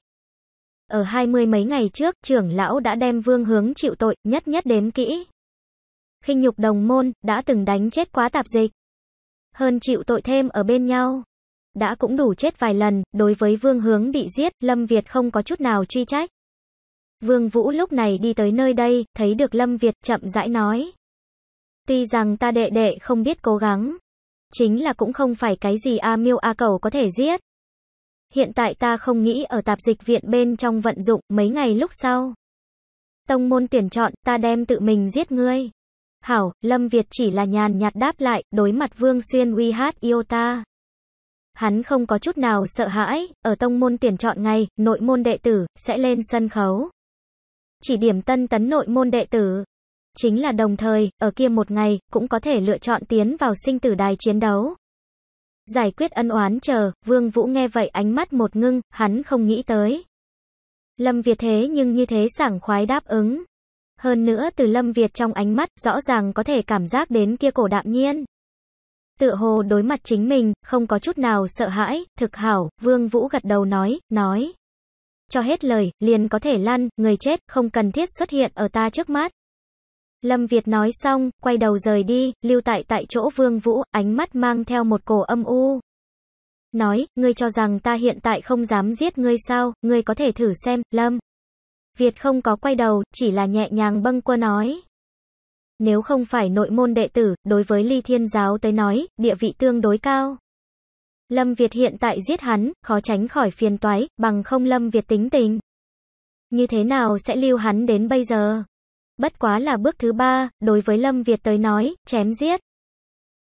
Ở hai mươi mấy ngày trước, trưởng lão đã đem vương hướng chịu tội, nhất nhất đếm kỹ khinh nhục đồng môn, đã từng đánh chết quá tạp dịch. Hơn chịu tội thêm ở bên nhau. Đã cũng đủ chết vài lần, đối với vương hướng bị giết, Lâm Việt không có chút nào truy trách. Vương Vũ lúc này đi tới nơi đây, thấy được Lâm Việt chậm rãi nói. Tuy rằng ta đệ đệ không biết cố gắng, chính là cũng không phải cái gì A Miêu A Cầu có thể giết. Hiện tại ta không nghĩ ở tạp dịch viện bên trong vận dụng mấy ngày lúc sau. Tông môn tuyển chọn, ta đem tự mình giết ngươi. Hảo, Lâm Việt chỉ là nhàn nhạt đáp lại, đối mặt Vương Xuyên uy hát yêu ta. Hắn không có chút nào sợ hãi, ở tông môn tuyển chọn ngay nội môn đệ tử, sẽ lên sân khấu. Chỉ điểm tân tấn nội môn đệ tử. Chính là đồng thời, ở kia một ngày, cũng có thể lựa chọn tiến vào sinh tử đài chiến đấu. Giải quyết ân oán chờ, Vương Vũ nghe vậy ánh mắt một ngưng, hắn không nghĩ tới. Lâm Việt thế nhưng như thế sảng khoái đáp ứng. Hơn nữa từ Lâm Việt trong ánh mắt, rõ ràng có thể cảm giác đến kia cổ đạm nhiên. Tựa hồ đối mặt chính mình, không có chút nào sợ hãi, thực hảo, Vương Vũ gật đầu nói, nói. Cho hết lời, liền có thể lăn, người chết, không cần thiết xuất hiện ở ta trước mắt. Lâm Việt nói xong, quay đầu rời đi, lưu tại tại chỗ Vương Vũ, ánh mắt mang theo một cổ âm u. Nói, ngươi cho rằng ta hiện tại không dám giết ngươi sao, ngươi có thể thử xem, Lâm. Việt không có quay đầu, chỉ là nhẹ nhàng bâng quơ nói. Nếu không phải nội môn đệ tử, đối với ly thiên giáo tới nói, địa vị tương đối cao. Lâm Việt hiện tại giết hắn, khó tránh khỏi phiền toái, bằng không Lâm Việt tính tình. Như thế nào sẽ lưu hắn đến bây giờ? Bất quá là bước thứ ba, đối với Lâm Việt tới nói, chém giết.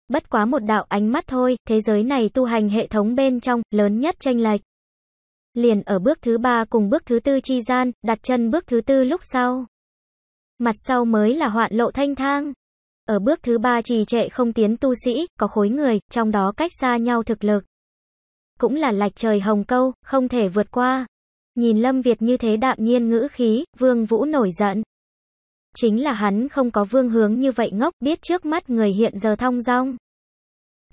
Bất quá một đạo ánh mắt thôi, thế giới này tu hành hệ thống bên trong, lớn nhất tranh lệch liền ở bước thứ ba cùng bước thứ tư chi gian, đặt chân bước thứ tư lúc sau. Mặt sau mới là hoạn lộ thanh thang. Ở bước thứ ba trì trệ không tiến tu sĩ, có khối người, trong đó cách xa nhau thực lực. Cũng là lạch trời hồng câu, không thể vượt qua. Nhìn Lâm Việt như thế đạm nhiên ngữ khí, Vương Vũ nổi giận. Chính là hắn không có vương hướng như vậy ngốc, biết trước mắt người hiện giờ thong dong.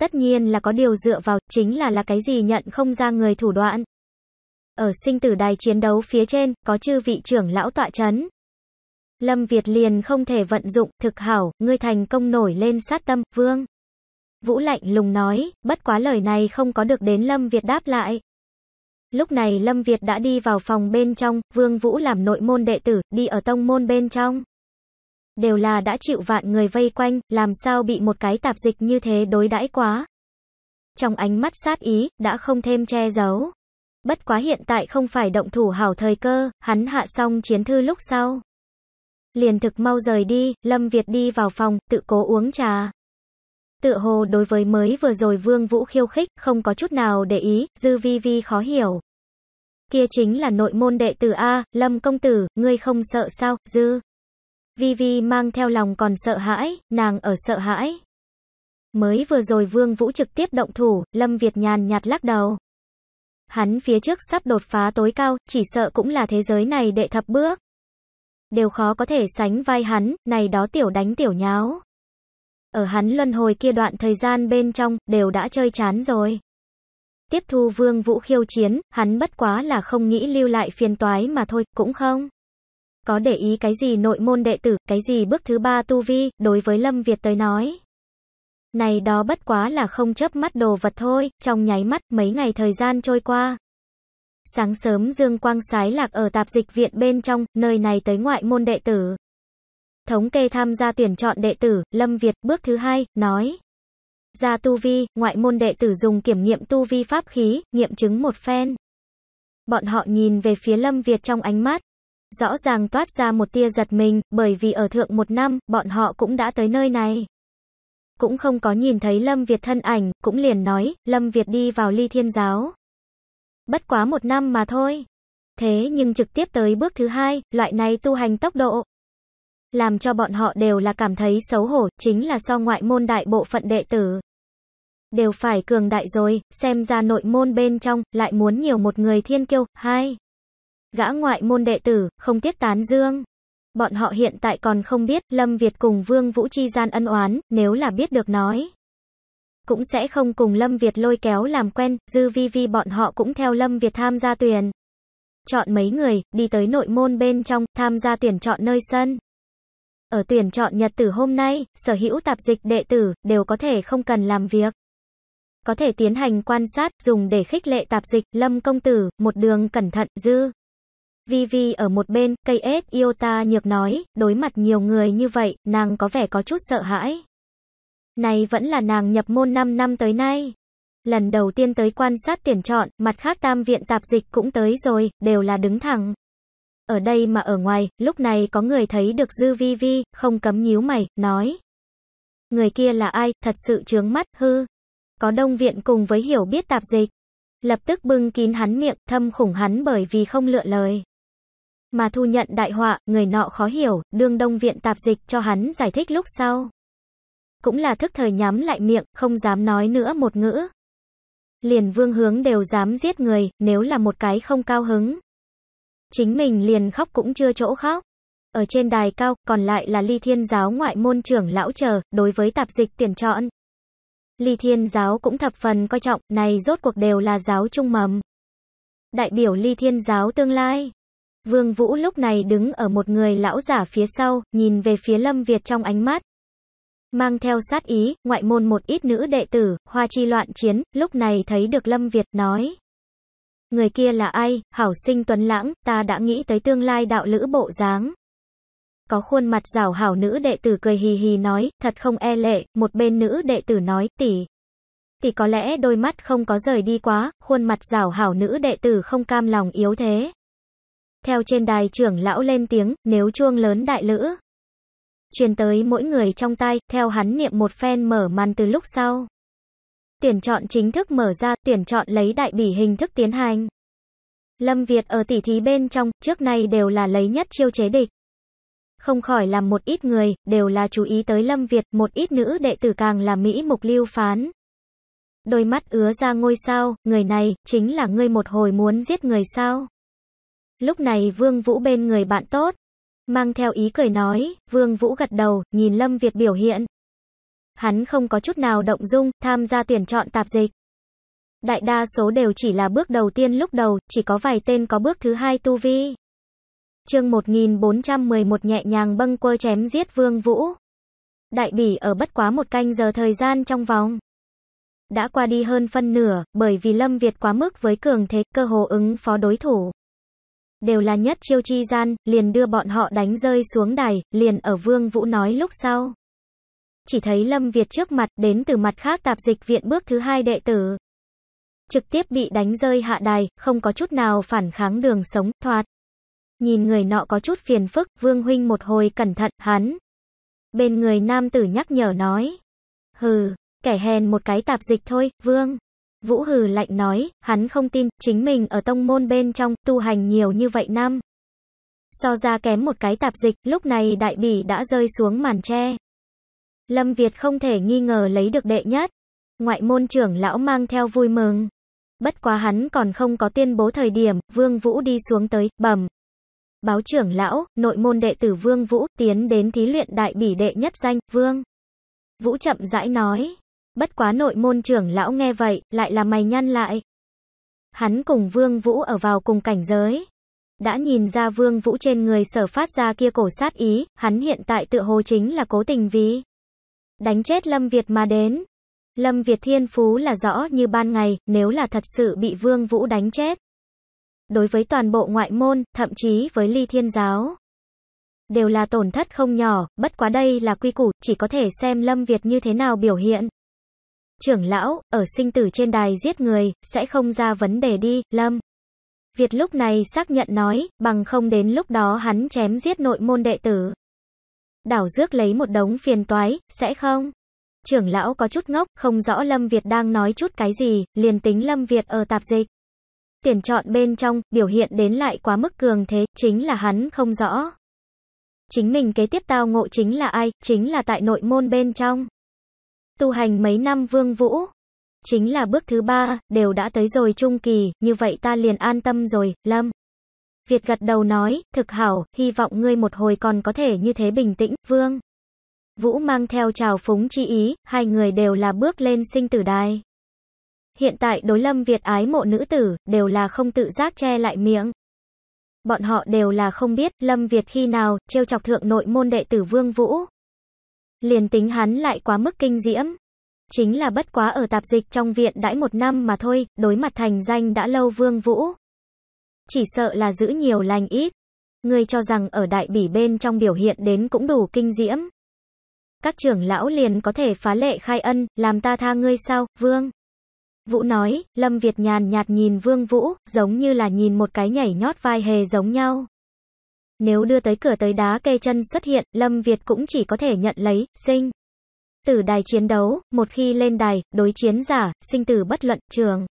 Tất nhiên là có điều dựa vào, chính là là cái gì nhận không ra người thủ đoạn ở sinh tử đài chiến đấu phía trên, có chư vị trưởng lão tọa chấn. Lâm Việt liền không thể vận dụng, thực hảo, ngươi thành công nổi lên sát tâm, vương. Vũ lạnh lùng nói, bất quá lời này không có được đến Lâm Việt đáp lại. Lúc này Lâm Việt đã đi vào phòng bên trong, Vương Vũ làm nội môn đệ tử, đi ở tông môn bên trong. Đều là đã chịu vạn người vây quanh, làm sao bị một cái tạp dịch như thế đối đãi quá. Trong ánh mắt sát ý, đã không thêm che giấu bất quá hiện tại không phải động thủ hảo thời cơ, hắn hạ xong chiến thư lúc sau. Liền thực mau rời đi, Lâm Việt đi vào phòng, tự cố uống trà. Tự hồ đối với mới vừa rồi Vương Vũ khiêu khích, không có chút nào để ý, dư vi vi khó hiểu. Kia chính là nội môn đệ tử A, Lâm Công Tử, ngươi không sợ sao, dư. Vi Vi mang theo lòng còn sợ hãi, nàng ở sợ hãi. Mới vừa rồi Vương Vũ trực tiếp động thủ, Lâm Việt nhàn nhạt lắc đầu. Hắn phía trước sắp đột phá tối cao, chỉ sợ cũng là thế giới này đệ thập bước. Đều khó có thể sánh vai hắn, này đó tiểu đánh tiểu nháo. Ở hắn luân hồi kia đoạn thời gian bên trong, đều đã chơi chán rồi. Tiếp thu vương vũ khiêu chiến, hắn bất quá là không nghĩ lưu lại phiền toái mà thôi, cũng không. Có để ý cái gì nội môn đệ tử, cái gì bước thứ ba tu vi, đối với Lâm Việt tới nói. Này đó bất quá là không chớp mắt đồ vật thôi, trong nháy mắt mấy ngày thời gian trôi qua. Sáng sớm Dương Quang Sái lạc ở tạp dịch viện bên trong, nơi này tới ngoại môn đệ tử. Thống kê tham gia tuyển chọn đệ tử, Lâm Việt, bước thứ hai, nói. Ra tu vi, ngoại môn đệ tử dùng kiểm nghiệm tu vi pháp khí, nghiệm chứng một phen. Bọn họ nhìn về phía Lâm Việt trong ánh mắt. Rõ ràng toát ra một tia giật mình, bởi vì ở thượng một năm, bọn họ cũng đã tới nơi này cũng không có nhìn thấy Lâm Việt thân ảnh, cũng liền nói, Lâm Việt đi vào ly thiên giáo. Bất quá một năm mà thôi. Thế nhưng trực tiếp tới bước thứ hai, loại này tu hành tốc độ. Làm cho bọn họ đều là cảm thấy xấu hổ, chính là so ngoại môn đại bộ phận đệ tử. Đều phải cường đại rồi, xem ra nội môn bên trong, lại muốn nhiều một người thiên kiêu, hai. Gã ngoại môn đệ tử, không tiếc tán dương. Bọn họ hiện tại còn không biết Lâm Việt cùng Vương Vũ Chi gian ân oán, nếu là biết được nói. Cũng sẽ không cùng Lâm Việt lôi kéo làm quen, dư vi vi bọn họ cũng theo Lâm Việt tham gia tuyển. Chọn mấy người, đi tới nội môn bên trong, tham gia tuyển chọn nơi sân. Ở tuyển chọn nhật tử hôm nay, sở hữu tạp dịch đệ tử, đều có thể không cần làm việc có thể tiến hành quan sát, dùng để khích lệ tạp dịch, Lâm công tử, một đường cẩn thận, dư. Vivi ở một bên, cây ếch Iota nhược nói, đối mặt nhiều người như vậy, nàng có vẻ có chút sợ hãi. Này vẫn là nàng nhập môn 5 năm tới nay. Lần đầu tiên tới quan sát tuyển chọn, mặt khác tam viện tạp dịch cũng tới rồi, đều là đứng thẳng. Ở đây mà ở ngoài, lúc này có người thấy được dư vi vi, không cấm nhíu mày, nói. Người kia là ai, thật sự chướng mắt, hư. Có đông viện cùng với hiểu biết tạp dịch. Lập tức bưng kín hắn miệng, thâm khủng hắn bởi vì không lựa lời. Mà thu nhận đại họa, người nọ khó hiểu, đương đông viện tạp dịch cho hắn giải thích lúc sau. Cũng là thức thời nhắm lại miệng, không dám nói nữa một ngữ. Liền vương hướng đều dám giết người, nếu là một cái không cao hứng. Chính mình liền khóc cũng chưa chỗ khóc. Ở trên đài cao, còn lại là ly thiên giáo ngoại môn trưởng lão chờ, đối với tạp dịch tuyển chọn. Ly thiên giáo cũng thập phần coi trọng, này rốt cuộc đều là giáo trung mầm. Đại biểu ly thiên giáo tương lai. Vương Vũ lúc này đứng ở một người lão giả phía sau, nhìn về phía Lâm Việt trong ánh mắt. Mang theo sát ý, ngoại môn một ít nữ đệ tử, hoa chi loạn chiến, lúc này thấy được Lâm Việt nói. Người kia là ai, hảo sinh tuấn lãng, ta đã nghĩ tới tương lai đạo lữ bộ dáng. Có khuôn mặt rảo hảo nữ đệ tử cười hì hì nói, thật không e lệ, một bên nữ đệ tử nói, tỷ. Tỷ có lẽ đôi mắt không có rời đi quá, khuôn mặt rảo hảo nữ đệ tử không cam lòng yếu thế. Theo trên đài trưởng lão lên tiếng, nếu chuông lớn đại lữ. Truyền tới mỗi người trong tay, theo hắn niệm một phen mở màn từ lúc sau. Tuyển chọn chính thức mở ra, tuyển chọn lấy đại bỉ hình thức tiến hành. Lâm Việt ở tỉ thí bên trong, trước nay đều là lấy nhất chiêu chế địch. Không khỏi làm một ít người, đều là chú ý tới Lâm Việt, một ít nữ đệ tử càng là Mỹ mục lưu phán. Đôi mắt ứa ra ngôi sao, người này, chính là ngươi một hồi muốn giết người sao. Lúc này Vương Vũ bên người bạn tốt, mang theo ý cười nói, Vương Vũ gật đầu, nhìn Lâm Việt biểu hiện. Hắn không có chút nào động dung, tham gia tuyển chọn tạp dịch. Đại đa số đều chỉ là bước đầu tiên lúc đầu, chỉ có vài tên có bước thứ hai tu vi. chương 1411 nhẹ nhàng bâng quơ chém giết Vương Vũ. Đại bỉ ở bất quá một canh giờ thời gian trong vòng. Đã qua đi hơn phân nửa, bởi vì Lâm Việt quá mức với cường thế cơ hồ ứng phó đối thủ đều là nhất chiêu chi gian, liền đưa bọn họ đánh rơi xuống đài, liền ở Vương Vũ nói lúc sau. Chỉ thấy Lâm Việt trước mặt, đến từ mặt khác tạp dịch viện bước thứ hai đệ tử. Trực tiếp bị đánh rơi hạ đài, không có chút nào phản kháng đường sống, thoạt. Nhìn người nọ có chút phiền phức, Vương Huynh một hồi cẩn thận, hắn. Bên người nam tử nhắc nhở nói. Hừ, kẻ hèn một cái tạp dịch thôi, Vương. Vũ hừ lạnh nói, hắn không tin, chính mình ở tông môn bên trong, tu hành nhiều như vậy năm. So ra kém một cái tạp dịch, lúc này đại bỉ đã rơi xuống màn tre. Lâm Việt không thể nghi ngờ lấy được đệ nhất. Ngoại môn trưởng lão mang theo vui mừng. Bất quá hắn còn không có tuyên bố thời điểm, Vương Vũ đi xuống tới, bẩm. Báo trưởng lão, nội môn đệ tử Vương Vũ, tiến đến thí luyện đại bỉ đệ nhất danh, Vương. Vũ chậm rãi nói, Bất quá nội môn trưởng lão nghe vậy, lại là mày nhăn lại. Hắn cùng Vương Vũ ở vào cùng cảnh giới. Đã nhìn ra Vương Vũ trên người sở phát ra kia cổ sát ý, hắn hiện tại tựa hồ chính là cố tình vì. Đánh chết Lâm Việt mà đến. Lâm Việt thiên phú là rõ như ban ngày, nếu là thật sự bị Vương Vũ đánh chết. Đối với toàn bộ ngoại môn, thậm chí với ly thiên giáo. Đều là tổn thất không nhỏ, bất quá đây là quy củ, chỉ có thể xem Lâm Việt như thế nào biểu hiện. Trưởng lão, ở sinh tử trên đài giết người, sẽ không ra vấn đề đi, Lâm. Việt lúc này xác nhận nói, bằng không đến lúc đó hắn chém giết nội môn đệ tử. Đảo dước lấy một đống phiền toái, sẽ không? Trưởng lão có chút ngốc, không rõ Lâm Việt đang nói chút cái gì, liền tính Lâm Việt ở tạp dịch. Tiền chọn bên trong, biểu hiện đến lại quá mức cường thế, chính là hắn không rõ. Chính mình kế tiếp tao ngộ chính là ai, chính là tại nội môn bên trong. Tu hành mấy năm Vương Vũ, chính là bước thứ ba, đều đã tới rồi trung kỳ, như vậy ta liền an tâm rồi, Lâm. Việt gật đầu nói, thực hảo, hy vọng ngươi một hồi còn có thể như thế bình tĩnh, Vương. Vũ mang theo trào phúng chi ý, hai người đều là bước lên sinh tử đài. Hiện tại đối lâm Việt ái mộ nữ tử, đều là không tự giác che lại miệng. Bọn họ đều là không biết, Lâm Việt khi nào, trêu chọc thượng nội môn đệ tử Vương Vũ, Liền tính hắn lại quá mức kinh diễm. Chính là bất quá ở tạp dịch trong viện đãi một năm mà thôi, đối mặt thành danh đã lâu vương vũ. Chỉ sợ là giữ nhiều lành ít. người cho rằng ở đại bỉ bên trong biểu hiện đến cũng đủ kinh diễm. Các trưởng lão liền có thể phá lệ khai ân, làm ta tha ngươi sao, vương. Vũ nói, Lâm Việt nhàn nhạt nhìn Vương Vũ, giống như là nhìn một cái nhảy nhót vai hề giống nhau. Nếu đưa tới cửa tới đá kê chân xuất hiện, Lâm Việt cũng chỉ có thể nhận lấy, sinh. Tử đài chiến đấu, một khi lên đài, đối chiến giả, sinh tử bất luận, trường.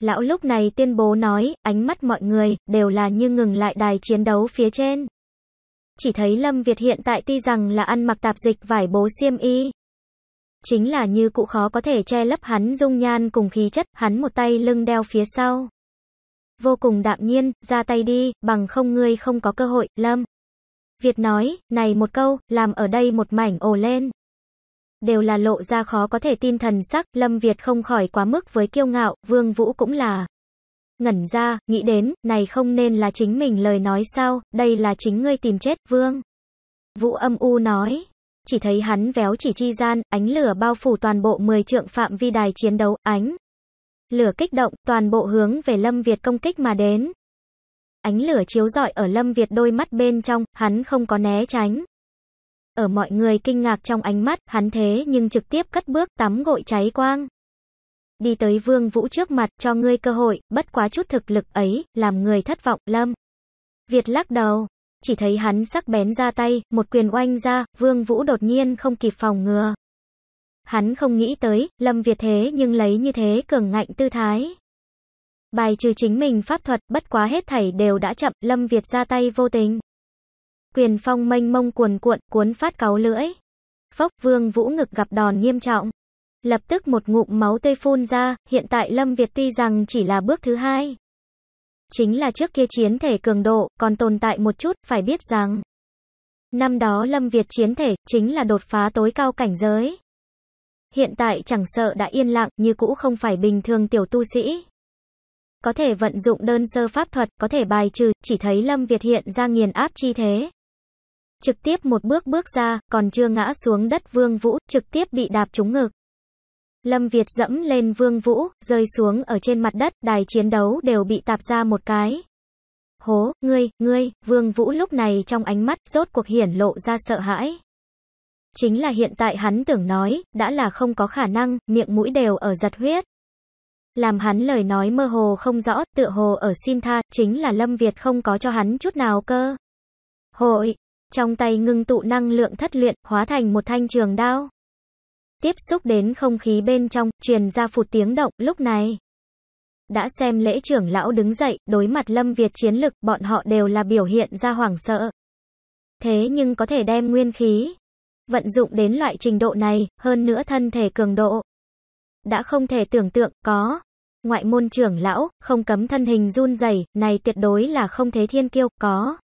Lão lúc này tuyên bố nói, ánh mắt mọi người, đều là như ngừng lại đài chiến đấu phía trên. Chỉ thấy Lâm Việt hiện tại tuy rằng là ăn mặc tạp dịch vải bố xiêm y. Chính là như cụ khó có thể che lấp hắn dung nhan cùng khí chất, hắn một tay lưng đeo phía sau vô cùng đạm nhiên, ra tay đi, bằng không ngươi không có cơ hội, Lâm. Việt nói, này một câu, làm ở đây một mảnh ồ lên. Đều là lộ ra khó có thể tin thần sắc, Lâm Việt không khỏi quá mức với kiêu ngạo, Vương Vũ cũng là. Ngẩn ra, nghĩ đến, này không nên là chính mình lời nói sao, đây là chính ngươi tìm chết, Vương. Vũ âm u nói, chỉ thấy hắn véo chỉ chi gian, ánh lửa bao phủ toàn bộ 10 trượng phạm vi đài chiến đấu, ánh. Lửa kích động, toàn bộ hướng về Lâm Việt công kích mà đến. Ánh lửa chiếu rọi ở Lâm Việt đôi mắt bên trong, hắn không có né tránh. Ở mọi người kinh ngạc trong ánh mắt, hắn thế nhưng trực tiếp cất bước tắm gội cháy quang. Đi tới Vương Vũ trước mặt, cho ngươi cơ hội, bất quá chút thực lực ấy, làm người thất vọng, Lâm. Việt lắc đầu, chỉ thấy hắn sắc bén ra tay, một quyền oanh ra, Vương Vũ đột nhiên không kịp phòng ngừa. Hắn không nghĩ tới, Lâm Việt thế nhưng lấy như thế cường ngạnh tư thái. Bài trừ chính mình pháp thuật, bất quá hết thảy đều đã chậm, Lâm Việt ra tay vô tình. Quyền phong mênh mông cuồn cuộn, cuốn phát cáu lưỡi. Phốc vương vũ ngực gặp đòn nghiêm trọng. Lập tức một ngụm máu tê phun ra, hiện tại Lâm Việt tuy rằng chỉ là bước thứ hai. Chính là trước kia chiến thể cường độ, còn tồn tại một chút, phải biết rằng. Năm đó Lâm Việt chiến thể, chính là đột phá tối cao cảnh giới hiện tại chẳng sợ đã yên lặng như cũ không phải bình thường tiểu tu sĩ. Có thể vận dụng đơn sơ pháp thuật, có thể bài trừ, chỉ thấy Lâm Việt hiện ra nghiền áp chi thế. Trực tiếp một bước bước ra, còn chưa ngã xuống đất Vương Vũ, trực tiếp bị đạp trúng ngực. Lâm Việt dẫm lên Vương Vũ, rơi xuống ở trên mặt đất, đài chiến đấu đều bị tạp ra một cái. Hố, ngươi, ngươi, Vương Vũ lúc này trong ánh mắt, rốt cuộc hiển lộ ra sợ hãi chính là hiện tại hắn tưởng nói, đã là không có khả năng, miệng mũi đều ở giật huyết. Làm hắn lời nói mơ hồ không rõ, tựa hồ ở xin tha, chính là Lâm Việt không có cho hắn chút nào cơ. Hội, trong tay ngưng tụ năng lượng thất luyện, hóa thành một thanh trường đao. Tiếp xúc đến không khí bên trong, truyền ra phụt tiếng động, lúc này. Đã xem lễ trưởng lão đứng dậy, đối mặt Lâm Việt chiến lực, bọn họ đều là biểu hiện ra hoảng sợ. Thế nhưng có thể đem nguyên khí, Vận dụng đến loại trình độ này, hơn nữa thân thể cường độ. Đã không thể tưởng tượng, có. Ngoại môn trưởng lão, không cấm thân hình run rẩy này tuyệt đối là không thế thiên kiêu, có.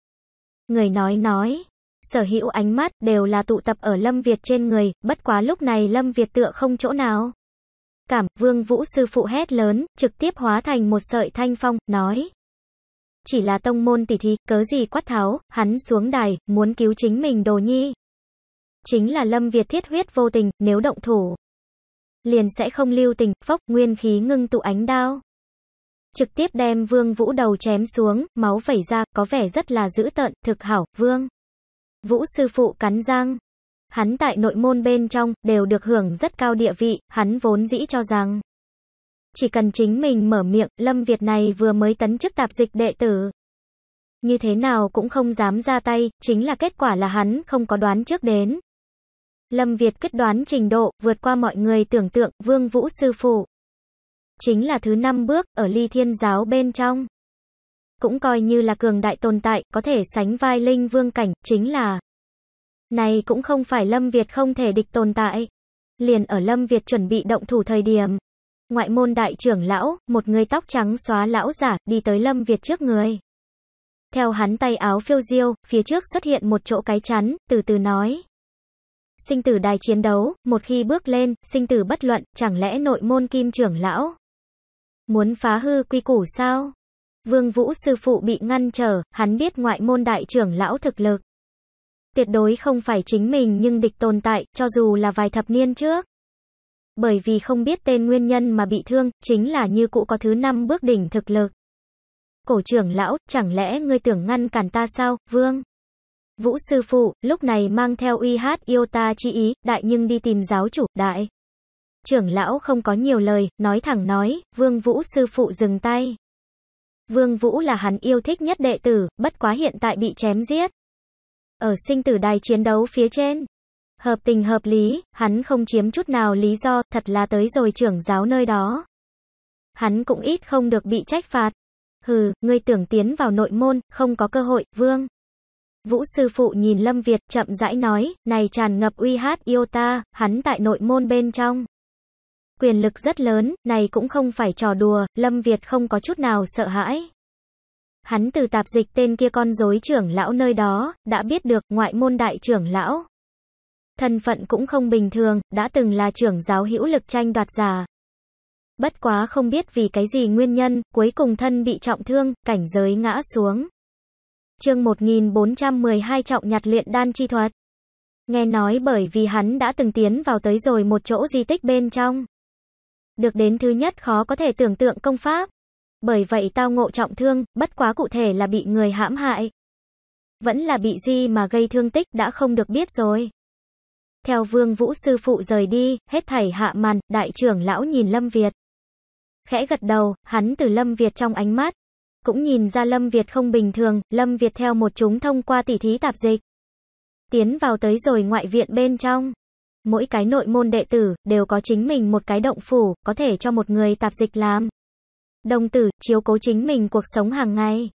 Người nói nói, sở hữu ánh mắt đều là tụ tập ở Lâm Việt trên người, bất quá lúc này Lâm Việt tựa không chỗ nào. Cảm, Vương Vũ sư phụ hét lớn, trực tiếp hóa thành một sợi thanh phong, nói. Chỉ là tông môn tỷ thí, cớ gì quát tháo, hắn xuống đài, muốn cứu chính mình đồ nhi. Chính là Lâm Việt thiết huyết vô tình, nếu động thủ, liền sẽ không lưu tình, phốc nguyên khí ngưng tụ ánh đao. Trực tiếp đem Vương Vũ đầu chém xuống, máu vẩy ra, có vẻ rất là dữ tợn, thực hảo, Vương. Vũ sư phụ cắn răng. Hắn tại nội môn bên trong, đều được hưởng rất cao địa vị, hắn vốn dĩ cho rằng. Chỉ cần chính mình mở miệng, Lâm Việt này vừa mới tấn chức tạp dịch đệ tử. Như thế nào cũng không dám ra tay, chính là kết quả là hắn không có đoán trước đến. Lâm Việt quyết đoán trình độ, vượt qua mọi người tưởng tượng, Vương Vũ Sư Phụ. Chính là thứ năm bước, ở ly thiên giáo bên trong. Cũng coi như là cường đại tồn tại, có thể sánh vai linh vương cảnh, chính là. Này cũng không phải Lâm Việt không thể địch tồn tại. Liền ở Lâm Việt chuẩn bị động thủ thời điểm. Ngoại môn đại trưởng lão, một người tóc trắng xóa lão giả, đi tới Lâm Việt trước người. Theo hắn tay áo phiêu diêu, phía trước xuất hiện một chỗ cái chắn, từ từ nói sinh tử đài chiến đấu, một khi bước lên, sinh tử bất luận, chẳng lẽ nội môn kim trưởng lão muốn phá hư quy củ sao? Vương Vũ sư phụ bị ngăn trở, hắn biết ngoại môn đại trưởng lão thực lực. Tuyệt đối không phải chính mình nhưng địch tồn tại, cho dù là vài thập niên trước. Bởi vì không biết tên nguyên nhân mà bị thương, chính là như cũ có thứ năm bước đỉnh thực lực. Cổ trưởng lão, chẳng lẽ ngươi tưởng ngăn cản ta sao, Vương? Vũ sư phụ, lúc này mang theo uy hát yêu ta chi ý, đại nhưng đi tìm giáo chủ, đại. Trưởng lão không có nhiều lời, nói thẳng nói, vương vũ sư phụ dừng tay. Vương Vũ là hắn yêu thích nhất đệ tử, bất quá hiện tại bị chém giết. Ở sinh tử đài chiến đấu phía trên. Hợp tình hợp lý, hắn không chiếm chút nào lý do, thật là tới rồi trưởng giáo nơi đó. Hắn cũng ít không được bị trách phạt. Hừ, ngươi tưởng tiến vào nội môn, không có cơ hội, vương. Vũ sư phụ nhìn Lâm Việt, chậm rãi nói, này tràn ngập uy hát yêu ta, hắn tại nội môn bên trong. Quyền lực rất lớn, này cũng không phải trò đùa, Lâm Việt không có chút nào sợ hãi. Hắn từ tạp dịch tên kia con dối trưởng lão nơi đó, đã biết được ngoại môn đại trưởng lão. Thân phận cũng không bình thường, đã từng là trưởng giáo hữu lực tranh đoạt giả. Bất quá không biết vì cái gì nguyên nhân, cuối cùng thân bị trọng thương, cảnh giới ngã xuống chương 1412 trọng nhặt luyện đan chi thuật. Nghe nói bởi vì hắn đã từng tiến vào tới rồi một chỗ di tích bên trong. Được đến thứ nhất khó có thể tưởng tượng công pháp. Bởi vậy tao ngộ trọng thương, bất quá cụ thể là bị người hãm hại. Vẫn là bị gì mà gây thương tích đã không được biết rồi. Theo vương vũ sư phụ rời đi, hết thảy hạ màn, đại trưởng lão nhìn Lâm Việt. Khẽ gật đầu, hắn từ Lâm Việt trong ánh mắt, cũng nhìn ra Lâm Việt không bình thường, Lâm Việt theo một chúng thông qua tỉ thí tạp dịch. Tiến vào tới rồi ngoại viện bên trong. Mỗi cái nội môn đệ tử, đều có chính mình một cái động phủ, có thể cho một người tạp dịch làm. Đồng tử, chiếu cố chính mình cuộc sống hàng ngày.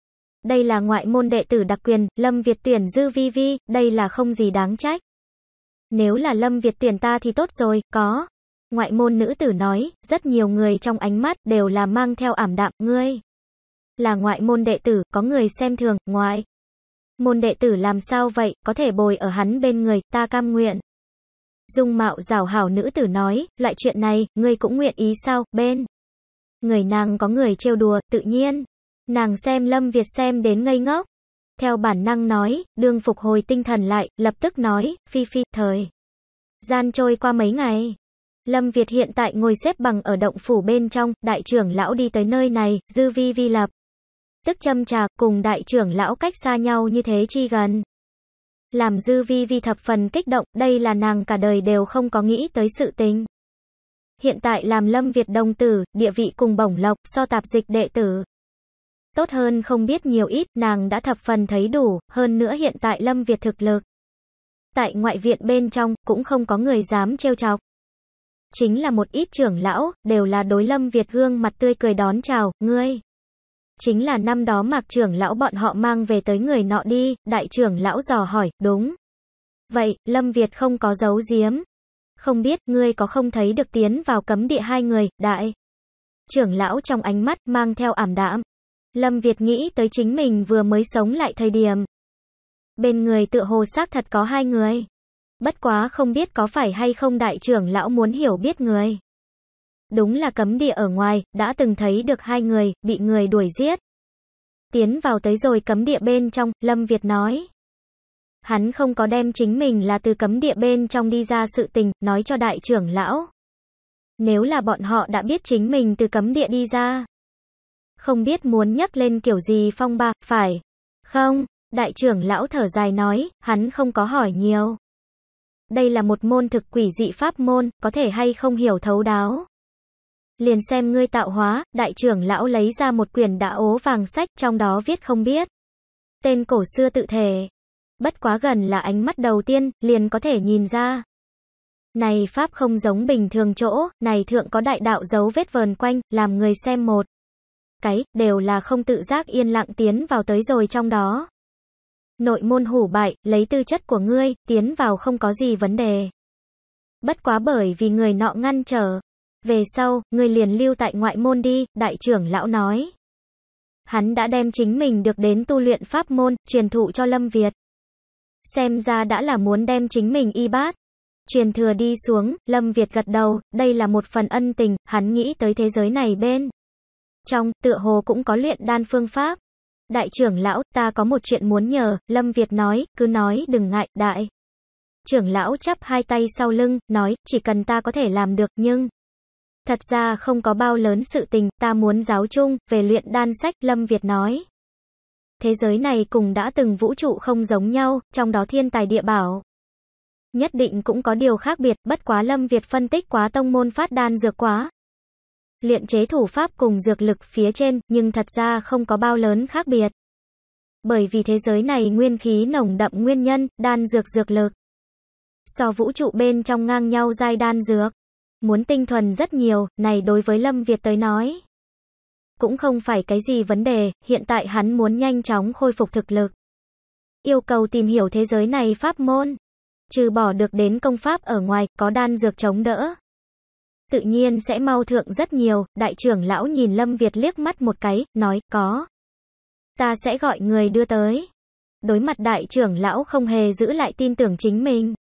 Đây là ngoại môn đệ tử đặc quyền, Lâm Việt tuyển dư vi vi, đây là không gì đáng trách. Nếu là Lâm Việt tuyển ta thì tốt rồi, có. Ngoại môn nữ tử nói, rất nhiều người trong ánh mắt đều là mang theo ảm đạm, ngươi là ngoại môn đệ tử, có người xem thường, ngoại. Môn đệ tử làm sao vậy, có thể bồi ở hắn bên người, ta cam nguyện. Dung mạo rào hảo nữ tử nói, loại chuyện này, ngươi cũng nguyện ý sao, bên. Người nàng có người trêu đùa, tự nhiên. Nàng xem Lâm Việt xem đến ngây ngốc. Theo bản năng nói, đương phục hồi tinh thần lại, lập tức nói, phi phi, thời. Gian trôi qua mấy ngày. Lâm Việt hiện tại ngồi xếp bằng ở động phủ bên trong, đại trưởng lão đi tới nơi này, dư vi vi lập tức châm trà, cùng đại trưởng lão cách xa nhau như thế chi gần. Làm dư vi vi thập phần kích động, đây là nàng cả đời đều không có nghĩ tới sự tình. Hiện tại làm lâm Việt đồng tử, địa vị cùng bổng lộc, so tạp dịch đệ tử. Tốt hơn không biết nhiều ít, nàng đã thập phần thấy đủ, hơn nữa hiện tại lâm Việt thực lực. Tại ngoại viện bên trong, cũng không có người dám trêu chọc chính là một ít trưởng lão, đều là đối lâm Việt gương mặt tươi cười đón chào, ngươi chính là năm đó mạc trưởng lão bọn họ mang về tới người nọ đi, đại trưởng lão dò hỏi, đúng. Vậy, Lâm Việt không có giấu giếm. Không biết, ngươi có không thấy được tiến vào cấm địa hai người, đại. Trưởng lão trong ánh mắt, mang theo ảm đạm. Lâm Việt nghĩ tới chính mình vừa mới sống lại thời điểm. Bên người tự hồ xác thật có hai người. Bất quá không biết có phải hay không đại trưởng lão muốn hiểu biết người đúng là cấm địa ở ngoài, đã từng thấy được hai người, bị người đuổi giết. Tiến vào tới rồi cấm địa bên trong, Lâm Việt nói. Hắn không có đem chính mình là từ cấm địa bên trong đi ra sự tình, nói cho đại trưởng lão. Nếu là bọn họ đã biết chính mình từ cấm địa đi ra. Không biết muốn nhắc lên kiểu gì phong ba, phải. Không, đại trưởng lão thở dài nói, hắn không có hỏi nhiều. Đây là một môn thực quỷ dị pháp môn, có thể hay không hiểu thấu đáo liền xem ngươi tạo hóa, đại trưởng lão lấy ra một quyển đã ố vàng sách, trong đó viết không biết. Tên cổ xưa tự thể. Bất quá gần là ánh mắt đầu tiên, liền có thể nhìn ra. Này Pháp không giống bình thường chỗ, này thượng có đại đạo dấu vết vờn quanh, làm người xem một. Cái, đều là không tự giác yên lặng tiến vào tới rồi trong đó. Nội môn hủ bại, lấy tư chất của ngươi, tiến vào không có gì vấn đề. Bất quá bởi vì người nọ ngăn trở, về sau, người liền lưu tại ngoại môn đi, đại trưởng lão nói. Hắn đã đem chính mình được đến tu luyện pháp môn, truyền thụ cho Lâm Việt. Xem ra đã là muốn đem chính mình y bát. Truyền thừa đi xuống, Lâm Việt gật đầu, đây là một phần ân tình, hắn nghĩ tới thế giới này bên. Trong, tựa hồ cũng có luyện đan phương pháp. Đại trưởng lão, ta có một chuyện muốn nhờ, Lâm Việt nói, cứ nói đừng ngại, đại. Trưởng lão chắp hai tay sau lưng, nói, chỉ cần ta có thể làm được, nhưng... Thật ra không có bao lớn sự tình, ta muốn giáo chung, về luyện đan sách, Lâm Việt nói. Thế giới này cùng đã từng vũ trụ không giống nhau, trong đó thiên tài địa bảo. Nhất định cũng có điều khác biệt, bất quá Lâm Việt phân tích quá tông môn phát đan dược quá. Luyện chế thủ pháp cùng dược lực phía trên, nhưng thật ra không có bao lớn khác biệt. Bởi vì thế giới này nguyên khí nồng đậm nguyên nhân, đan dược dược lực. So vũ trụ bên trong ngang nhau dai đan dược muốn tinh thuần rất nhiều, này đối với Lâm Việt tới nói. Cũng không phải cái gì vấn đề, hiện tại hắn muốn nhanh chóng khôi phục thực lực. Yêu cầu tìm hiểu thế giới này pháp môn. Trừ bỏ được đến công pháp ở ngoài, có đan dược chống đỡ. Tự nhiên sẽ mau thượng rất nhiều, đại trưởng lão nhìn Lâm Việt liếc mắt một cái, nói, có. Ta sẽ gọi người đưa tới. Đối mặt đại trưởng lão không hề giữ lại tin tưởng chính mình.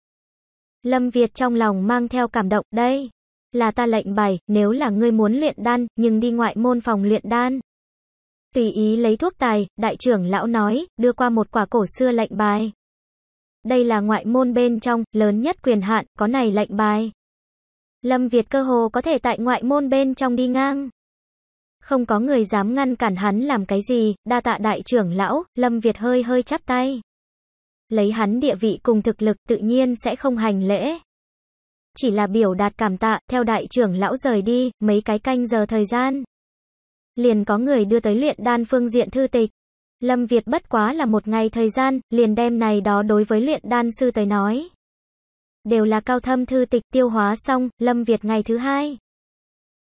Lâm Việt trong lòng mang theo cảm động, đây là ta lệnh bày, nếu là ngươi muốn luyện đan, nhưng đi ngoại môn phòng luyện đan. Tùy ý lấy thuốc tài, đại trưởng lão nói, đưa qua một quả cổ xưa lệnh bài. Đây là ngoại môn bên trong, lớn nhất quyền hạn, có này lệnh bài. Lâm Việt cơ hồ có thể tại ngoại môn bên trong đi ngang. Không có người dám ngăn cản hắn làm cái gì, đa tạ đại trưởng lão, Lâm Việt hơi hơi chắp tay. Lấy hắn địa vị cùng thực lực tự nhiên sẽ không hành lễ chỉ là biểu đạt cảm tạ, theo đại trưởng lão rời đi, mấy cái canh giờ thời gian. Liền có người đưa tới luyện đan phương diện thư tịch. Lâm Việt bất quá là một ngày thời gian, liền đem này đó đối với luyện đan sư tới nói. Đều là cao thâm thư tịch tiêu hóa xong, Lâm Việt ngày thứ hai.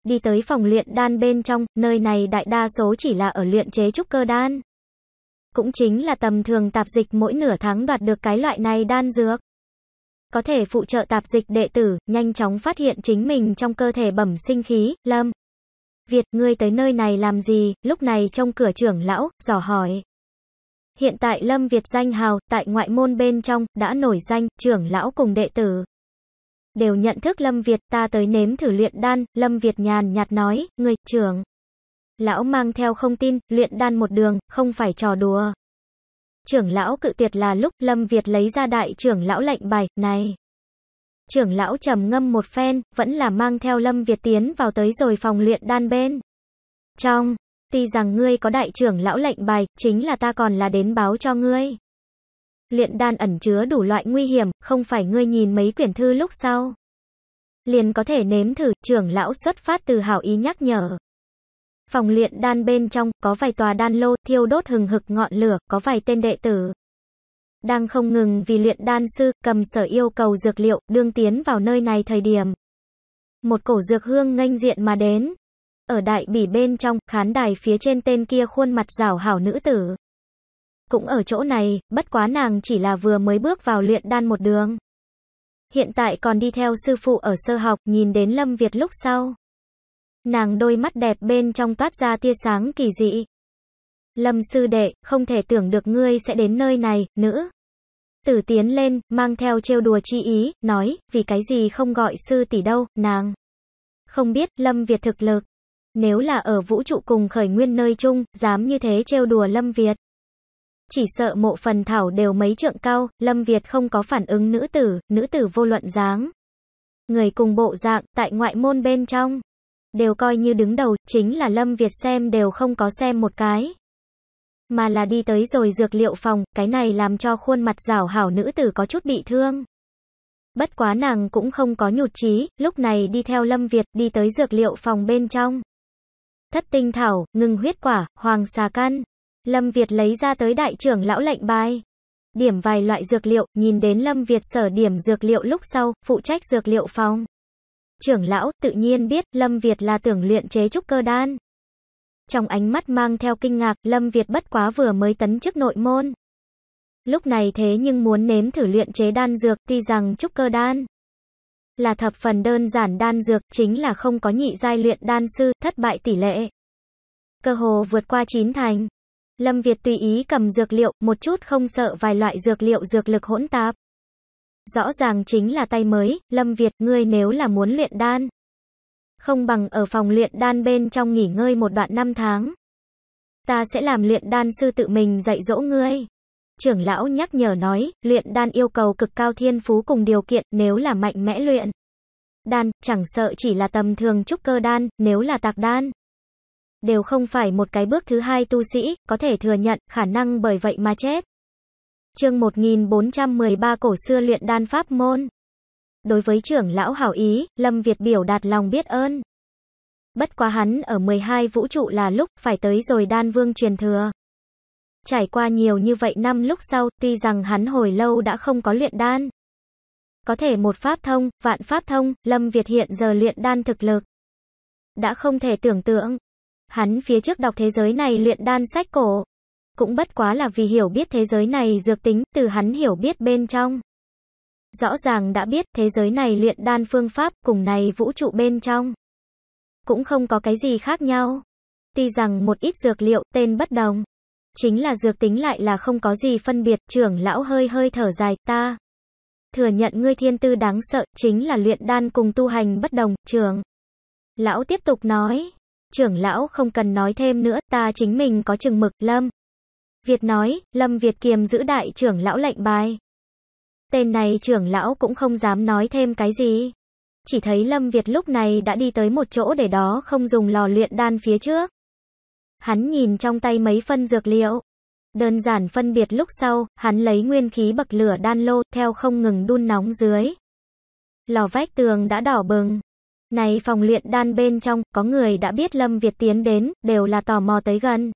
Đi tới phòng luyện đan bên trong, nơi này đại đa số chỉ là ở luyện chế trúc cơ đan. Cũng chính là tầm thường tạp dịch mỗi nửa tháng đoạt được cái loại này đan dược có thể phụ trợ tạp dịch đệ tử, nhanh chóng phát hiện chính mình trong cơ thể bẩm sinh khí, lâm. Việt, ngươi tới nơi này làm gì, lúc này trong cửa trưởng lão, dò hỏi. Hiện tại Lâm Việt danh hào, tại ngoại môn bên trong, đã nổi danh, trưởng lão cùng đệ tử. Đều nhận thức Lâm Việt, ta tới nếm thử luyện đan, Lâm Việt nhàn nhạt nói, người, trưởng. Lão mang theo không tin, luyện đan một đường, không phải trò đùa trưởng lão cự tuyệt là lúc Lâm Việt lấy ra đại trưởng lão lệnh bài, này. Trưởng lão trầm ngâm một phen, vẫn là mang theo Lâm Việt tiến vào tới rồi phòng luyện đan bên. Trong, tuy rằng ngươi có đại trưởng lão lệnh bài, chính là ta còn là đến báo cho ngươi. Luyện đan ẩn chứa đủ loại nguy hiểm, không phải ngươi nhìn mấy quyển thư lúc sau. Liền có thể nếm thử, trưởng lão xuất phát từ hảo ý nhắc nhở. Phòng luyện đan bên trong có vài tòa đan lô thiêu đốt hừng hực ngọn lửa, có vài tên đệ tử đang không ngừng vì luyện đan sư cầm sở yêu cầu dược liệu, đương tiến vào nơi này thời điểm. Một cổ dược hương nghênh diện mà đến. Ở đại bỉ bên trong, khán đài phía trên tên kia khuôn mặt rảo hảo nữ tử. Cũng ở chỗ này, bất quá nàng chỉ là vừa mới bước vào luyện đan một đường. Hiện tại còn đi theo sư phụ ở sơ học, nhìn đến Lâm Việt lúc sau nàng đôi mắt đẹp bên trong toát ra tia sáng kỳ dị. Lâm sư đệ, không thể tưởng được ngươi sẽ đến nơi này, nữ. Tử tiến lên, mang theo trêu đùa chi ý, nói, vì cái gì không gọi sư tỷ đâu, nàng. Không biết, Lâm Việt thực lực. Nếu là ở vũ trụ cùng khởi nguyên nơi chung, dám như thế trêu đùa Lâm Việt. Chỉ sợ mộ phần thảo đều mấy trượng cao, Lâm Việt không có phản ứng nữ tử, nữ tử vô luận dáng. Người cùng bộ dạng, tại ngoại môn bên trong, đều coi như đứng đầu, chính là Lâm Việt xem đều không có xem một cái. Mà là đi tới rồi dược liệu phòng, cái này làm cho khuôn mặt rảo hảo nữ tử có chút bị thương. Bất quá nàng cũng không có nhụt chí, lúc này đi theo Lâm Việt đi tới dược liệu phòng bên trong. Thất tinh thảo, ngừng huyết quả, hoàng xà căn. Lâm Việt lấy ra tới đại trưởng lão lệnh bài. Điểm vài loại dược liệu, nhìn đến Lâm Việt sở điểm dược liệu lúc sau, phụ trách dược liệu phòng. Trưởng lão tự nhiên biết Lâm Việt là tưởng luyện chế trúc cơ đan. Trong ánh mắt mang theo kinh ngạc, Lâm Việt bất quá vừa mới tấn chức nội môn. Lúc này thế nhưng muốn nếm thử luyện chế đan dược, tuy rằng trúc cơ đan là thập phần đơn giản đan dược, chính là không có nhị giai luyện đan sư, thất bại tỷ lệ. Cơ hồ vượt qua chín thành. Lâm Việt tùy ý cầm dược liệu, một chút không sợ vài loại dược liệu dược lực hỗn tạp. Rõ ràng chính là tay mới, Lâm Việt, ngươi nếu là muốn luyện đan. Không bằng ở phòng luyện đan bên trong nghỉ ngơi một đoạn năm tháng. Ta sẽ làm luyện đan sư tự mình dạy dỗ ngươi. Trưởng lão nhắc nhở nói, luyện đan yêu cầu cực cao thiên phú cùng điều kiện, nếu là mạnh mẽ luyện. Đan, chẳng sợ chỉ là tầm thường trúc cơ đan, nếu là tạc đan. Đều không phải một cái bước thứ hai tu sĩ, có thể thừa nhận, khả năng bởi vậy mà chết. Chương 1413 Cổ xưa luyện đan pháp môn. Đối với trưởng lão hảo ý, Lâm Việt biểu đạt lòng biết ơn. Bất quá hắn ở 12 vũ trụ là lúc phải tới rồi đan vương truyền thừa. Trải qua nhiều như vậy năm lúc sau, tuy rằng hắn hồi lâu đã không có luyện đan. Có thể một pháp thông, vạn pháp thông, Lâm Việt hiện giờ luyện đan thực lực. Đã không thể tưởng tượng. Hắn phía trước đọc thế giới này luyện đan sách cổ, cũng bất quá là vì hiểu biết thế giới này dược tính, từ hắn hiểu biết bên trong. Rõ ràng đã biết thế giới này luyện đan phương pháp cùng này vũ trụ bên trong. Cũng không có cái gì khác nhau. Tuy rằng một ít dược liệu tên bất đồng. Chính là dược tính lại là không có gì phân biệt, trưởng lão hơi hơi thở dài, ta. Thừa nhận ngươi thiên tư đáng sợ, chính là luyện đan cùng tu hành bất đồng, trưởng. Lão tiếp tục nói. Trưởng lão không cần nói thêm nữa, ta chính mình có chừng mực, lâm. Việt nói, Lâm Việt kiềm giữ đại trưởng lão lệnh bài. Tên này trưởng lão cũng không dám nói thêm cái gì. Chỉ thấy Lâm Việt lúc này đã đi tới một chỗ để đó không dùng lò luyện đan phía trước. Hắn nhìn trong tay mấy phân dược liệu. Đơn giản phân biệt lúc sau, hắn lấy nguyên khí bậc lửa đan lô, theo không ngừng đun nóng dưới. Lò vách tường đã đỏ bừng. Này phòng luyện đan bên trong, có người đã biết Lâm Việt tiến đến, đều là tò mò tới gần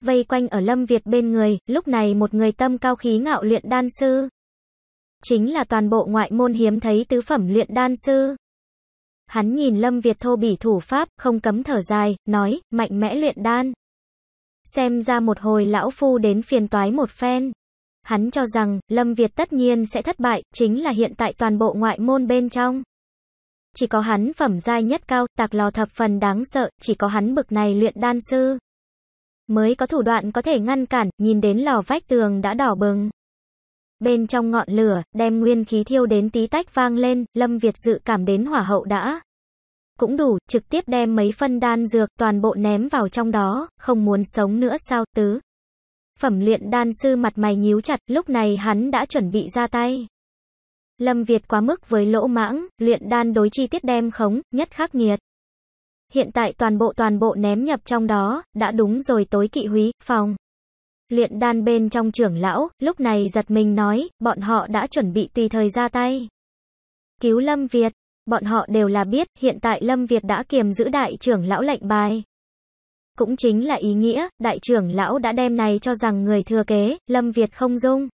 vây quanh ở Lâm Việt bên người, lúc này một người tâm cao khí ngạo luyện đan sư. Chính là toàn bộ ngoại môn hiếm thấy tứ phẩm luyện đan sư. Hắn nhìn Lâm Việt thô bỉ thủ pháp, không cấm thở dài, nói, mạnh mẽ luyện đan. Xem ra một hồi lão phu đến phiền toái một phen. Hắn cho rằng, Lâm Việt tất nhiên sẽ thất bại, chính là hiện tại toàn bộ ngoại môn bên trong. Chỉ có hắn phẩm giai nhất cao, tạc lò thập phần đáng sợ, chỉ có hắn bực này luyện đan sư mới có thủ đoạn có thể ngăn cản, nhìn đến lò vách tường đã đỏ bừng. Bên trong ngọn lửa, đem nguyên khí thiêu đến tí tách vang lên, Lâm Việt dự cảm đến hỏa hậu đã. Cũng đủ, trực tiếp đem mấy phân đan dược toàn bộ ném vào trong đó, không muốn sống nữa sao tứ. Phẩm luyện đan sư mặt mày nhíu chặt, lúc này hắn đã chuẩn bị ra tay. Lâm Việt quá mức với lỗ mãng, luyện đan đối chi tiết đem khống, nhất khắc nghiệt. Hiện tại toàn bộ toàn bộ ném nhập trong đó, đã đúng rồi tối kỵ húy, phòng. Luyện đan bên trong trưởng lão, lúc này giật mình nói, bọn họ đã chuẩn bị tùy thời ra tay. Cứu Lâm Việt, bọn họ đều là biết, hiện tại Lâm Việt đã kiềm giữ đại trưởng lão lệnh bài. Cũng chính là ý nghĩa, đại trưởng lão đã đem này cho rằng người thừa kế, Lâm Việt không dung.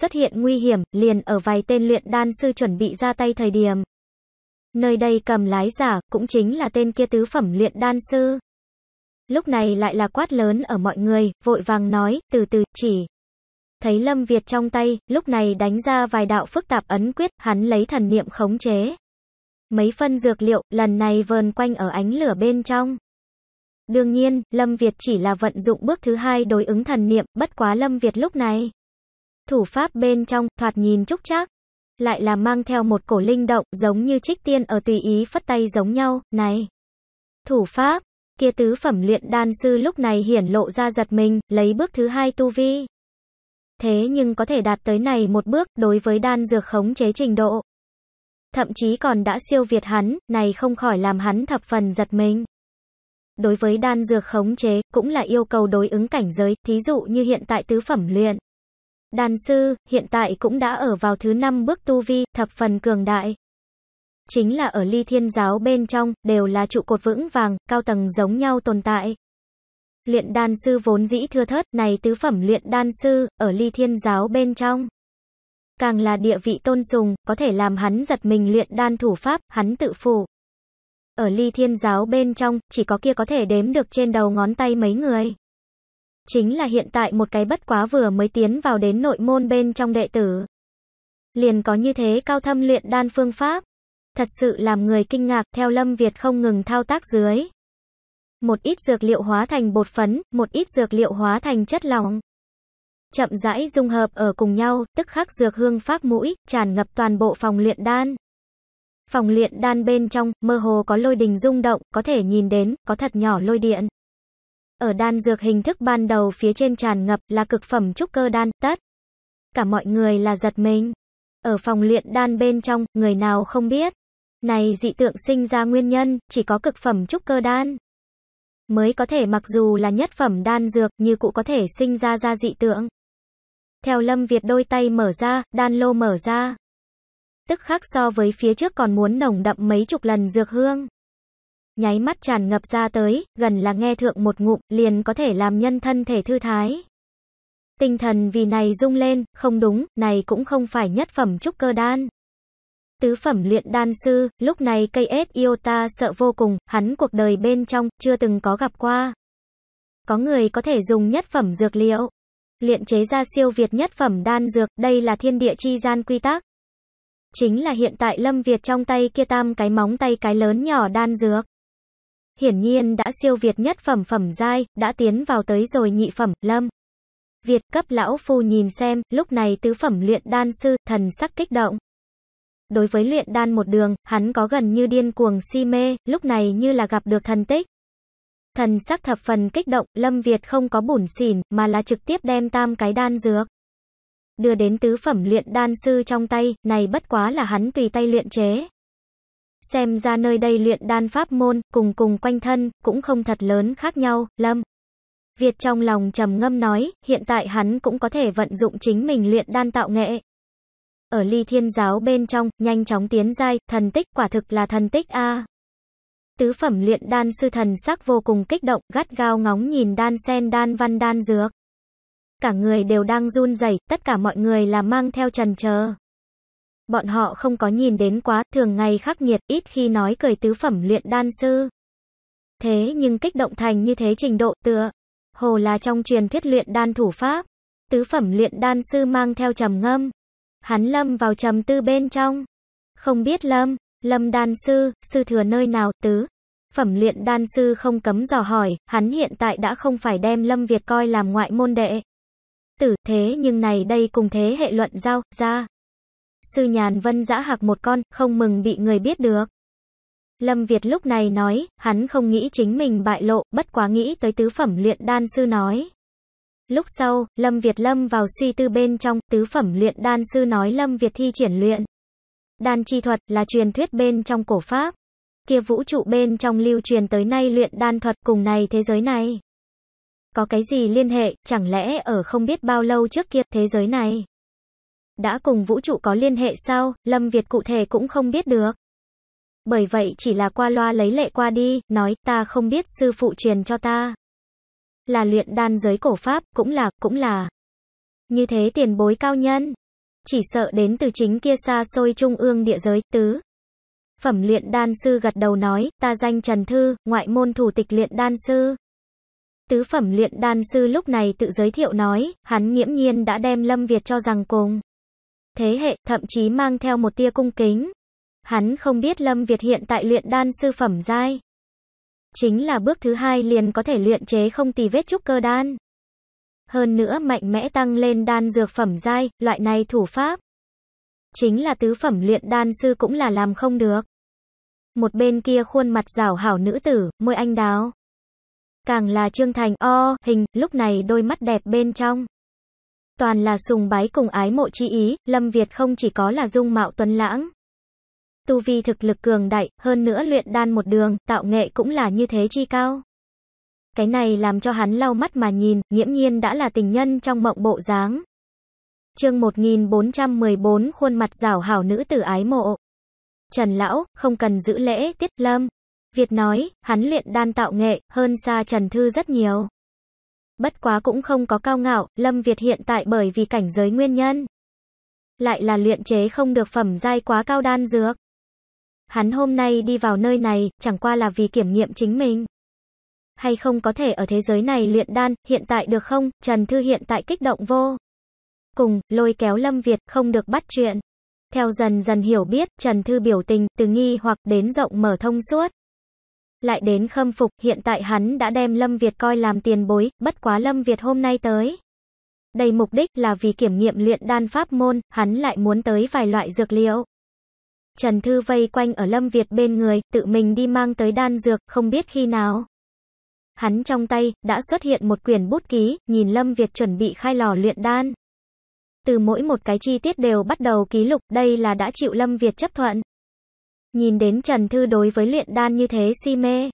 Xuất hiện nguy hiểm, liền ở vài tên luyện đan sư chuẩn bị ra tay thời điểm, Nơi đây cầm lái giả, cũng chính là tên kia tứ phẩm luyện đan sư. Lúc này lại là quát lớn ở mọi người, vội vàng nói, từ từ, chỉ. Thấy Lâm Việt trong tay, lúc này đánh ra vài đạo phức tạp ấn quyết, hắn lấy thần niệm khống chế. Mấy phân dược liệu, lần này vờn quanh ở ánh lửa bên trong. Đương nhiên, Lâm Việt chỉ là vận dụng bước thứ hai đối ứng thần niệm, bất quá Lâm Việt lúc này. Thủ pháp bên trong, thoạt nhìn trúc trác, lại là mang theo một cổ linh động, giống như trích tiên ở tùy ý phất tay giống nhau, này. Thủ pháp, kia tứ phẩm luyện đan sư lúc này hiển lộ ra giật mình, lấy bước thứ hai tu vi. Thế nhưng có thể đạt tới này một bước, đối với đan dược khống chế trình độ. Thậm chí còn đã siêu việt hắn, này không khỏi làm hắn thập phần giật mình. Đối với đan dược khống chế, cũng là yêu cầu đối ứng cảnh giới, thí dụ như hiện tại tứ phẩm luyện. Đàn sư, hiện tại cũng đã ở vào thứ năm bước tu vi, thập phần cường đại. Chính là ở ly thiên giáo bên trong, đều là trụ cột vững vàng, cao tầng giống nhau tồn tại. Luyện đan sư vốn dĩ thưa thớt, này tứ phẩm luyện đan sư, ở ly thiên giáo bên trong. Càng là địa vị tôn sùng, có thể làm hắn giật mình luyện đan thủ pháp, hắn tự phụ Ở ly thiên giáo bên trong, chỉ có kia có thể đếm được trên đầu ngón tay mấy người. Chính là hiện tại một cái bất quá vừa mới tiến vào đến nội môn bên trong đệ tử. Liền có như thế cao thâm luyện đan phương pháp. Thật sự làm người kinh ngạc theo Lâm Việt không ngừng thao tác dưới. Một ít dược liệu hóa thành bột phấn, một ít dược liệu hóa thành chất lỏng. Chậm rãi dung hợp ở cùng nhau, tức khắc dược hương phát mũi, tràn ngập toàn bộ phòng luyện đan. Phòng luyện đan bên trong, mơ hồ có lôi đình rung động, có thể nhìn đến, có thật nhỏ lôi điện. Ở đan dược hình thức ban đầu phía trên tràn ngập là cực phẩm trúc cơ đan, tất. Cả mọi người là giật mình. Ở phòng luyện đan bên trong, người nào không biết. Này dị tượng sinh ra nguyên nhân, chỉ có cực phẩm trúc cơ đan. Mới có thể mặc dù là nhất phẩm đan dược, như cụ có thể sinh ra ra dị tượng. Theo Lâm Việt đôi tay mở ra, đan lô mở ra. Tức khác so với phía trước còn muốn nồng đậm mấy chục lần dược hương nháy mắt tràn ngập ra tới, gần là nghe thượng một ngụm, liền có thể làm nhân thân thể thư thái. Tinh thần vì này rung lên, không đúng, này cũng không phải nhất phẩm trúc cơ đan. Tứ phẩm luyện đan sư, lúc này cây ết Iota sợ vô cùng, hắn cuộc đời bên trong, chưa từng có gặp qua. Có người có thể dùng nhất phẩm dược liệu, luyện chế ra siêu việt nhất phẩm đan dược, đây là thiên địa chi gian quy tắc. Chính là hiện tại Lâm Việt trong tay kia tam cái móng tay cái lớn nhỏ đan dược hiển nhiên đã siêu việt nhất phẩm phẩm giai, đã tiến vào tới rồi nhị phẩm, lâm. Việt cấp lão phu nhìn xem, lúc này tứ phẩm luyện đan sư, thần sắc kích động. Đối với luyện đan một đường, hắn có gần như điên cuồng si mê, lúc này như là gặp được thần tích. Thần sắc thập phần kích động, Lâm Việt không có bủn xỉn, mà là trực tiếp đem tam cái đan dược. Đưa đến tứ phẩm luyện đan sư trong tay, này bất quá là hắn tùy tay luyện chế xem ra nơi đây luyện đan pháp môn, cùng cùng quanh thân, cũng không thật lớn khác nhau, Lâm. Việt trong lòng trầm ngâm nói, hiện tại hắn cũng có thể vận dụng chính mình luyện đan tạo nghệ. Ở ly thiên giáo bên trong, nhanh chóng tiến giai, thần tích quả thực là thần tích a Tứ phẩm luyện đan sư thần sắc vô cùng kích động, gắt gao ngóng nhìn đan sen đan văn đan dược. Cả người đều đang run rẩy, tất cả mọi người là mang theo trần chờ. Bọn họ không có nhìn đến quá, thường ngày khắc nghiệt, ít khi nói cười tứ phẩm luyện đan sư. Thế nhưng kích động thành như thế trình độ tựa, hồ là trong truyền thuyết luyện đan thủ pháp, tứ phẩm luyện đan sư mang theo trầm ngâm. Hắn lâm vào trầm tư bên trong. Không biết lâm, lâm đan sư, sư thừa nơi nào, tứ. Phẩm luyện đan sư không cấm dò hỏi, hắn hiện tại đã không phải đem lâm Việt coi làm ngoại môn đệ. Tử thế nhưng này đây cùng thế hệ luận giao, ra sư nhàn vân dã hạc một con, không mừng bị người biết được. Lâm Việt lúc này nói, hắn không nghĩ chính mình bại lộ, bất quá nghĩ tới tứ phẩm luyện đan sư nói. Lúc sau, Lâm Việt lâm vào suy tư bên trong, tứ phẩm luyện đan sư nói Lâm Việt thi triển luyện. Đan chi thuật là truyền thuyết bên trong cổ Pháp. Kia vũ trụ bên trong lưu truyền tới nay luyện đan thuật cùng này thế giới này. Có cái gì liên hệ, chẳng lẽ ở không biết bao lâu trước kia thế giới này đã cùng vũ trụ có liên hệ sao, Lâm Việt cụ thể cũng không biết được. Bởi vậy chỉ là qua loa lấy lệ qua đi, nói ta không biết sư phụ truyền cho ta. Là luyện đan giới cổ Pháp, cũng là, cũng là. Như thế tiền bối cao nhân. Chỉ sợ đến từ chính kia xa xôi trung ương địa giới, tứ. Phẩm luyện đan sư gật đầu nói, ta danh Trần Thư, ngoại môn thủ tịch luyện đan sư. Tứ phẩm luyện đan sư lúc này tự giới thiệu nói, hắn nghiễm nhiên đã đem Lâm Việt cho rằng cùng thế hệ, thậm chí mang theo một tia cung kính. Hắn không biết Lâm Việt hiện tại luyện đan sư phẩm giai. Chính là bước thứ hai liền có thể luyện chế không tì vết trúc cơ đan. Hơn nữa mạnh mẽ tăng lên đan dược phẩm giai, loại này thủ pháp. Chính là tứ phẩm luyện đan sư cũng là làm không được. Một bên kia khuôn mặt rảo hảo nữ tử, môi anh đào. Càng là trương thành o, hình, lúc này đôi mắt đẹp bên trong toàn là sùng bái cùng ái mộ chi ý, Lâm Việt không chỉ có là dung mạo tuấn lãng, tu vi thực lực cường đại, hơn nữa luyện đan một đường, tạo nghệ cũng là như thế chi cao. Cái này làm cho hắn lau mắt mà nhìn, nghiễm nhiên đã là tình nhân trong mộng bộ dáng. Chương 1414 khuôn mặt rảo hảo nữ tử ái mộ. Trần lão, không cần giữ lễ, tiết lâm. Việt nói, hắn luyện đan tạo nghệ, hơn xa Trần Thư rất nhiều. Bất quá cũng không có cao ngạo, Lâm Việt hiện tại bởi vì cảnh giới nguyên nhân. Lại là luyện chế không được phẩm giai quá cao đan dược. Hắn hôm nay đi vào nơi này, chẳng qua là vì kiểm nghiệm chính mình. Hay không có thể ở thế giới này luyện đan, hiện tại được không? Trần Thư hiện tại kích động vô. Cùng, lôi kéo Lâm Việt, không được bắt chuyện. Theo dần dần hiểu biết, Trần Thư biểu tình, từ nghi hoặc đến rộng mở thông suốt lại đến khâm phục, hiện tại hắn đã đem Lâm Việt coi làm tiền bối, bất quá Lâm Việt hôm nay tới. đây mục đích là vì kiểm nghiệm luyện đan pháp môn, hắn lại muốn tới vài loại dược liệu. Trần Thư vây quanh ở Lâm Việt bên người, tự mình đi mang tới đan dược, không biết khi nào. Hắn trong tay, đã xuất hiện một quyển bút ký, nhìn Lâm Việt chuẩn bị khai lò luyện đan. Từ mỗi một cái chi tiết đều bắt đầu ký lục, đây là đã chịu Lâm Việt chấp thuận. Nhìn đến Trần Thư đối với luyện đan như thế si mê.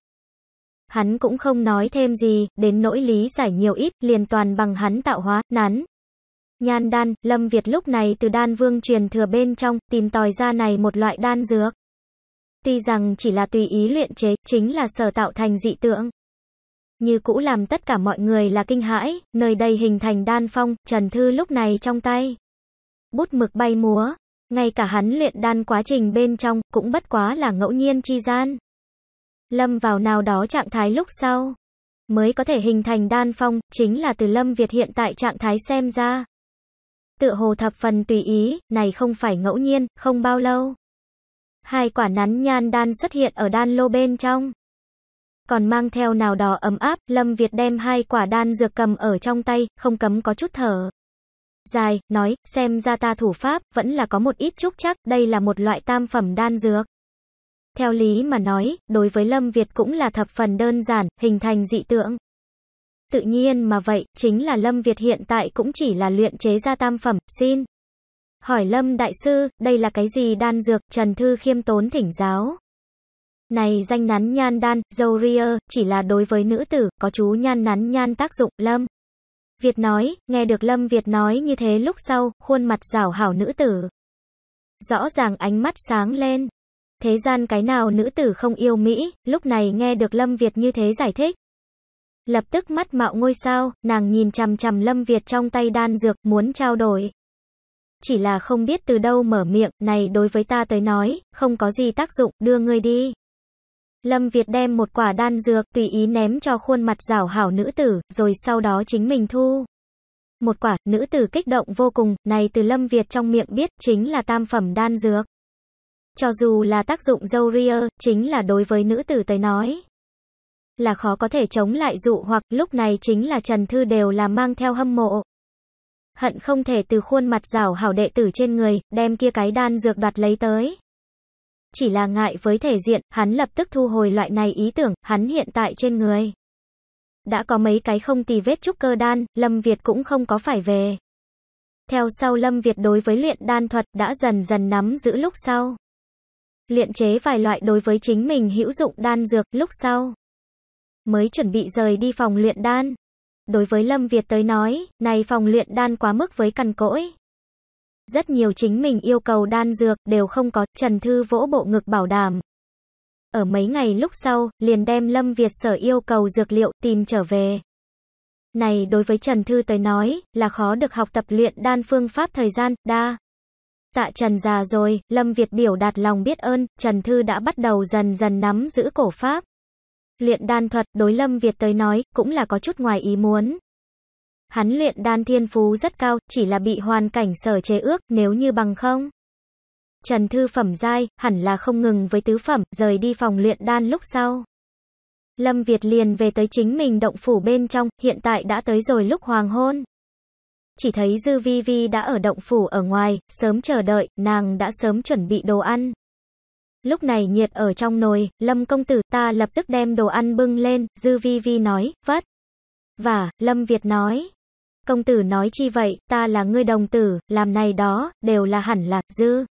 Hắn cũng không nói thêm gì, đến nỗi lý giải nhiều ít, liền toàn bằng hắn tạo hóa, nắn. Nhan đan, Lâm Việt lúc này từ đan vương truyền thừa bên trong, tìm tòi ra này một loại đan dược. Tuy rằng chỉ là tùy ý luyện chế, chính là sở tạo thành dị tượng. Như cũ làm tất cả mọi người là kinh hãi, nơi đây hình thành đan phong, Trần Thư lúc này trong tay. Bút mực bay múa, ngay cả hắn luyện đan quá trình bên trong, cũng bất quá là ngẫu nhiên chi gian. Lâm vào nào đó trạng thái lúc sau, mới có thể hình thành đan phong, chính là từ Lâm Việt hiện tại trạng thái xem ra. Tựa hồ thập phần tùy ý, này không phải ngẫu nhiên, không bao lâu. Hai quả nắn nhan đan xuất hiện ở đan lô bên trong. Còn mang theo nào đó ấm áp, Lâm Việt đem hai quả đan dược cầm ở trong tay, không cấm có chút thở dài, nói, xem ra ta thủ pháp, vẫn là có một ít trúc chắc, đây là một loại tam phẩm đan dược. Theo lý mà nói, đối với Lâm Việt cũng là thập phần đơn giản, hình thành dị tượng. Tự nhiên mà vậy, chính là Lâm Việt hiện tại cũng chỉ là luyện chế ra tam phẩm, xin. Hỏi Lâm Đại Sư, đây là cái gì đan dược, Trần Thư khiêm tốn thỉnh giáo. Này danh nắn nhan đan, dâu ria, chỉ là đối với nữ tử, có chú nhan nắn nhan tác dụng, Lâm. Việt nói, nghe được Lâm Việt nói như thế lúc sau, khuôn mặt rảo hảo nữ tử. Rõ ràng ánh mắt sáng lên. Thế gian cái nào nữ tử không yêu Mỹ, lúc này nghe được Lâm Việt như thế giải thích. Lập tức mắt mạo ngôi sao, nàng nhìn chằm chằm Lâm Việt trong tay đan dược, muốn trao đổi. Chỉ là không biết từ đâu mở miệng, này đối với ta tới nói, không có gì tác dụng, đưa ngươi đi. Lâm Việt đem một quả đan dược tùy ý ném cho khuôn mặt rảo hảo nữ tử, rồi sau đó chính mình thu. Một quả, nữ tử kích động vô cùng, này từ Lâm Việt trong miệng biết, chính là tam phẩm đan dược. Cho dù là tác dụng dâu ria, chính là đối với nữ tử tới nói. Là khó có thể chống lại dụ hoặc lúc này chính là Trần Thư đều là mang theo hâm mộ. Hận không thể từ khuôn mặt rảo hảo đệ tử trên người, đem kia cái đan dược đoạt lấy tới. Chỉ là ngại với thể diện, hắn lập tức thu hồi loại này ý tưởng, hắn hiện tại trên người. Đã có mấy cái không tì vết trúc cơ đan, Lâm Việt cũng không có phải về. Theo sau Lâm Việt đối với luyện đan thuật đã dần dần nắm giữ lúc sau. Luyện chế vài loại đối với chính mình hữu dụng đan dược lúc sau. Mới chuẩn bị rời đi phòng luyện đan. Đối với Lâm Việt tới nói, này phòng luyện đan quá mức với cằn cỗi rất nhiều chính mình yêu cầu đan dược, đều không có, Trần Thư vỗ bộ ngực bảo đảm. Ở mấy ngày lúc sau, liền đem Lâm Việt sở yêu cầu dược liệu, tìm trở về. Này đối với Trần Thư tới nói, là khó được học tập luyện đan phương pháp thời gian, đa. Tạ Trần già rồi, Lâm Việt biểu đạt lòng biết ơn, Trần Thư đã bắt đầu dần dần nắm giữ cổ pháp. Luyện đan thuật, đối Lâm Việt tới nói, cũng là có chút ngoài ý muốn, Hắn luyện đan thiên phú rất cao, chỉ là bị hoàn cảnh sở chế ước, nếu như bằng không. Trần Thư phẩm giai, hẳn là không ngừng với tứ phẩm, rời đi phòng luyện đan lúc sau. Lâm Việt liền về tới chính mình động phủ bên trong, hiện tại đã tới rồi lúc hoàng hôn. Chỉ thấy Dư Vi Vi đã ở động phủ ở ngoài, sớm chờ đợi, nàng đã sớm chuẩn bị đồ ăn. Lúc này nhiệt ở trong nồi, Lâm công tử ta lập tức đem đồ ăn bưng lên, Dư Vi Vi nói, vất. Và, Lâm Việt nói, công tử nói chi vậy, ta là ngươi đồng tử, làm này đó, đều là hẳn là, dư.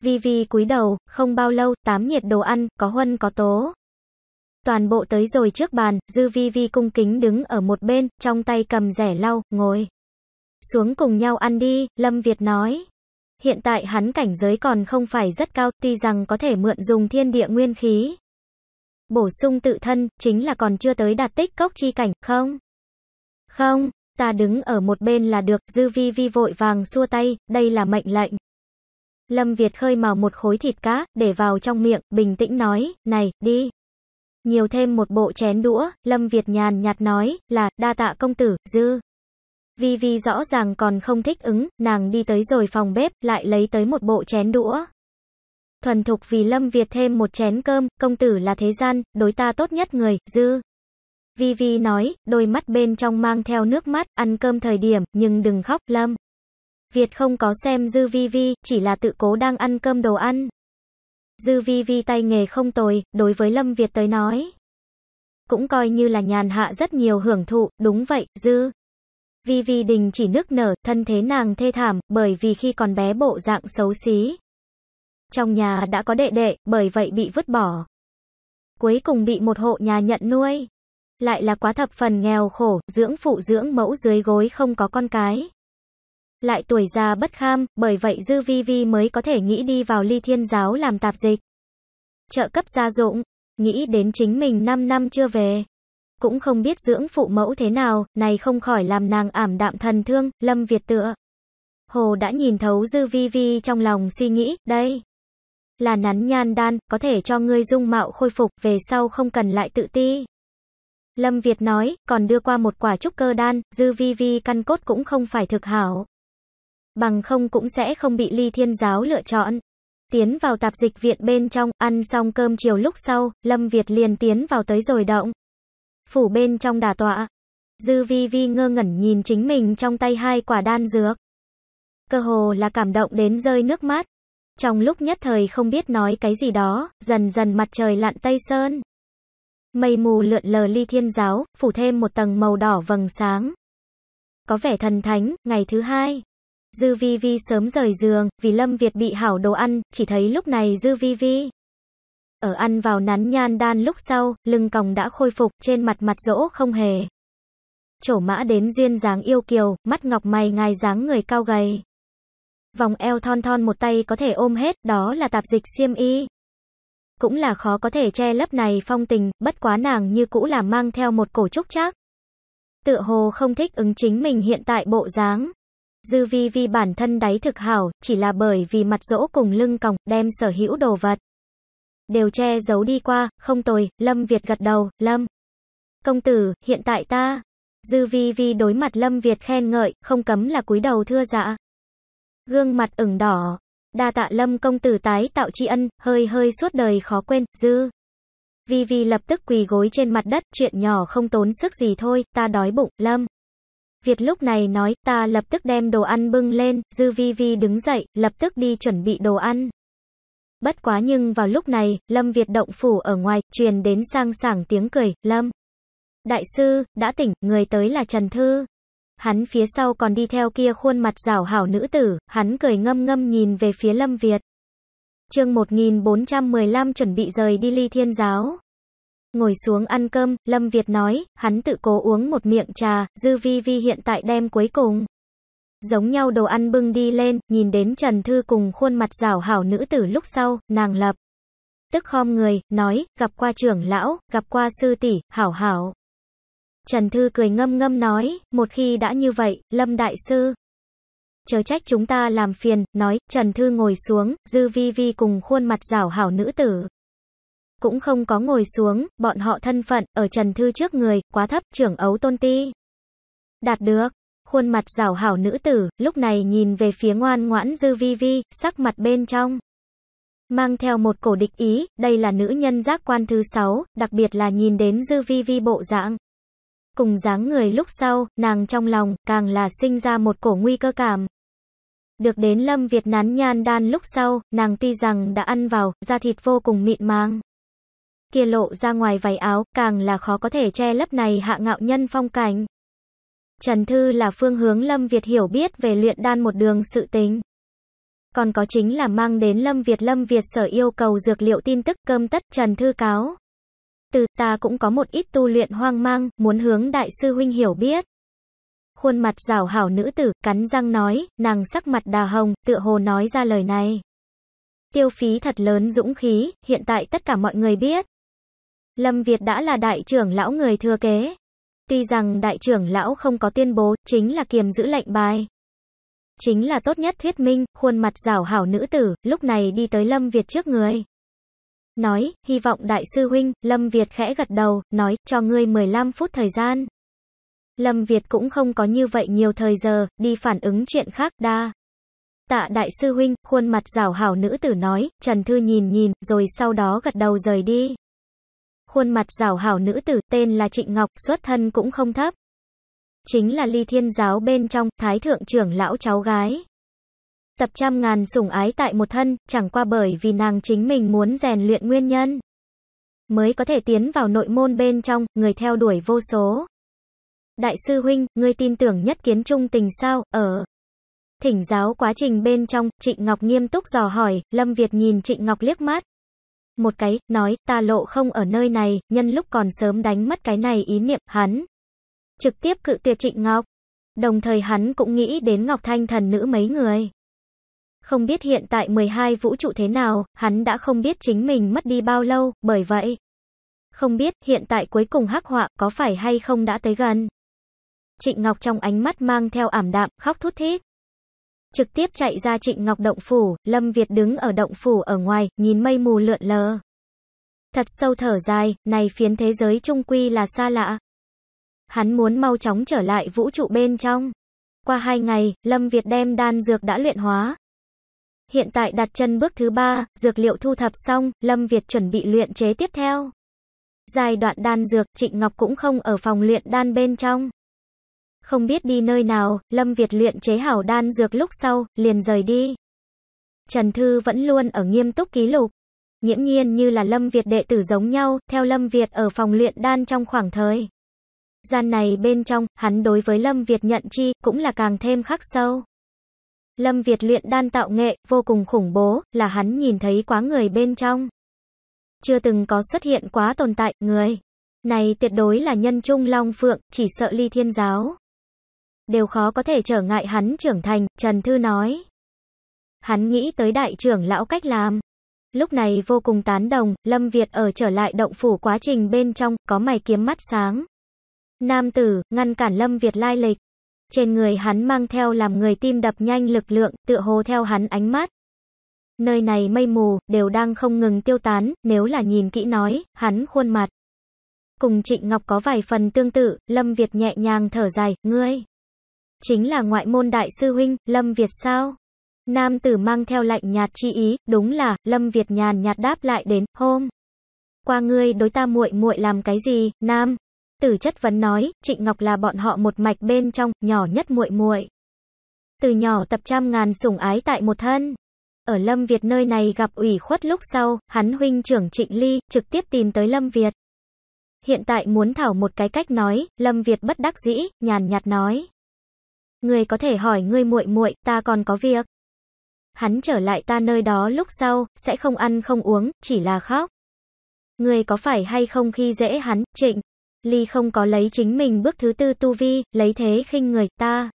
Vi Vi cúi đầu, không bao lâu, tám nhiệt đồ ăn, có huân có tố. Toàn bộ tới rồi trước bàn, dư Vi Vi cung kính đứng ở một bên, trong tay cầm rẻ lau, ngồi. Xuống cùng nhau ăn đi, Lâm Việt nói. Hiện tại hắn cảnh giới còn không phải rất cao, tuy rằng có thể mượn dùng thiên địa nguyên khí. Bổ sung tự thân, chính là còn chưa tới đạt tích cốc chi cảnh, không? Không, ta đứng ở một bên là được, dư vi vi vội vàng xua tay, đây là mệnh lệnh. Lâm Việt khơi mào một khối thịt cá, để vào trong miệng, bình tĩnh nói, này, đi. Nhiều thêm một bộ chén đũa, Lâm Việt nhàn nhạt nói, là, đa tạ công tử, dư. Vi Vi rõ ràng còn không thích ứng, nàng đi tới rồi phòng bếp, lại lấy tới một bộ chén đũa. Thuần thục vì Lâm Việt thêm một chén cơm, công tử là thế gian, đối ta tốt nhất người, dư. Vivi nói, đôi mắt bên trong mang theo nước mắt, ăn cơm thời điểm, nhưng đừng khóc, Lâm. Việt không có xem Dư Vivi, chỉ là tự cố đang ăn cơm đồ ăn. Dư Vivi tay nghề không tồi, đối với Lâm Việt tới nói. Cũng coi như là nhàn hạ rất nhiều hưởng thụ, đúng vậy, Dư. Vivi đình chỉ nước nở, thân thế nàng thê thảm, bởi vì khi còn bé bộ dạng xấu xí. Trong nhà đã có đệ đệ, bởi vậy bị vứt bỏ. Cuối cùng bị một hộ nhà nhận nuôi lại là quá thập phần nghèo khổ, dưỡng phụ dưỡng mẫu dưới gối không có con cái. Lại tuổi già bất kham, bởi vậy Dư Vi Vi mới có thể nghĩ đi vào ly thiên giáo làm tạp dịch. Trợ cấp gia dụng, nghĩ đến chính mình 5 năm chưa về. Cũng không biết dưỡng phụ mẫu thế nào, này không khỏi làm nàng ảm đạm thần thương, lâm Việt tựa. Hồ đã nhìn thấu Dư Vi Vi trong lòng suy nghĩ, đây là nắn nhan đan, có thể cho ngươi dung mạo khôi phục, về sau không cần lại tự ti. Lâm Việt nói, còn đưa qua một quả trúc cơ đan, dư vi vi căn cốt cũng không phải thực hảo. Bằng không cũng sẽ không bị ly thiên giáo lựa chọn. Tiến vào tạp dịch viện bên trong, ăn xong cơm chiều lúc sau, Lâm Việt liền tiến vào tới rồi động. Phủ bên trong đà tọa. Dư vi vi ngơ ngẩn nhìn chính mình trong tay hai quả đan dược. Cơ hồ là cảm động đến rơi nước mắt. Trong lúc nhất thời không biết nói cái gì đó, dần dần mặt trời lặn tây sơn, Mây mù lượn lờ ly thiên giáo, phủ thêm một tầng màu đỏ vầng sáng. Có vẻ thần thánh, ngày thứ hai. Dư Vi Vi sớm rời giường, vì Lâm Việt bị hảo đồ ăn, chỉ thấy lúc này Dư Vi Vi. Ở ăn vào nắn nhan đan lúc sau, lưng còng đã khôi phục, trên mặt mặt rỗ không hề. Chổ mã đến duyên dáng yêu kiều, mắt ngọc mày ngài dáng người cao gầy. Vòng eo thon thon một tay có thể ôm hết, đó là tạp dịch siêm y cũng là khó có thể che lấp này phong tình, bất quá nàng như cũ là mang theo một cổ trúc chắc. Tựa hồ không thích ứng chính mình hiện tại bộ dáng. Dư vi vi bản thân đáy thực hảo, chỉ là bởi vì mặt rỗ cùng lưng còng, đem sở hữu đồ vật. Đều che giấu đi qua, không tồi, Lâm Việt gật đầu, Lâm. Công tử, hiện tại ta. Dư vi vi đối mặt Lâm Việt khen ngợi, không cấm là cúi đầu thưa dạ. Gương mặt ửng đỏ, Đa tạ lâm công tử tái tạo tri ân, hơi hơi suốt đời khó quên, dư. Vi Vi lập tức quỳ gối trên mặt đất, chuyện nhỏ không tốn sức gì thôi, ta đói bụng, lâm. Việt lúc này nói, ta lập tức đem đồ ăn bưng lên, dư Vi Vi đứng dậy, lập tức đi chuẩn bị đồ ăn. Bất quá nhưng vào lúc này, Lâm Việt động phủ ở ngoài, truyền đến sang sảng tiếng cười, Lâm. Đại sư, đã tỉnh, người tới là Trần Thư hắn phía sau còn đi theo kia khuôn mặt rảo hảo nữ tử, hắn cười ngâm ngâm nhìn về phía Lâm Việt. chương 1415 chuẩn bị rời đi ly thiên giáo. Ngồi xuống ăn cơm, Lâm Việt nói, hắn tự cố uống một miệng trà, dư vi vi hiện tại đem cuối cùng. Giống nhau đồ ăn bưng đi lên, nhìn đến Trần Thư cùng khuôn mặt rảo hảo nữ tử lúc sau, nàng lập. Tức khom người, nói, gặp qua trưởng lão, gặp qua sư tỷ, hảo hảo. Trần Thư cười ngâm ngâm nói, một khi đã như vậy, Lâm Đại Sư. Chớ trách chúng ta làm phiền, nói, Trần Thư ngồi xuống, dư vi vi cùng khuôn mặt rảo hảo nữ tử. Cũng không có ngồi xuống, bọn họ thân phận, ở Trần Thư trước người, quá thấp, trưởng ấu tôn ti. Đạt được, khuôn mặt rảo hảo nữ tử, lúc này nhìn về phía ngoan ngoãn dư vi vi, sắc mặt bên trong. Mang theo một cổ địch ý, đây là nữ nhân giác quan thứ sáu, đặc biệt là nhìn đến dư vi vi bộ dạng cùng dáng người lúc sau, nàng trong lòng, càng là sinh ra một cổ nguy cơ cảm. Được đến Lâm Việt nán nhan đan lúc sau, nàng tuy rằng đã ăn vào, da thịt vô cùng mịn màng. Kia lộ ra ngoài váy áo, càng là khó có thể che lấp này hạ ngạo nhân phong cảnh. Trần Thư là phương hướng Lâm Việt hiểu biết về luyện đan một đường sự tính. Còn có chính là mang đến Lâm Việt Lâm Việt sở yêu cầu dược liệu tin tức cơm tất Trần Thư cáo từ ta cũng có một ít tu luyện hoang mang, muốn hướng đại sư huynh hiểu biết. Khuôn mặt rảo hảo nữ tử, cắn răng nói, nàng sắc mặt đà hồng, tựa hồ nói ra lời này. Tiêu phí thật lớn dũng khí, hiện tại tất cả mọi người biết. Lâm Việt đã là đại trưởng lão người thừa kế. Tuy rằng đại trưởng lão không có tuyên bố, chính là kiềm giữ lệnh bài. Chính là tốt nhất thuyết minh, khuôn mặt rảo hảo nữ tử, lúc này đi tới Lâm Việt trước người nói, hy vọng đại sư huynh, Lâm Việt khẽ gật đầu, nói, cho ngươi 15 phút thời gian. Lâm Việt cũng không có như vậy nhiều thời giờ, đi phản ứng chuyện khác, đa. Tạ đại sư huynh, khuôn mặt rào hảo nữ tử nói, Trần Thư nhìn nhìn, rồi sau đó gật đầu rời đi. Khuôn mặt rào hảo nữ tử, tên là Trịnh Ngọc, xuất thân cũng không thấp. Chính là ly thiên giáo bên trong, thái thượng trưởng lão cháu gái tập trăm ngàn sủng ái tại một thân, chẳng qua bởi vì nàng chính mình muốn rèn luyện nguyên nhân. Mới có thể tiến vào nội môn bên trong, người theo đuổi vô số. Đại sư huynh, ngươi tin tưởng nhất kiến trung tình sao, ở. Thỉnh giáo quá trình bên trong, Trịnh Ngọc nghiêm túc dò hỏi, Lâm Việt nhìn Trịnh Ngọc liếc mắt. Một cái, nói, ta lộ không ở nơi này, nhân lúc còn sớm đánh mất cái này ý niệm, hắn. Trực tiếp cự tuyệt Trịnh Ngọc. Đồng thời hắn cũng nghĩ đến Ngọc Thanh thần nữ mấy người. Không biết hiện tại 12 vũ trụ thế nào, hắn đã không biết chính mình mất đi bao lâu, bởi vậy. Không biết hiện tại cuối cùng hắc họa có phải hay không đã tới gần. Trịnh Ngọc trong ánh mắt mang theo ảm đạm, khóc thút thít. Trực tiếp chạy ra Trịnh Ngọc động phủ, Lâm Việt đứng ở động phủ ở ngoài, nhìn mây mù lượn lờ. Thật sâu thở dài, này phiến thế giới trung quy là xa lạ. Hắn muốn mau chóng trở lại vũ trụ bên trong. Qua hai ngày, Lâm Việt đem đan dược đã luyện hóa, Hiện tại đặt chân bước thứ ba, dược liệu thu thập xong, Lâm Việt chuẩn bị luyện chế tiếp theo. Giai đoạn đan dược, Trịnh Ngọc cũng không ở phòng luyện đan bên trong. Không biết đi nơi nào, Lâm Việt luyện chế hảo đan dược lúc sau, liền rời đi. Trần Thư vẫn luôn ở nghiêm túc ký lục. Nghiễm nhiên như là Lâm Việt đệ tử giống nhau, theo Lâm Việt ở phòng luyện đan trong khoảng thời. Gian này bên trong, hắn đối với Lâm Việt nhận chi, cũng là càng thêm khắc sâu. Lâm Việt luyện đan tạo nghệ, vô cùng khủng bố, là hắn nhìn thấy quá người bên trong. Chưa từng có xuất hiện quá tồn tại, người. Này tuyệt đối là nhân trung long phượng, chỉ sợ ly thiên giáo. Đều khó có thể trở ngại hắn trưởng thành, Trần Thư nói. Hắn nghĩ tới đại trưởng lão cách làm. Lúc này vô cùng tán đồng, Lâm Việt ở trở lại động phủ quá trình bên trong, có mày kiếm mắt sáng. Nam tử, ngăn cản Lâm Việt lai lịch. Trên người hắn mang theo làm người tim đập nhanh lực lượng, tựa hồ theo hắn ánh mắt. Nơi này mây mù, đều đang không ngừng tiêu tán, nếu là nhìn kỹ nói, hắn khuôn mặt. Cùng Trịnh Ngọc có vài phần tương tự, Lâm Việt nhẹ nhàng thở dài, ngươi. Chính là ngoại môn đại sư huynh, Lâm Việt sao? Nam tử mang theo lạnh nhạt chi ý, đúng là, Lâm Việt nhàn nhạt đáp lại đến, hôm. Qua ngươi đối ta muội muội làm cái gì, Nam, từ chất vấn nói, Trịnh Ngọc là bọn họ một mạch bên trong, nhỏ nhất muội muội. Từ nhỏ tập trăm ngàn sủng ái tại một thân. Ở Lâm Việt nơi này gặp ủy khuất lúc sau, hắn huynh trưởng Trịnh Ly, trực tiếp tìm tới Lâm Việt. Hiện tại muốn thảo một cái cách nói, Lâm Việt bất đắc dĩ, nhàn nhạt nói. Người có thể hỏi ngươi muội muội, ta còn có việc. Hắn trở lại ta nơi đó lúc sau, sẽ không ăn không uống, chỉ là khóc. Người có phải hay không khi dễ hắn, trịnh. Ly không có lấy chính mình bước thứ tư tu vi, lấy thế khinh người ta.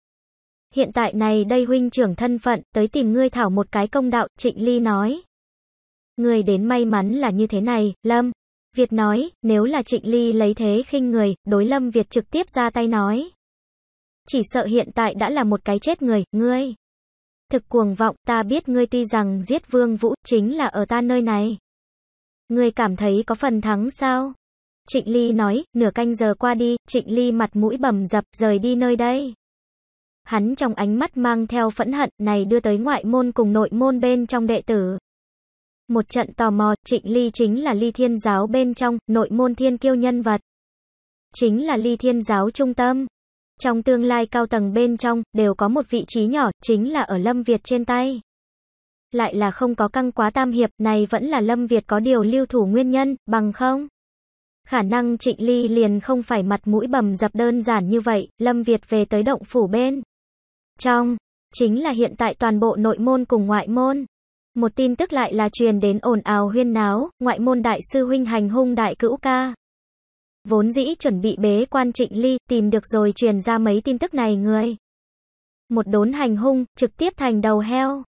Hiện tại này đây huynh trưởng thân phận, tới tìm ngươi thảo một cái công đạo, trịnh Ly nói. Người đến may mắn là như thế này, Lâm. Việt nói, nếu là trịnh Ly lấy thế khinh người, đối Lâm Việt trực tiếp ra tay nói. Chỉ sợ hiện tại đã là một cái chết người, ngươi. Thực cuồng vọng, ta biết ngươi tuy rằng giết vương vũ, chính là ở ta nơi này. Ngươi cảm thấy có phần thắng sao? Trịnh Ly nói, nửa canh giờ qua đi, Trịnh Ly mặt mũi bầm dập, rời đi nơi đây. Hắn trong ánh mắt mang theo phẫn hận này đưa tới ngoại môn cùng nội môn bên trong đệ tử. Một trận tò mò, Trịnh Ly chính là Ly Thiên Giáo bên trong, nội môn thiên kiêu nhân vật. Chính là Ly Thiên Giáo trung tâm. Trong tương lai cao tầng bên trong, đều có một vị trí nhỏ, chính là ở Lâm Việt trên tay. Lại là không có căng quá tam hiệp, này vẫn là Lâm Việt có điều lưu thủ nguyên nhân, bằng không. Khả năng Trịnh Ly liền không phải mặt mũi bầm dập đơn giản như vậy, Lâm Việt về tới động phủ bên. Trong, chính là hiện tại toàn bộ nội môn cùng ngoại môn. Một tin tức lại là truyền đến ồn ào huyên náo, ngoại môn đại sư huynh hành hung đại cữu ca. Vốn dĩ chuẩn bị bế quan trịnh ly, tìm được rồi truyền ra mấy tin tức này người. Một đốn hành hung, trực tiếp thành đầu heo.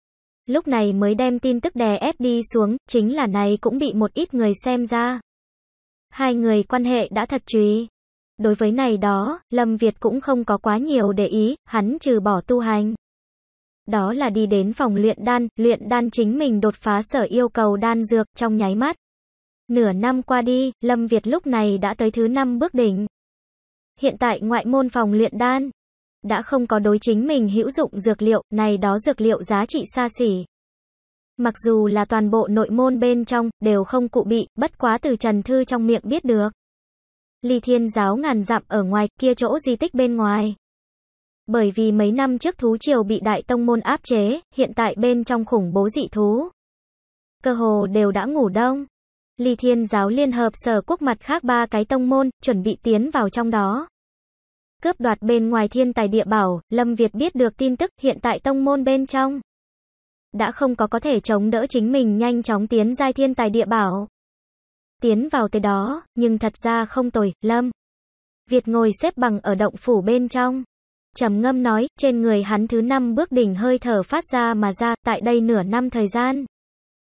Lúc này mới đem tin tức đè ép đi xuống, chính là này cũng bị một ít người xem ra hai người quan hệ đã thật trùy. Đối với này đó, Lâm Việt cũng không có quá nhiều để ý, hắn trừ bỏ tu hành. Đó là đi đến phòng luyện đan, luyện đan chính mình đột phá sở yêu cầu đan dược trong nháy mắt. Nửa năm qua đi, Lâm Việt lúc này đã tới thứ năm bước đỉnh. Hiện tại ngoại môn phòng luyện đan đã không có đối chính mình hữu dụng dược liệu, này đó dược liệu giá trị xa xỉ. Mặc dù là toàn bộ nội môn bên trong, đều không cụ bị, bất quá từ Trần Thư trong miệng biết được. Ly Thiên giáo ngàn dặm ở ngoài, kia chỗ di tích bên ngoài. Bởi vì mấy năm trước thú triều bị đại tông môn áp chế, hiện tại bên trong khủng bố dị thú. Cơ hồ đều đã ngủ đông. Ly Thiên giáo liên hợp sở quốc mặt khác ba cái tông môn, chuẩn bị tiến vào trong đó. Cướp đoạt bên ngoài thiên tài địa bảo, Lâm Việt biết được tin tức hiện tại tông môn bên trong đã không có có thể chống đỡ chính mình nhanh chóng tiến giai thiên tài địa bảo. Tiến vào tới đó, nhưng thật ra không tồi, Lâm. Việt ngồi xếp bằng ở động phủ bên trong. trầm ngâm nói, trên người hắn thứ năm bước đỉnh hơi thở phát ra mà ra, tại đây nửa năm thời gian.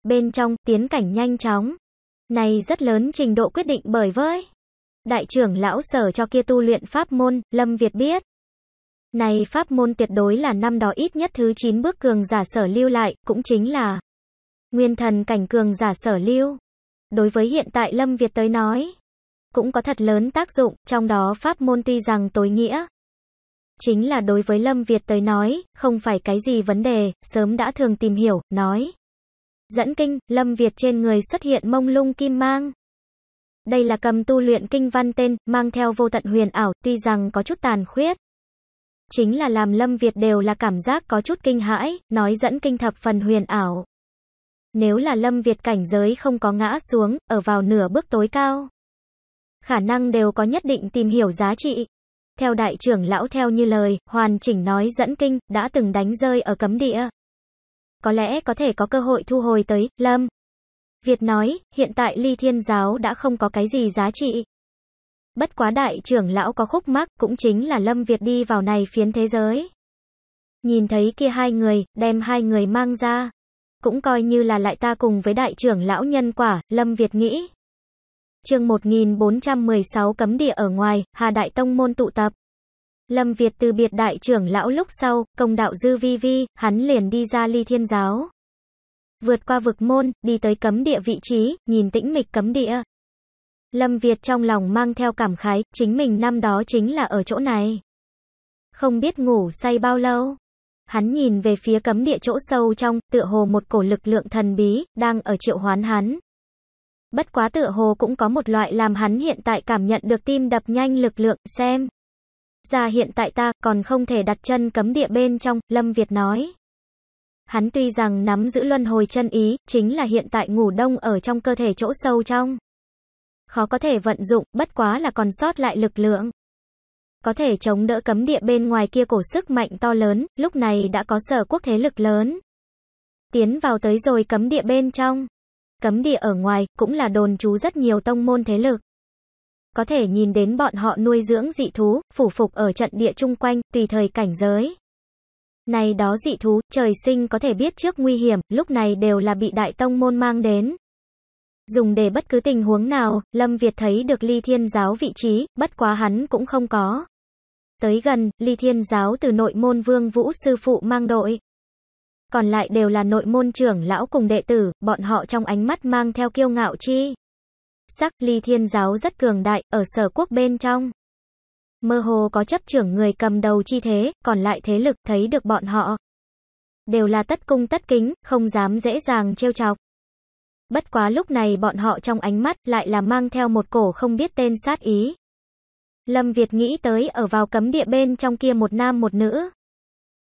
Bên trong, tiến cảnh nhanh chóng. Này rất lớn trình độ quyết định bởi với. Đại trưởng lão sở cho kia tu luyện pháp môn, Lâm Việt biết. Này pháp môn tuyệt đối là năm đó ít nhất thứ 9 bước cường giả sở lưu lại, cũng chính là nguyên thần cảnh cường giả sở lưu. Đối với hiện tại Lâm Việt tới nói, cũng có thật lớn tác dụng, trong đó pháp môn tuy rằng tối nghĩa. Chính là đối với Lâm Việt tới nói, không phải cái gì vấn đề, sớm đã thường tìm hiểu, nói. Dẫn kinh, Lâm Việt trên người xuất hiện mông lung kim mang. Đây là cầm tu luyện kinh văn tên, mang theo vô tận huyền ảo, tuy rằng có chút tàn khuyết chính là làm Lâm Việt đều là cảm giác có chút kinh hãi, nói dẫn kinh thập phần huyền ảo. Nếu là Lâm Việt cảnh giới không có ngã xuống, ở vào nửa bước tối cao, khả năng đều có nhất định tìm hiểu giá trị. Theo đại trưởng lão theo như lời, hoàn chỉnh nói dẫn kinh, đã từng đánh rơi ở cấm địa. Có lẽ có thể có cơ hội thu hồi tới, Lâm. Việt nói, hiện tại ly thiên giáo đã không có cái gì giá trị, Bất quá đại trưởng lão có khúc mắc cũng chính là Lâm Việt đi vào này phiến thế giới. Nhìn thấy kia hai người, đem hai người mang ra. Cũng coi như là lại ta cùng với đại trưởng lão nhân quả, Lâm Việt nghĩ. chương 1416 cấm địa ở ngoài, Hà Đại Tông môn tụ tập. Lâm Việt từ biệt đại trưởng lão lúc sau, công đạo dư vi vi, hắn liền đi ra ly thiên giáo. Vượt qua vực môn, đi tới cấm địa vị trí, nhìn tĩnh mịch cấm địa, Lâm Việt trong lòng mang theo cảm khái, chính mình năm đó chính là ở chỗ này. Không biết ngủ say bao lâu. Hắn nhìn về phía cấm địa chỗ sâu trong, tựa hồ một cổ lực lượng thần bí, đang ở triệu hoán hắn. Bất quá tựa hồ cũng có một loại làm hắn hiện tại cảm nhận được tim đập nhanh lực lượng, xem. Ra hiện tại ta còn không thể đặt chân cấm địa bên trong, Lâm Việt nói. Hắn tuy rằng nắm giữ luân hồi chân ý, chính là hiện tại ngủ đông ở trong cơ thể chỗ sâu trong khó có thể vận dụng, bất quá là còn sót lại lực lượng. Có thể chống đỡ cấm địa bên ngoài kia cổ sức mạnh to lớn, lúc này đã có sở quốc thế lực lớn. Tiến vào tới rồi cấm địa bên trong. Cấm địa ở ngoài, cũng là đồn trú rất nhiều tông môn thế lực. Có thể nhìn đến bọn họ nuôi dưỡng dị thú, phủ phục ở trận địa chung quanh, tùy thời cảnh giới. Này đó dị thú, trời sinh có thể biết trước nguy hiểm, lúc này đều là bị đại tông môn mang đến dùng để bất cứ tình huống nào, Lâm Việt thấy được ly thiên giáo vị trí, bất quá hắn cũng không có. Tới gần, ly thiên giáo từ nội môn vương vũ sư phụ mang đội. Còn lại đều là nội môn trưởng lão cùng đệ tử, bọn họ trong ánh mắt mang theo kiêu ngạo chi. Sắc ly thiên giáo rất cường đại, ở sở quốc bên trong. Mơ hồ có chấp trưởng người cầm đầu chi thế, còn lại thế lực thấy được bọn họ. Đều là tất cung tất kính, không dám dễ dàng trêu chọc. Bất quá lúc này bọn họ trong ánh mắt lại là mang theo một cổ không biết tên sát ý. Lâm Việt nghĩ tới ở vào cấm địa bên trong kia một nam một nữ.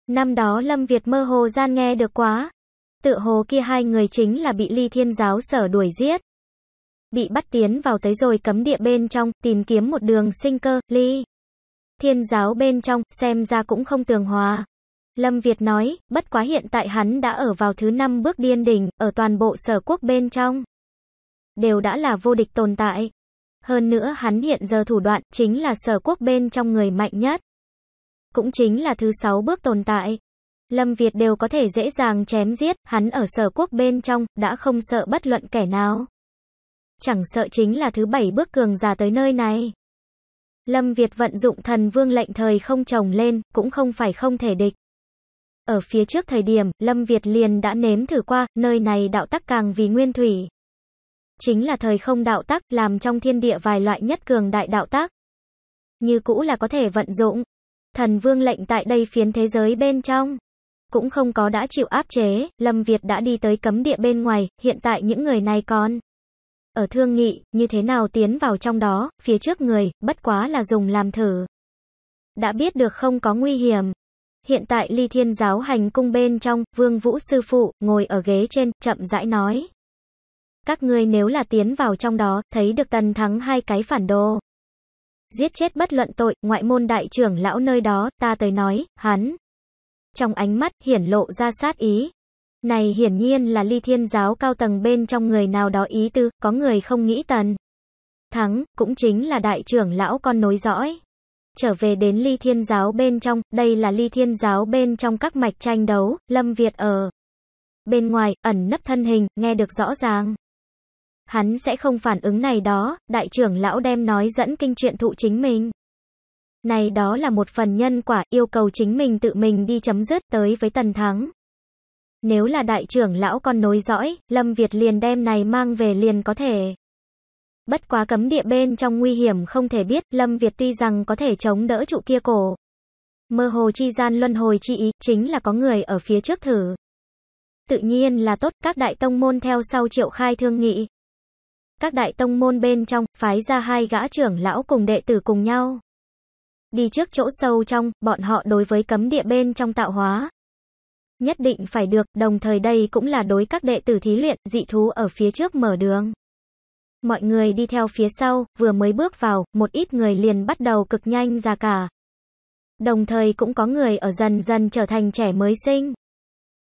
Năm đó Lâm Việt mơ hồ gian nghe được quá. Tự hồ kia hai người chính là bị ly thiên giáo sở đuổi giết. Bị bắt tiến vào tới rồi cấm địa bên trong, tìm kiếm một đường sinh cơ, ly. Thiên giáo bên trong, xem ra cũng không tường hòa. Lâm Việt nói, bất quá hiện tại hắn đã ở vào thứ năm bước điên đỉnh, ở toàn bộ sở quốc bên trong. Đều đã là vô địch tồn tại. Hơn nữa hắn hiện giờ thủ đoạn chính là sở quốc bên trong người mạnh nhất. Cũng chính là thứ sáu bước tồn tại. Lâm Việt đều có thể dễ dàng chém giết, hắn ở sở quốc bên trong, đã không sợ bất luận kẻ nào. Chẳng sợ chính là thứ bảy bước cường giả tới nơi này. Lâm Việt vận dụng thần vương lệnh thời không trồng lên, cũng không phải không thể địch. Ở phía trước thời điểm, Lâm Việt liền đã nếm thử qua, nơi này đạo tắc càng vì nguyên thủy. Chính là thời không đạo tắc, làm trong thiên địa vài loại nhất cường đại đạo tắc. Như cũ là có thể vận dụng. Thần vương lệnh tại đây phiến thế giới bên trong. Cũng không có đã chịu áp chế, Lâm Việt đã đi tới cấm địa bên ngoài, hiện tại những người này còn. Ở thương nghị, như thế nào tiến vào trong đó, phía trước người, bất quá là dùng làm thử. Đã biết được không có nguy hiểm, Hiện tại ly thiên giáo hành cung bên trong, vương vũ sư phụ, ngồi ở ghế trên, chậm rãi nói. Các ngươi nếu là tiến vào trong đó, thấy được tần thắng hai cái phản đồ. Giết chết bất luận tội, ngoại môn đại trưởng lão nơi đó, ta tới nói, hắn. Trong ánh mắt, hiển lộ ra sát ý. Này hiển nhiên là ly thiên giáo cao tầng bên trong người nào đó ý tư, có người không nghĩ tần. Thắng, cũng chính là đại trưởng lão con nối dõi. Trở về đến ly thiên giáo bên trong, đây là ly thiên giáo bên trong các mạch tranh đấu, Lâm Việt ở bên ngoài, ẩn nấp thân hình, nghe được rõ ràng. Hắn sẽ không phản ứng này đó, đại trưởng lão đem nói dẫn kinh truyện thụ chính mình. Này đó là một phần nhân quả, yêu cầu chính mình tự mình đi chấm dứt tới với tần thắng. Nếu là đại trưởng lão con nối dõi, Lâm Việt liền đem này mang về liền có thể. Bất quá cấm địa bên trong nguy hiểm không thể biết, Lâm Việt tuy rằng có thể chống đỡ trụ kia cổ. Mơ hồ chi gian luân hồi chi ý, chính là có người ở phía trước thử. Tự nhiên là tốt, các đại tông môn theo sau triệu khai thương nghị. Các đại tông môn bên trong, phái ra hai gã trưởng lão cùng đệ tử cùng nhau. Đi trước chỗ sâu trong, bọn họ đối với cấm địa bên trong tạo hóa. Nhất định phải được, đồng thời đây cũng là đối các đệ tử thí luyện, dị thú ở phía trước mở đường. Mọi người đi theo phía sau, vừa mới bước vào, một ít người liền bắt đầu cực nhanh ra cả. Đồng thời cũng có người ở dần dần trở thành trẻ mới sinh.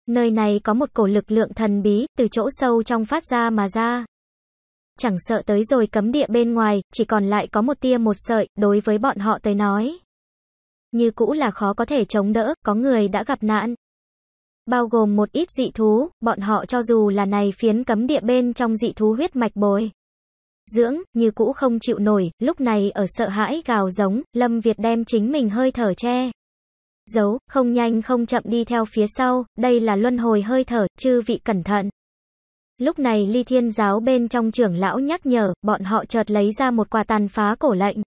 Nơi này có một cổ lực lượng thần bí, từ chỗ sâu trong phát ra mà ra. Chẳng sợ tới rồi cấm địa bên ngoài, chỉ còn lại có một tia một sợi, đối với bọn họ tới nói. Như cũ là khó có thể chống đỡ, có người đã gặp nạn, bao gồm một ít dị thú, bọn họ cho dù là này phiến cấm địa bên trong dị thú huyết mạch bồi dưỡng, như cũ không chịu nổi, lúc này ở sợ hãi gào giống, Lâm Việt đem chính mình hơi thở che. Giấu, không nhanh không chậm đi theo phía sau, đây là luân hồi hơi thở, chư vị cẩn thận. Lúc này ly thiên giáo bên trong trưởng lão nhắc nhở, bọn họ chợt lấy ra một quà tàn phá cổ lệnh.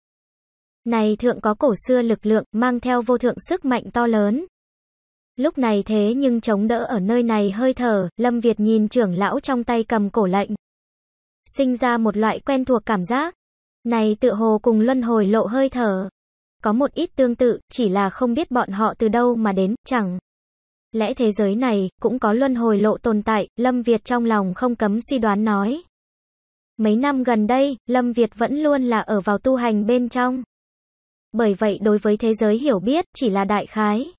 Này thượng có cổ xưa lực lượng, mang theo vô thượng sức mạnh to lớn. Lúc này thế nhưng chống đỡ ở nơi này hơi thở, Lâm Việt nhìn trưởng lão trong tay cầm cổ lệnh sinh ra một loại quen thuộc cảm giác. Này tựa hồ cùng luân hồi lộ hơi thở. Có một ít tương tự, chỉ là không biết bọn họ từ đâu mà đến, chẳng. Lẽ thế giới này, cũng có luân hồi lộ tồn tại, Lâm Việt trong lòng không cấm suy đoán nói. Mấy năm gần đây, Lâm Việt vẫn luôn là ở vào tu hành bên trong. Bởi vậy đối với thế giới hiểu biết chỉ là đại khái.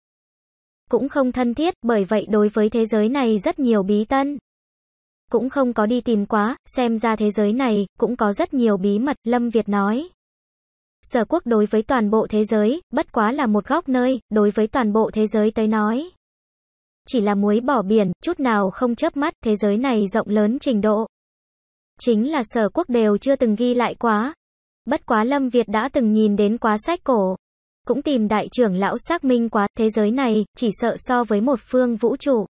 Cũng không thân thiết, bởi vậy đối với thế giới này rất nhiều bí tân cũng không có đi tìm quá, xem ra thế giới này, cũng có rất nhiều bí mật, Lâm Việt nói. Sở quốc đối với toàn bộ thế giới, bất quá là một góc nơi, đối với toàn bộ thế giới tới nói. Chỉ là muối bỏ biển, chút nào không chớp mắt, thế giới này rộng lớn trình độ. Chính là sở quốc đều chưa từng ghi lại quá. Bất quá Lâm Việt đã từng nhìn đến quá sách cổ. Cũng tìm đại trưởng lão xác minh quá, thế giới này, chỉ sợ so với một phương vũ trụ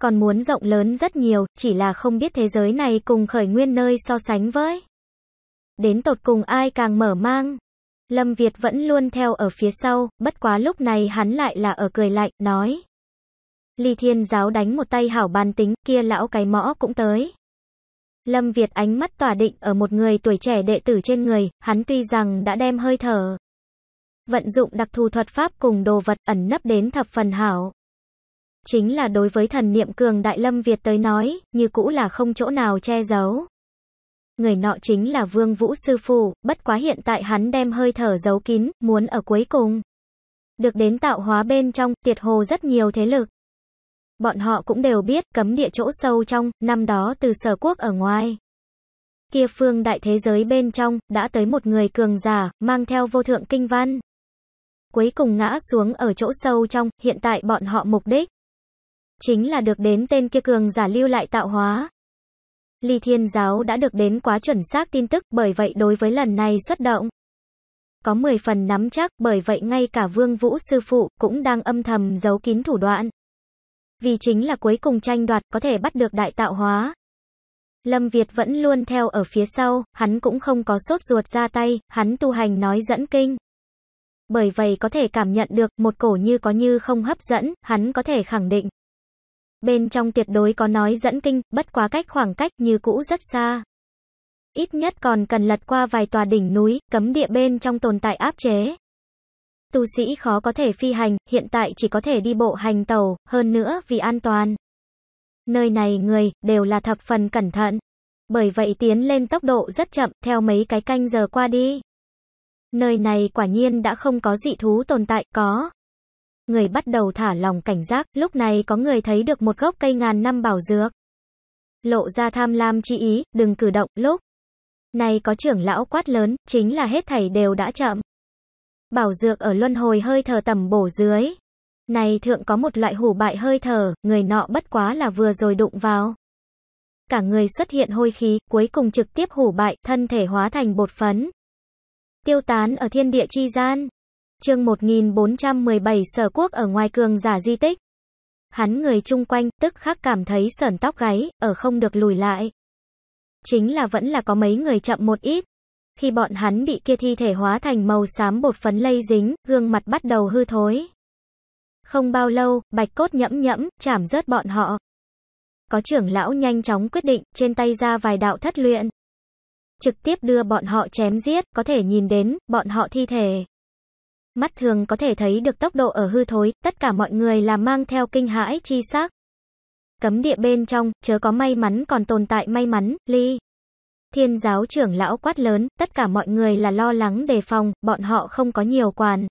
còn muốn rộng lớn rất nhiều, chỉ là không biết thế giới này cùng khởi nguyên nơi so sánh với. Đến tột cùng ai càng mở mang. Lâm Việt vẫn luôn theo ở phía sau, bất quá lúc này hắn lại là ở cười lạnh, nói. Ly Thiên giáo đánh một tay hảo bàn tính, kia lão cái mõ cũng tới. Lâm Việt ánh mắt tỏa định ở một người tuổi trẻ đệ tử trên người, hắn tuy rằng đã đem hơi thở. Vận dụng đặc thù thuật pháp cùng đồ vật ẩn nấp đến thập phần hảo chính là đối với thần niệm cường đại lâm Việt tới nói, như cũ là không chỗ nào che giấu. Người nọ chính là Vương Vũ Sư Phụ, bất quá hiện tại hắn đem hơi thở giấu kín, muốn ở cuối cùng. Được đến tạo hóa bên trong, tiệt hồ rất nhiều thế lực. Bọn họ cũng đều biết, cấm địa chỗ sâu trong, năm đó từ sở quốc ở ngoài. Kia phương đại thế giới bên trong, đã tới một người cường giả, mang theo vô thượng kinh văn. Cuối cùng ngã xuống ở chỗ sâu trong, hiện tại bọn họ mục đích chính là được đến tên kia cường giả lưu lại tạo hóa. Ly Thiên Giáo đã được đến quá chuẩn xác tin tức, bởi vậy đối với lần này xuất động. Có 10 phần nắm chắc, bởi vậy ngay cả Vương Vũ Sư Phụ cũng đang âm thầm giấu kín thủ đoạn. Vì chính là cuối cùng tranh đoạt có thể bắt được đại tạo hóa. Lâm Việt vẫn luôn theo ở phía sau, hắn cũng không có sốt ruột ra tay, hắn tu hành nói dẫn kinh. Bởi vậy có thể cảm nhận được một cổ như có như không hấp dẫn, hắn có thể khẳng định Bên trong tuyệt đối có nói dẫn kinh, bất quá cách khoảng cách như cũ rất xa. Ít nhất còn cần lật qua vài tòa đỉnh núi, cấm địa bên trong tồn tại áp chế. Tu sĩ khó có thể phi hành, hiện tại chỉ có thể đi bộ hành tàu, hơn nữa vì an toàn. Nơi này người, đều là thập phần cẩn thận. Bởi vậy tiến lên tốc độ rất chậm, theo mấy cái canh giờ qua đi. Nơi này quả nhiên đã không có dị thú tồn tại, có người bắt đầu thả lòng cảnh giác, lúc này có người thấy được một gốc cây ngàn năm bảo dược. Lộ ra tham lam chi ý, đừng cử động, lúc. Này có trưởng lão quát lớn, chính là hết thảy đều đã chậm. Bảo dược ở luân hồi hơi thở tầm bổ dưới. Này thượng có một loại hủ bại hơi thở, người nọ bất quá là vừa rồi đụng vào. Cả người xuất hiện hôi khí, cuối cùng trực tiếp hủ bại, thân thể hóa thành bột phấn. Tiêu tán ở thiên địa chi gian. Chương 1417 Sở quốc ở ngoài cường giả di tích. Hắn người chung quanh tức khắc cảm thấy sởn tóc gáy, ở không được lùi lại. Chính là vẫn là có mấy người chậm một ít. Khi bọn hắn bị kia thi thể hóa thành màu xám bột phấn lây dính, gương mặt bắt đầu hư thối. Không bao lâu, bạch cốt nhẫm nhẫm, chảm rớt bọn họ. Có trưởng lão nhanh chóng quyết định, trên tay ra vài đạo thất luyện. Trực tiếp đưa bọn họ chém giết, có thể nhìn đến, bọn họ thi thể. Mắt thường có thể thấy được tốc độ ở hư thối, tất cả mọi người là mang theo kinh hãi chi xác. Cấm địa bên trong, chớ có may mắn còn tồn tại may mắn, ly. Thiên giáo trưởng lão quát lớn, tất cả mọi người là lo lắng đề phòng, bọn họ không có nhiều quản.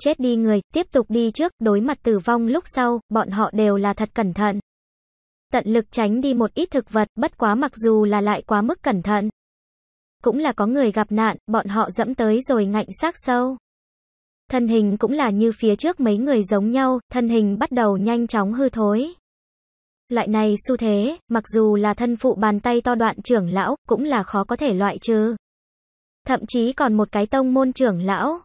Chết đi người, tiếp tục đi trước, đối mặt tử vong lúc sau, bọn họ đều là thật cẩn thận. Tận lực tránh đi một ít thực vật, bất quá mặc dù là lại quá mức cẩn thận. Cũng là có người gặp nạn, bọn họ dẫm tới rồi ngạnh xác sâu. Thân hình cũng là như phía trước mấy người giống nhau, thân hình bắt đầu nhanh chóng hư thối. Loại này xu thế, mặc dù là thân phụ bàn tay to đoạn trưởng lão, cũng là khó có thể loại trừ. Thậm chí còn một cái tông môn trưởng lão.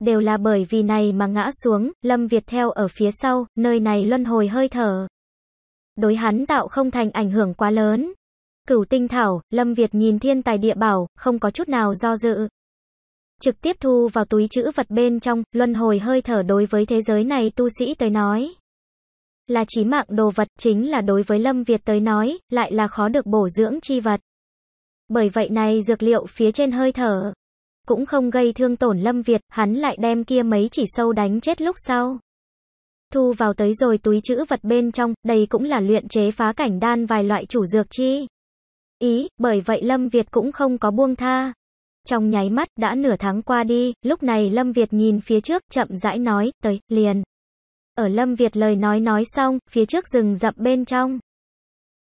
Đều là bởi vì này mà ngã xuống, Lâm Việt theo ở phía sau, nơi này luân hồi hơi thở. Đối hắn tạo không thành ảnh hưởng quá lớn. Cửu tinh thảo, Lâm Việt nhìn thiên tài địa bảo, không có chút nào do dự trực tiếp thu vào túi chữ vật bên trong, luân hồi hơi thở đối với thế giới này tu sĩ tới nói. Là chí mạng đồ vật chính là đối với Lâm Việt tới nói, lại là khó được bổ dưỡng chi vật. Bởi vậy này dược liệu phía trên hơi thở, cũng không gây thương tổn Lâm Việt, hắn lại đem kia mấy chỉ sâu đánh chết lúc sau. Thu vào tới rồi túi chữ vật bên trong, đây cũng là luyện chế phá cảnh đan vài loại chủ dược chi. Ý, bởi vậy Lâm Việt cũng không có buông tha. Trong nháy mắt, đã nửa tháng qua đi, lúc này Lâm Việt nhìn phía trước, chậm rãi nói, tới, liền. Ở Lâm Việt lời nói nói xong, phía trước rừng rậm bên trong.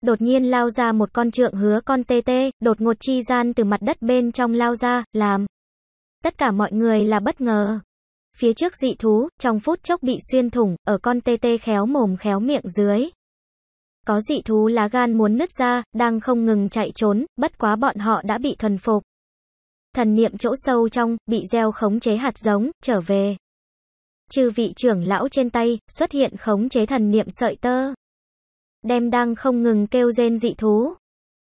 Đột nhiên lao ra một con trượng hứa con tê tê, đột ngột chi gian từ mặt đất bên trong lao ra, làm. Tất cả mọi người là bất ngờ. Phía trước dị thú, trong phút chốc bị xuyên thủng, ở con tê tê khéo mồm khéo miệng dưới. Có dị thú lá gan muốn nứt ra, đang không ngừng chạy trốn, bất quá bọn họ đã bị thuần phục thần niệm chỗ sâu trong, bị gieo khống chế hạt giống, trở về. Chư vị trưởng lão trên tay, xuất hiện khống chế thần niệm sợi tơ. Đem đang không ngừng kêu rên dị thú.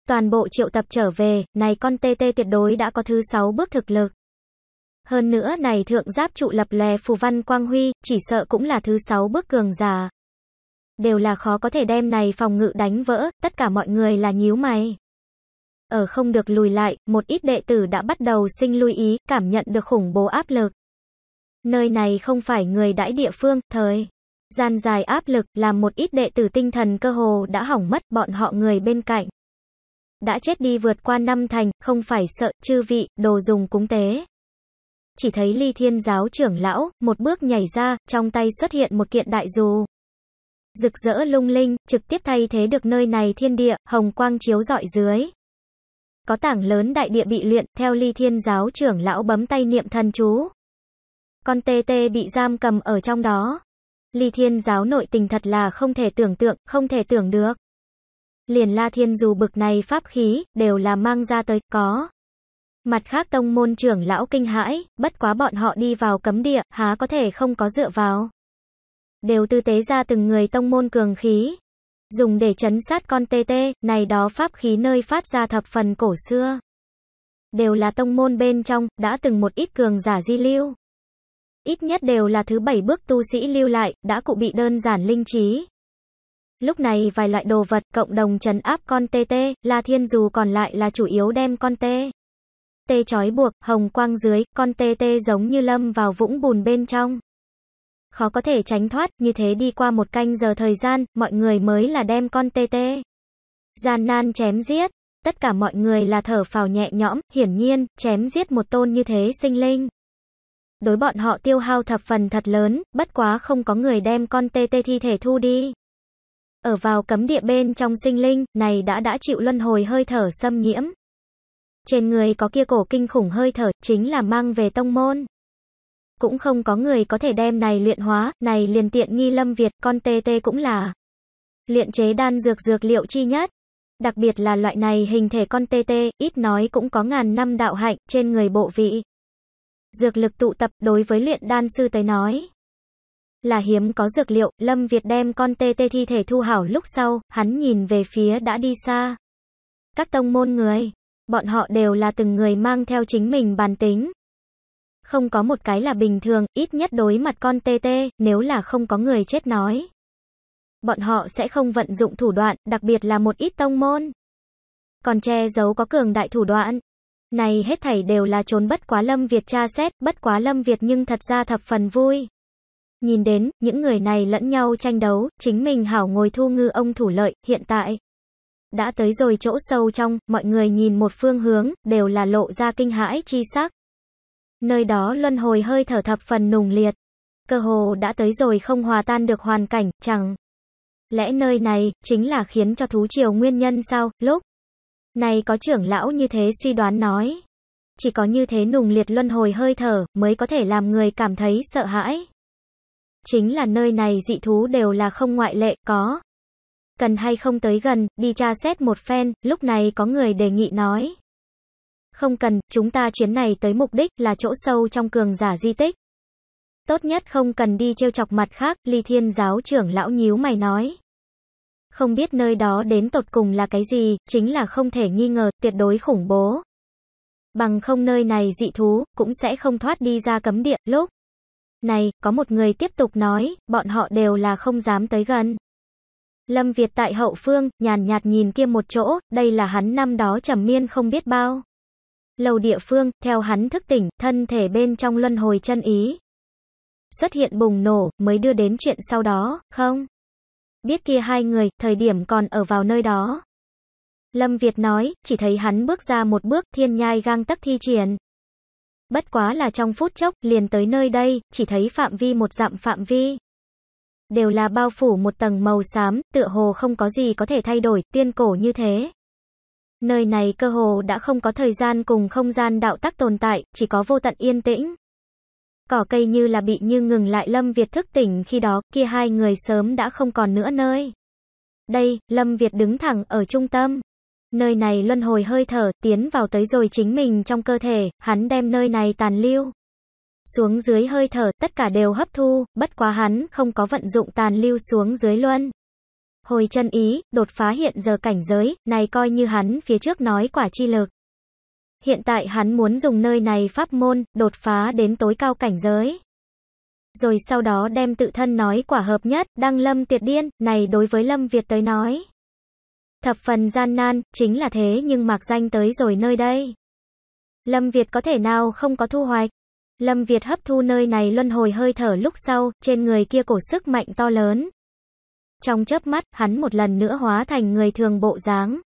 Toàn bộ triệu tập trở về, này con tê tê tuyệt đối đã có thứ sáu bước thực lực. Hơn nữa này thượng giáp trụ lập lè phù văn quang huy, chỉ sợ cũng là thứ sáu bước cường giả. Đều là khó có thể đem này phòng ngự đánh vỡ, tất cả mọi người là nhíu mày ở không được lùi lại, một ít đệ tử đã bắt đầu sinh lưu ý, cảm nhận được khủng bố áp lực. Nơi này không phải người đãi địa phương, thời. Gian dài áp lực làm một ít đệ tử tinh thần cơ hồ đã hỏng mất bọn họ người bên cạnh. Đã chết đi vượt qua năm thành, không phải sợ, chư vị, đồ dùng cúng tế. Chỉ thấy ly thiên giáo trưởng lão, một bước nhảy ra, trong tay xuất hiện một kiện đại dù. Rực rỡ lung linh, trực tiếp thay thế được nơi này thiên địa, hồng quang chiếu dọi dưới. Có tảng lớn đại địa bị luyện, theo ly thiên giáo trưởng lão bấm tay niệm thần chú. Con tê tê bị giam cầm ở trong đó. Ly thiên giáo nội tình thật là không thể tưởng tượng, không thể tưởng được. Liền la thiên dù bực này pháp khí, đều là mang ra tới, có. Mặt khác tông môn trưởng lão kinh hãi, bất quá bọn họ đi vào cấm địa, há có thể không có dựa vào. Đều tư tế ra từng người tông môn cường khí, dùng để chấn sát con tê tê, này đó pháp khí nơi phát ra thập phần cổ xưa. Đều là tông môn bên trong, đã từng một ít cường giả di lưu. Ít nhất đều là thứ bảy bước tu sĩ lưu lại, đã cụ bị đơn giản linh trí. Lúc này vài loại đồ vật cộng đồng chấn áp con tê tê, là thiên dù còn lại là chủ yếu đem con tê. Tê chói buộc, hồng quang dưới, con tê tê giống như lâm vào vũng bùn bên trong khó có thể tránh thoát, như thế đi qua một canh giờ thời gian, mọi người mới là đem con tê tê. Gian nan chém giết, tất cả mọi người là thở phào nhẹ nhõm, hiển nhiên, chém giết một tôn như thế sinh linh. Đối bọn họ tiêu hao thập phần thật lớn, bất quá không có người đem con tê tê thi thể thu đi. Ở vào cấm địa bên trong sinh linh, này đã đã chịu luân hồi hơi thở xâm nhiễm. Trên người có kia cổ kinh khủng hơi thở, chính là mang về tông môn cũng không có người có thể đem này luyện hóa, này liền tiện nghi lâm Việt, con tê tê cũng là luyện chế đan dược dược liệu chi nhất. Đặc biệt là loại này hình thể con tê tê, ít nói cũng có ngàn năm đạo hạnh trên người bộ vị. Dược lực tụ tập đối với luyện đan sư tới nói. Là hiếm có dược liệu, Lâm Việt đem con tê tê thi thể thu hảo lúc sau, hắn nhìn về phía đã đi xa. Các tông môn người, bọn họ đều là từng người mang theo chính mình bàn tính, không có một cái là bình thường, ít nhất đối mặt con TT, nếu là không có người chết nói. Bọn họ sẽ không vận dụng thủ đoạn, đặc biệt là một ít tông môn. Còn che giấu có cường đại thủ đoạn. Này hết thảy đều là trốn bất quá Lâm Việt tra xét, bất quá Lâm Việt nhưng thật ra thập phần vui. Nhìn đến, những người này lẫn nhau tranh đấu, chính mình hảo ngồi thu ngư ông thủ lợi, hiện tại. Đã tới rồi chỗ sâu trong, mọi người nhìn một phương hướng, đều là lộ ra kinh hãi chi sắc. Nơi đó luân hồi hơi thở thập phần nùng liệt. Cơ hồ đã tới rồi không hòa tan được hoàn cảnh, chẳng. Lẽ nơi này, chính là khiến cho thú triều nguyên nhân sao, lúc. Này có trưởng lão như thế suy đoán nói. Chỉ có như thế nùng liệt luân hồi hơi thở, mới có thể làm người cảm thấy sợ hãi. Chính là nơi này dị thú đều là không ngoại lệ, có. Cần hay không tới gần, đi tra xét một phen, lúc này có người đề nghị nói. Không cần, chúng ta chuyến này tới mục đích là chỗ sâu trong cường giả di tích. Tốt nhất không cần đi trêu chọc mặt khác, Ly Thiên giáo trưởng lão nhíu mày nói. Không biết nơi đó đến tột cùng là cái gì, chính là không thể nghi ngờ, tuyệt đối khủng bố. Bằng không nơi này dị thú, cũng sẽ không thoát đi ra cấm địa, lúc. Này, có một người tiếp tục nói, bọn họ đều là không dám tới gần. Lâm Việt tại hậu phương, nhàn nhạt nhìn kia một chỗ, đây là hắn năm đó trầm miên không biết bao lầu địa phương, theo hắn thức tỉnh, thân thể bên trong luân hồi chân ý. Xuất hiện bùng nổ, mới đưa đến chuyện sau đó, không? Biết kia hai người, thời điểm còn ở vào nơi đó. Lâm Việt nói, chỉ thấy hắn bước ra một bước, thiên nhai gang tắc thi triển. Bất quá là trong phút chốc, liền tới nơi đây, chỉ thấy phạm vi một dặm phạm vi. Đều là bao phủ một tầng màu xám, tựa hồ không có gì có thể thay đổi, tiên cổ như thế. Nơi này cơ hồ đã không có thời gian cùng không gian đạo tắc tồn tại, chỉ có vô tận yên tĩnh. Cỏ cây như là bị như ngừng lại Lâm Việt thức tỉnh khi đó, kia hai người sớm đã không còn nữa nơi. Đây, Lâm Việt đứng thẳng ở trung tâm. Nơi này luân hồi hơi thở, tiến vào tới rồi chính mình trong cơ thể, hắn đem nơi này tàn lưu. Xuống dưới hơi thở, tất cả đều hấp thu, bất quá hắn không có vận dụng tàn lưu xuống dưới luân hồi chân ý, đột phá hiện giờ cảnh giới, này coi như hắn phía trước nói quả chi lực. Hiện tại hắn muốn dùng nơi này pháp môn, đột phá đến tối cao cảnh giới. Rồi sau đó đem tự thân nói quả hợp nhất, đăng lâm tuyệt điên, này đối với lâm Việt tới nói. Thập phần gian nan, chính là thế nhưng mạc danh tới rồi nơi đây. Lâm Việt có thể nào không có thu hoạch. Lâm Việt hấp thu nơi này luân hồi hơi thở lúc sau, trên người kia cổ sức mạnh to lớn, trong chớp mắt, hắn một lần nữa hóa thành người thường bộ dáng.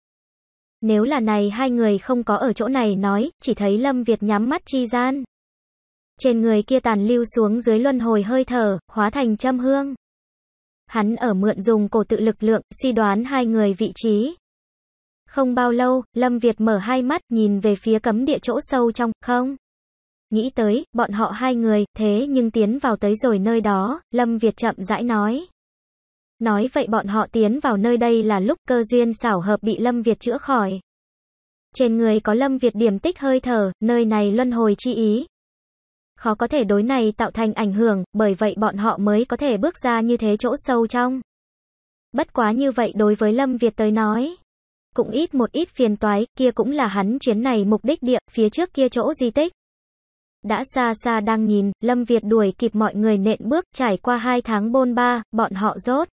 Nếu là này hai người không có ở chỗ này nói, chỉ thấy Lâm Việt nhắm mắt chi gian. Trên người kia tàn lưu xuống dưới luân hồi hơi thở, hóa thành châm hương. Hắn ở mượn dùng cổ tự lực lượng, suy đoán hai người vị trí. Không bao lâu, Lâm Việt mở hai mắt nhìn về phía cấm địa chỗ sâu trong, không. Nghĩ tới, bọn họ hai người, thế nhưng tiến vào tới rồi nơi đó, Lâm Việt chậm rãi nói. Nói vậy bọn họ tiến vào nơi đây là lúc cơ duyên xảo hợp bị Lâm Việt chữa khỏi. Trên người có Lâm Việt điểm tích hơi thở, nơi này luân hồi chi ý. Khó có thể đối này tạo thành ảnh hưởng, bởi vậy bọn họ mới có thể bước ra như thế chỗ sâu trong. Bất quá như vậy đối với Lâm Việt tới nói. Cũng ít một ít phiền toái, kia cũng là hắn chuyến này mục đích địa, phía trước kia chỗ di tích. Đã xa xa đang nhìn, Lâm Việt đuổi kịp mọi người nện bước, trải qua hai tháng bôn ba, bọn họ rốt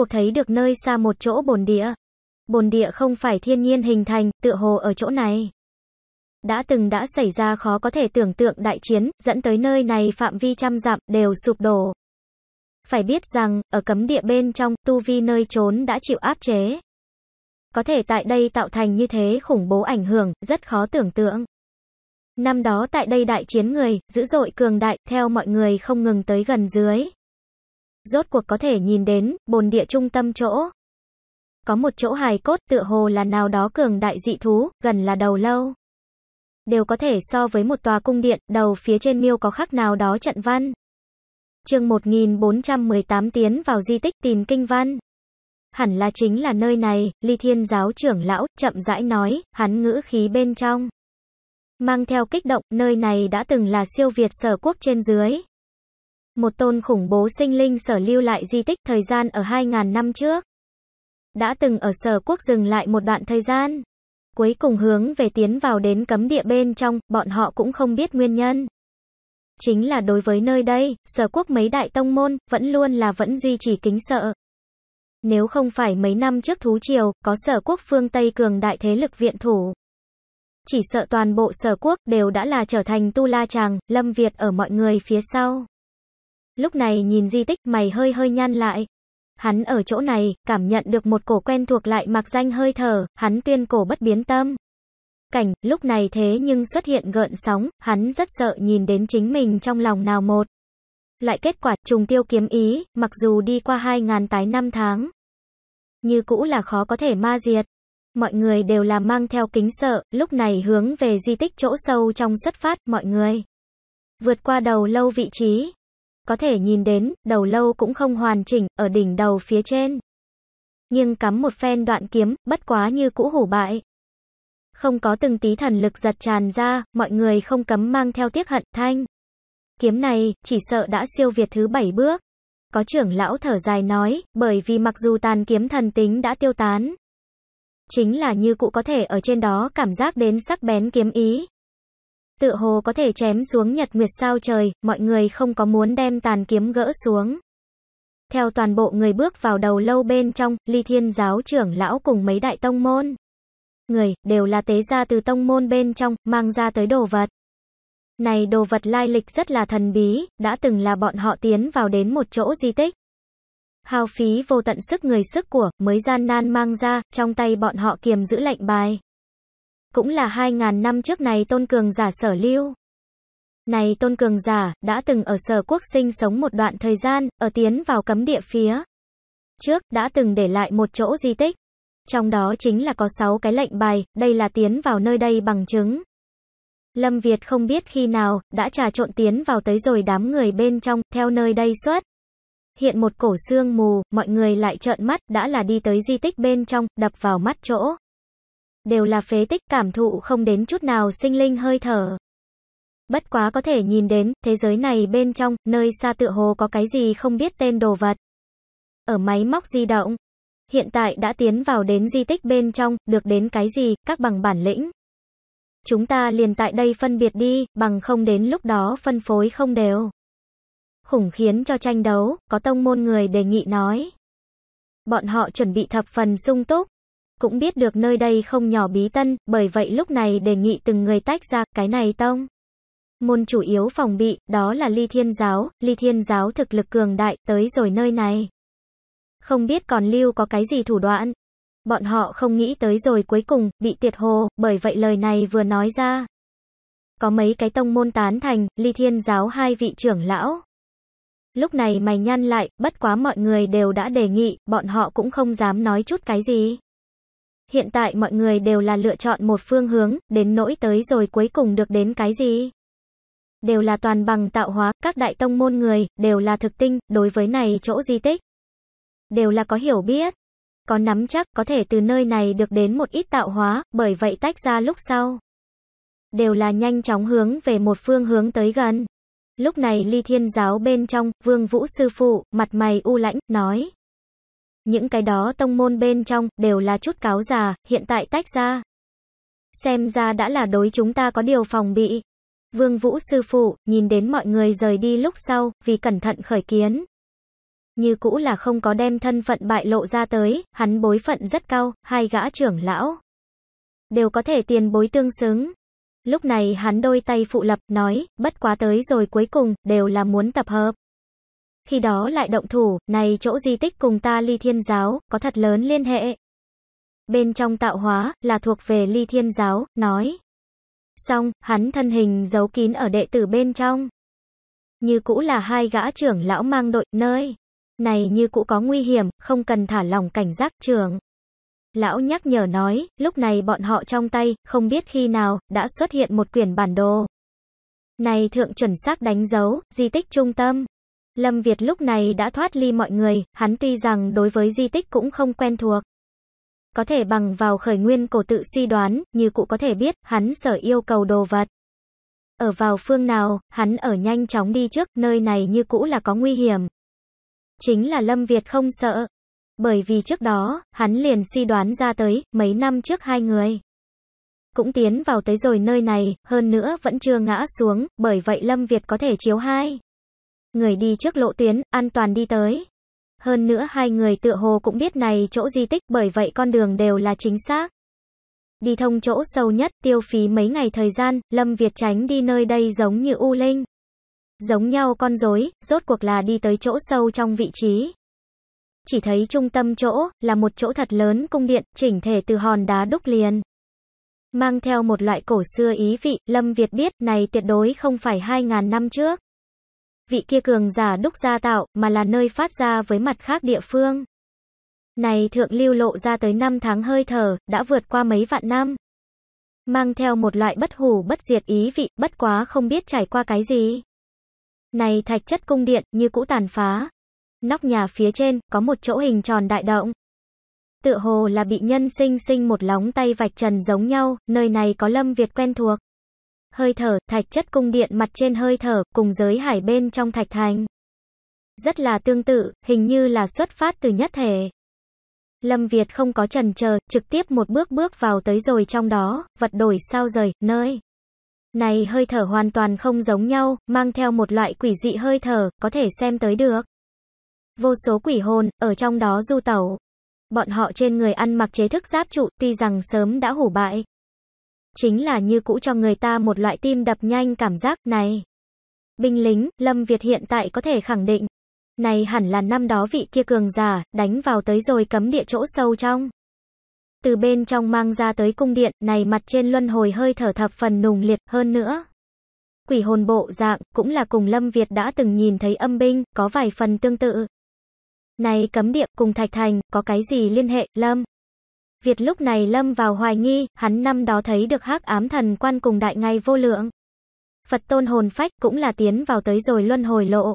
cuộc thấy được nơi xa một chỗ bồn địa. Bồn địa không phải thiên nhiên hình thành, tựa hồ ở chỗ này. Đã từng đã xảy ra khó có thể tưởng tượng đại chiến, dẫn tới nơi này phạm vi trăm dặm, đều sụp đổ. Phải biết rằng, ở cấm địa bên trong, tu vi nơi trốn đã chịu áp chế. Có thể tại đây tạo thành như thế khủng bố ảnh hưởng, rất khó tưởng tượng. Năm đó tại đây đại chiến người, dữ dội cường đại, theo mọi người không ngừng tới gần dưới rốt cuộc có thể nhìn đến bồn địa trung tâm chỗ. Có một chỗ hài cốt tựa hồ là nào đó cường đại dị thú, gần là đầu lâu. Đều có thể so với một tòa cung điện, đầu phía trên miêu có khắc nào đó trận văn. chương 1418 tiến vào di tích tìm kinh văn. Hẳn là chính là nơi này, ly thiên giáo trưởng lão, chậm rãi nói, hắn ngữ khí bên trong. Mang theo kích động, nơi này đã từng là siêu việt sở quốc trên dưới. Một tôn khủng bố sinh linh sở lưu lại di tích thời gian ở 2.000 năm trước. Đã từng ở sở quốc dừng lại một đoạn thời gian. Cuối cùng hướng về tiến vào đến cấm địa bên trong, bọn họ cũng không biết nguyên nhân. Chính là đối với nơi đây, sở quốc mấy đại tông môn, vẫn luôn là vẫn duy trì kính sợ. Nếu không phải mấy năm trước thú triều, có sở quốc phương Tây cường đại thế lực viện thủ. Chỉ sợ toàn bộ sở quốc đều đã là trở thành tu la chàng, lâm Việt ở mọi người phía sau. Lúc này nhìn di tích, mày hơi hơi nhăn lại. Hắn ở chỗ này, cảm nhận được một cổ quen thuộc lại mặc danh hơi thở, hắn tuyên cổ bất biến tâm. Cảnh, lúc này thế nhưng xuất hiện gợn sóng, hắn rất sợ nhìn đến chính mình trong lòng nào một. Lại kết quả, trùng tiêu kiếm ý, mặc dù đi qua hai ngàn tái năm tháng. Như cũ là khó có thể ma diệt. Mọi người đều là mang theo kính sợ, lúc này hướng về di tích chỗ sâu trong xuất phát, mọi người. Vượt qua đầu lâu vị trí, có thể nhìn đến, đầu lâu cũng không hoàn chỉnh, ở đỉnh đầu phía trên. nhưng cắm một phen đoạn kiếm, bất quá như cũ hủ bại. Không có từng tí thần lực giật tràn ra, mọi người không cấm mang theo tiếc hận thanh. Kiếm này, chỉ sợ đã siêu việt thứ bảy bước. Có trưởng lão thở dài nói, bởi vì mặc dù tàn kiếm thần tính đã tiêu tán. Chính là như cụ có thể ở trên đó cảm giác đến sắc bén kiếm ý tựa hồ có thể chém xuống nhật nguyệt sao trời, mọi người không có muốn đem tàn kiếm gỡ xuống. Theo toàn bộ người bước vào đầu lâu bên trong, ly thiên giáo trưởng lão cùng mấy đại tông môn. Người, đều là tế gia từ tông môn bên trong, mang ra tới đồ vật. Này đồ vật lai lịch rất là thần bí, đã từng là bọn họ tiến vào đến một chỗ di tích. Hao phí vô tận sức người sức của, mới gian nan mang ra, trong tay bọn họ kiềm giữ lệnh bài. Cũng là 2.000 năm trước này tôn cường giả sở lưu. Này tôn cường giả, đã từng ở sở quốc sinh sống một đoạn thời gian, ở tiến vào cấm địa phía. Trước, đã từng để lại một chỗ di tích. Trong đó chính là có 6 cái lệnh bài, đây là tiến vào nơi đây bằng chứng. Lâm Việt không biết khi nào, đã trà trộn tiến vào tới rồi đám người bên trong, theo nơi đây xuất. Hiện một cổ xương mù, mọi người lại trợn mắt, đã là đi tới di tích bên trong, đập vào mắt chỗ đều là phế tích cảm thụ không đến chút nào sinh linh hơi thở. Bất quá có thể nhìn đến, thế giới này bên trong, nơi xa tựa hồ có cái gì không biết tên đồ vật. Ở máy móc di động, hiện tại đã tiến vào đến di tích bên trong, được đến cái gì, các bằng bản lĩnh. Chúng ta liền tại đây phân biệt đi, bằng không đến lúc đó phân phối không đều. Khủng khiến cho tranh đấu, có tông môn người đề nghị nói. Bọn họ chuẩn bị thập phần sung túc, cũng biết được nơi đây không nhỏ bí tân, bởi vậy lúc này đề nghị từng người tách ra cái này tông. Môn chủ yếu phòng bị, đó là ly thiên giáo, ly thiên giáo thực lực cường đại, tới rồi nơi này. Không biết còn lưu có cái gì thủ đoạn. Bọn họ không nghĩ tới rồi cuối cùng, bị tiệt hồ, bởi vậy lời này vừa nói ra. Có mấy cái tông môn tán thành, ly thiên giáo hai vị trưởng lão. Lúc này mày nhăn lại, bất quá mọi người đều đã đề nghị, bọn họ cũng không dám nói chút cái gì. Hiện tại mọi người đều là lựa chọn một phương hướng, đến nỗi tới rồi cuối cùng được đến cái gì? Đều là toàn bằng tạo hóa, các đại tông môn người, đều là thực tinh, đối với này chỗ di tích. Đều là có hiểu biết, có nắm chắc, có thể từ nơi này được đến một ít tạo hóa, bởi vậy tách ra lúc sau. Đều là nhanh chóng hướng về một phương hướng tới gần. Lúc này ly thiên giáo bên trong, vương vũ sư phụ, mặt mày u lãnh, nói. Những cái đó tông môn bên trong, đều là chút cáo già, hiện tại tách ra. Xem ra đã là đối chúng ta có điều phòng bị. Vương Vũ sư phụ, nhìn đến mọi người rời đi lúc sau, vì cẩn thận khởi kiến. Như cũ là không có đem thân phận bại lộ ra tới, hắn bối phận rất cao, hai gã trưởng lão. Đều có thể tiền bối tương xứng. Lúc này hắn đôi tay phụ lập, nói, bất quá tới rồi cuối cùng, đều là muốn tập hợp khi đó lại động thủ, này chỗ di tích cùng ta ly thiên giáo, có thật lớn liên hệ. Bên trong tạo hóa, là thuộc về ly thiên giáo, nói. Xong, hắn thân hình giấu kín ở đệ tử bên trong. Như cũ là hai gã trưởng lão mang đội, nơi. Này như cũ có nguy hiểm, không cần thả lòng cảnh giác trưởng. Lão nhắc nhở nói, lúc này bọn họ trong tay, không biết khi nào, đã xuất hiện một quyển bản đồ. Này thượng chuẩn xác đánh dấu, di tích trung tâm. Lâm Việt lúc này đã thoát ly mọi người, hắn tuy rằng đối với di tích cũng không quen thuộc. Có thể bằng vào khởi nguyên cổ tự suy đoán, như cụ có thể biết, hắn sở yêu cầu đồ vật. Ở vào phương nào, hắn ở nhanh chóng đi trước, nơi này như cũ là có nguy hiểm. Chính là Lâm Việt không sợ. Bởi vì trước đó, hắn liền suy đoán ra tới, mấy năm trước hai người. Cũng tiến vào tới rồi nơi này, hơn nữa vẫn chưa ngã xuống, bởi vậy Lâm Việt có thể chiếu hai. Người đi trước lộ tuyến, an toàn đi tới. Hơn nữa hai người tựa hồ cũng biết này chỗ di tích, bởi vậy con đường đều là chính xác. Đi thông chỗ sâu nhất, tiêu phí mấy ngày thời gian, Lâm Việt tránh đi nơi đây giống như U Linh. Giống nhau con rối, rốt cuộc là đi tới chỗ sâu trong vị trí. Chỉ thấy trung tâm chỗ, là một chỗ thật lớn cung điện, chỉnh thể từ hòn đá đúc liền. Mang theo một loại cổ xưa ý vị, Lâm Việt biết này tuyệt đối không phải 2.000 năm trước vị kia cường giả đúc ra tạo, mà là nơi phát ra với mặt khác địa phương. Này thượng lưu lộ ra tới năm tháng hơi thở, đã vượt qua mấy vạn năm. Mang theo một loại bất hủ bất diệt ý vị, bất quá không biết trải qua cái gì. Này thạch chất cung điện, như cũ tàn phá. Nóc nhà phía trên, có một chỗ hình tròn đại động. Tựa hồ là bị nhân sinh sinh một lóng tay vạch trần giống nhau, nơi này có Lâm Việt quen thuộc. Hơi thở, thạch chất cung điện mặt trên hơi thở, cùng giới hải bên trong thạch thành. Rất là tương tự, hình như là xuất phát từ nhất thể. Lâm Việt không có trần chờ, trực tiếp một bước bước vào tới rồi trong đó, vật đổi sao rời, nơi. Này hơi thở hoàn toàn không giống nhau, mang theo một loại quỷ dị hơi thở, có thể xem tới được. Vô số quỷ hồn, ở trong đó du tẩu. Bọn họ trên người ăn mặc chế thức giáp trụ, tuy rằng sớm đã hủ bại, Chính là như cũ cho người ta một loại tim đập nhanh cảm giác này. Binh lính, Lâm Việt hiện tại có thể khẳng định. Này hẳn là năm đó vị kia cường giả, đánh vào tới rồi cấm địa chỗ sâu trong. Từ bên trong mang ra tới cung điện, này mặt trên luân hồi hơi thở thập phần nùng liệt hơn nữa. Quỷ hồn bộ dạng, cũng là cùng Lâm Việt đã từng nhìn thấy âm binh, có vài phần tương tự. Này cấm địa cùng Thạch Thành, có cái gì liên hệ, Lâm? Việt lúc này lâm vào hoài nghi, hắn năm đó thấy được hắc ám thần quan cùng đại ngay vô lượng. Phật tôn hồn phách cũng là tiến vào tới rồi luân hồi lộ.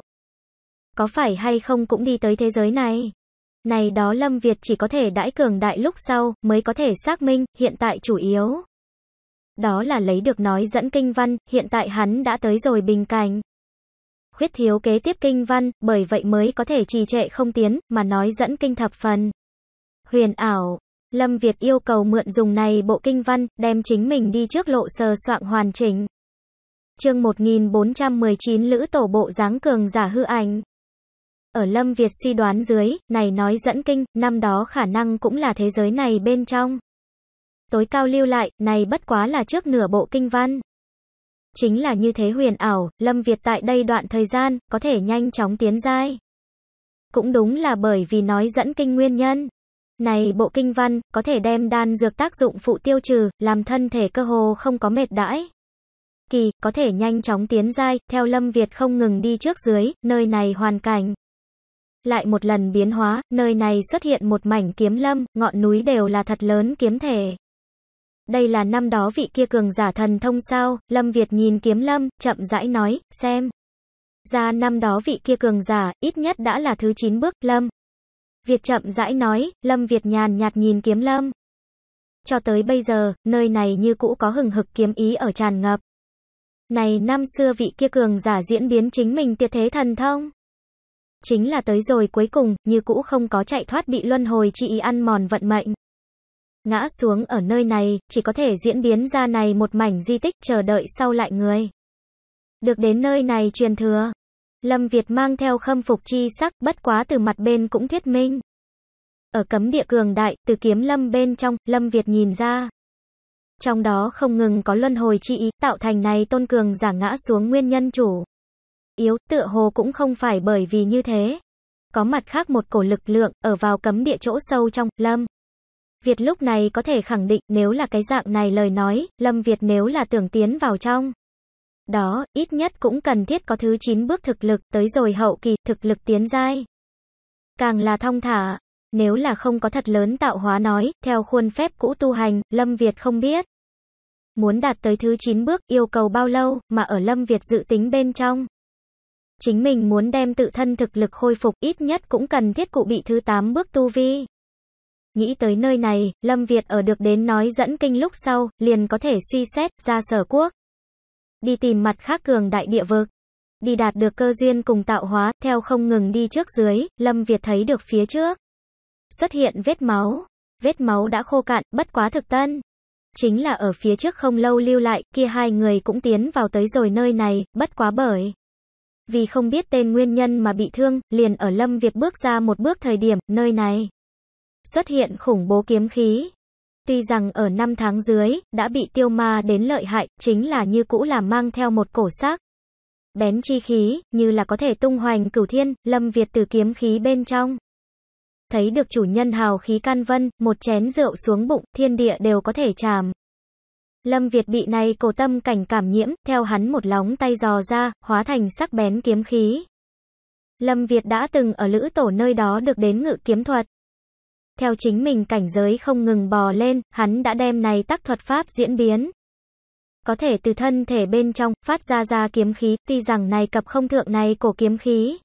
Có phải hay không cũng đi tới thế giới này? Này đó Lâm Việt chỉ có thể đãi cường đại lúc sau mới có thể xác minh, hiện tại chủ yếu. Đó là lấy được nói dẫn kinh văn, hiện tại hắn đã tới rồi bình cảnh. Khuyết thiếu kế tiếp kinh văn, bởi vậy mới có thể trì trệ không tiến, mà nói dẫn kinh thập phần. Huyền ảo, Lâm Việt yêu cầu mượn dùng này bộ kinh văn, đem chính mình đi trước lộ sờ soạn hoàn chỉnh. Chương 1419 Lữ Tổ Bộ dáng Cường Giả Hư Ảnh Ở Lâm Việt suy đoán dưới, này nói dẫn kinh, năm đó khả năng cũng là thế giới này bên trong. Tối cao lưu lại, này bất quá là trước nửa bộ kinh văn. Chính là như thế huyền ảo, Lâm Việt tại đây đoạn thời gian, có thể nhanh chóng tiến giai. Cũng đúng là bởi vì nói dẫn kinh nguyên nhân. Này bộ kinh văn, có thể đem đan dược tác dụng phụ tiêu trừ, làm thân thể cơ hồ không có mệt đãi. Kỳ, có thể nhanh chóng tiến dai, theo Lâm Việt không ngừng đi trước dưới, nơi này hoàn cảnh. Lại một lần biến hóa, nơi này xuất hiện một mảnh kiếm lâm, ngọn núi đều là thật lớn kiếm thể. Đây là năm đó vị kia cường giả thần thông sao, Lâm Việt nhìn kiếm lâm, chậm rãi nói, xem. Ra năm đó vị kia cường giả, ít nhất đã là thứ 9 bước, Lâm. Việt chậm rãi nói, Lâm Việt nhàn nhạt nhìn kiếm lâm. Cho tới bây giờ, nơi này như cũ có hừng hực kiếm ý ở tràn ngập. Này năm xưa vị kia cường giả diễn biến chính mình tiệt thế thần thông. Chính là tới rồi cuối cùng, như cũ không có chạy thoát bị luân hồi chi ý ăn mòn vận mệnh. Ngã xuống ở nơi này, chỉ có thể diễn biến ra này một mảnh di tích chờ đợi sau lại người. Được đến nơi này truyền thừa, Lâm Việt mang theo khâm phục chi sắc, bất quá từ mặt bên cũng thuyết minh. Ở cấm địa cường đại, từ kiếm lâm bên trong, Lâm Việt nhìn ra. Trong đó không ngừng có luân hồi chi ý, tạo thành này tôn cường giả ngã xuống nguyên nhân chủ. Yếu, tựa hồ cũng không phải bởi vì như thế. Có mặt khác một cổ lực lượng, ở vào cấm địa chỗ sâu trong, Lâm. Việt lúc này có thể khẳng định nếu là cái dạng này lời nói, Lâm Việt nếu là tưởng tiến vào trong đó, ít nhất cũng cần thiết có thứ 9 bước thực lực, tới rồi hậu kỳ, thực lực tiến giai. Càng là thông thả, nếu là không có thật lớn tạo hóa nói, theo khuôn phép cũ tu hành, Lâm Việt không biết. Muốn đạt tới thứ 9 bước, yêu cầu bao lâu, mà ở Lâm Việt dự tính bên trong. Chính mình muốn đem tự thân thực lực khôi phục, ít nhất cũng cần thiết cụ bị thứ 8 bước tu vi. Nghĩ tới nơi này, Lâm Việt ở được đến nói dẫn kinh lúc sau, liền có thể suy xét, ra sở quốc đi tìm mặt khác cường đại địa vực. Đi đạt được cơ duyên cùng tạo hóa, theo không ngừng đi trước dưới, Lâm Việt thấy được phía trước. Xuất hiện vết máu. Vết máu đã khô cạn, bất quá thực tân. Chính là ở phía trước không lâu lưu lại, kia hai người cũng tiến vào tới rồi nơi này, bất quá bởi. Vì không biết tên nguyên nhân mà bị thương, liền ở Lâm Việt bước ra một bước thời điểm, nơi này. Xuất hiện khủng bố kiếm khí, Tuy rằng ở năm tháng dưới, đã bị tiêu ma đến lợi hại, chính là như cũ là mang theo một cổ xác. Bén chi khí, như là có thể tung hoành cửu thiên, lâm Việt từ kiếm khí bên trong. Thấy được chủ nhân hào khí can vân, một chén rượu xuống bụng, thiên địa đều có thể chàm. Lâm Việt bị này cổ tâm cảnh cảm nhiễm, theo hắn một lóng tay dò ra, hóa thành sắc bén kiếm khí. Lâm Việt đã từng ở lữ tổ nơi đó được đến ngự kiếm thuật. Theo chính mình cảnh giới không ngừng bò lên, hắn đã đem này tác thuật pháp diễn biến. Có thể từ thân thể bên trong, phát ra ra kiếm khí, tuy rằng này cặp không thượng này cổ kiếm khí.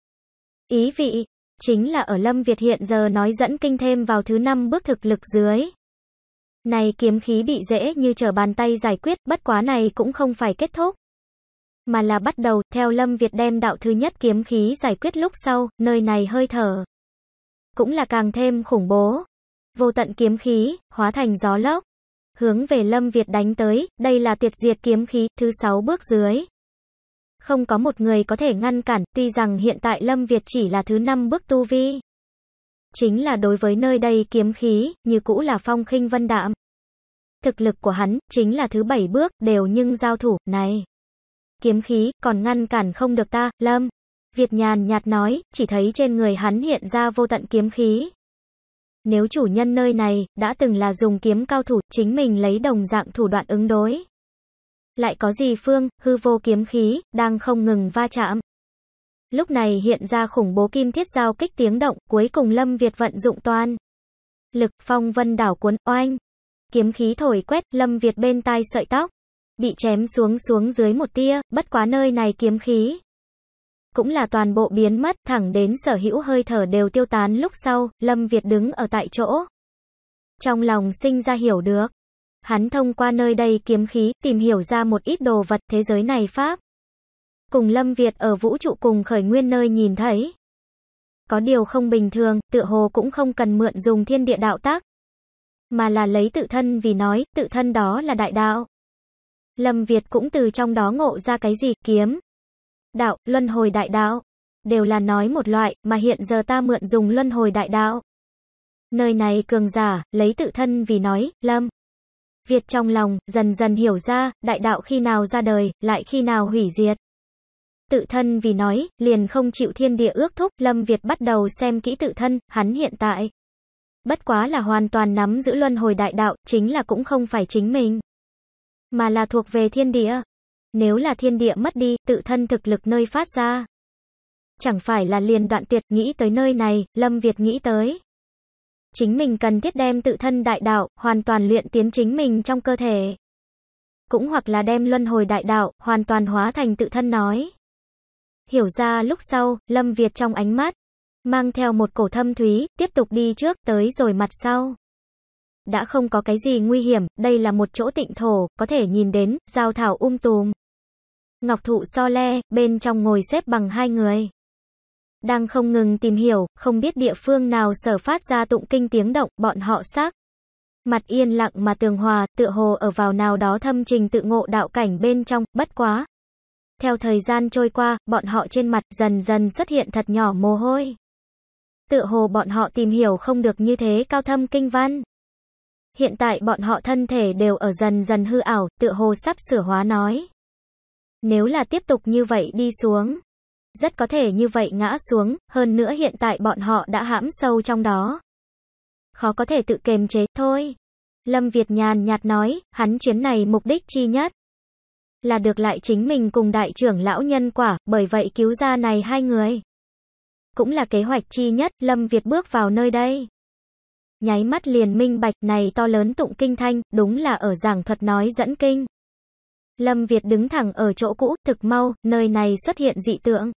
Ý vị, chính là ở Lâm Việt hiện giờ nói dẫn kinh thêm vào thứ năm bước thực lực dưới. Này kiếm khí bị dễ như trở bàn tay giải quyết, bất quá này cũng không phải kết thúc. Mà là bắt đầu, theo Lâm Việt đem đạo thứ nhất kiếm khí giải quyết lúc sau, nơi này hơi thở cũng là càng thêm khủng bố. Vô tận kiếm khí, hóa thành gió lốc, hướng về Lâm Việt đánh tới, đây là tuyệt diệt kiếm khí, thứ sáu bước dưới. Không có một người có thể ngăn cản, tuy rằng hiện tại Lâm Việt chỉ là thứ năm bước tu vi. Chính là đối với nơi đây kiếm khí, như cũ là phong khinh vân đạm. Thực lực của hắn, chính là thứ bảy bước, đều nhưng giao thủ, này. Kiếm khí, còn ngăn cản không được ta, Lâm. Việt nhàn nhạt nói, chỉ thấy trên người hắn hiện ra vô tận kiếm khí. Nếu chủ nhân nơi này đã từng là dùng kiếm cao thủ, chính mình lấy đồng dạng thủ đoạn ứng đối. Lại có gì phương, hư vô kiếm khí, đang không ngừng va chạm. Lúc này hiện ra khủng bố kim thiết giao kích tiếng động, cuối cùng Lâm Việt vận dụng toan Lực phong vân đảo cuốn oanh. Kiếm khí thổi quét, Lâm Việt bên tai sợi tóc. Bị chém xuống xuống dưới một tia, bất quá nơi này kiếm khí cũng là toàn bộ biến mất, thẳng đến sở hữu hơi thở đều tiêu tán lúc sau, Lâm Việt đứng ở tại chỗ. Trong lòng sinh ra hiểu được. Hắn thông qua nơi đây kiếm khí, tìm hiểu ra một ít đồ vật thế giới này Pháp. Cùng Lâm Việt ở vũ trụ cùng khởi nguyên nơi nhìn thấy. Có điều không bình thường, tựa hồ cũng không cần mượn dùng thiên địa đạo tác. Mà là lấy tự thân vì nói, tự thân đó là đại đạo. Lâm Việt cũng từ trong đó ngộ ra cái gì, kiếm đạo, luân hồi đại đạo, đều là nói một loại, mà hiện giờ ta mượn dùng luân hồi đại đạo. Nơi này cường giả, lấy tự thân vì nói, lâm. Việt trong lòng, dần dần hiểu ra, đại đạo khi nào ra đời, lại khi nào hủy diệt. Tự thân vì nói, liền không chịu thiên địa ước thúc, Lâm Việt bắt đầu xem kỹ tự thân, hắn hiện tại. Bất quá là hoàn toàn nắm giữ luân hồi đại đạo, chính là cũng không phải chính mình, mà là thuộc về thiên địa. Nếu là thiên địa mất đi, tự thân thực lực nơi phát ra. Chẳng phải là liền đoạn tuyệt, nghĩ tới nơi này, Lâm Việt nghĩ tới. Chính mình cần thiết đem tự thân đại đạo, hoàn toàn luyện tiến chính mình trong cơ thể. Cũng hoặc là đem luân hồi đại đạo, hoàn toàn hóa thành tự thân nói. Hiểu ra lúc sau, Lâm Việt trong ánh mắt, mang theo một cổ thâm thúy, tiếp tục đi trước, tới rồi mặt sau. Đã không có cái gì nguy hiểm, đây là một chỗ tịnh thổ, có thể nhìn đến, giao thảo um tùm. Ngọc thụ so le, bên trong ngồi xếp bằng hai người. Đang không ngừng tìm hiểu, không biết địa phương nào sở phát ra tụng kinh tiếng động, bọn họ xác. Mặt yên lặng mà tường hòa, tựa hồ ở vào nào đó thâm trình tự ngộ đạo cảnh bên trong, bất quá. Theo thời gian trôi qua, bọn họ trên mặt dần dần xuất hiện thật nhỏ mồ hôi. Tựa hồ bọn họ tìm hiểu không được như thế cao thâm kinh văn. Hiện tại bọn họ thân thể đều ở dần dần hư ảo, tựa hồ sắp sửa hóa nói. Nếu là tiếp tục như vậy đi xuống, rất có thể như vậy ngã xuống, hơn nữa hiện tại bọn họ đã hãm sâu trong đó. Khó có thể tự kềm chế, thôi. Lâm Việt nhàn nhạt nói, hắn chuyến này mục đích chi nhất là được lại chính mình cùng đại trưởng lão nhân quả, bởi vậy cứu ra này hai người. Cũng là kế hoạch chi nhất, Lâm Việt bước vào nơi đây. Nháy mắt liền minh bạch này to lớn tụng kinh thanh, đúng là ở giảng thuật nói dẫn kinh. Lâm Việt đứng thẳng ở chỗ cũ, thực mau, nơi này xuất hiện dị tượng.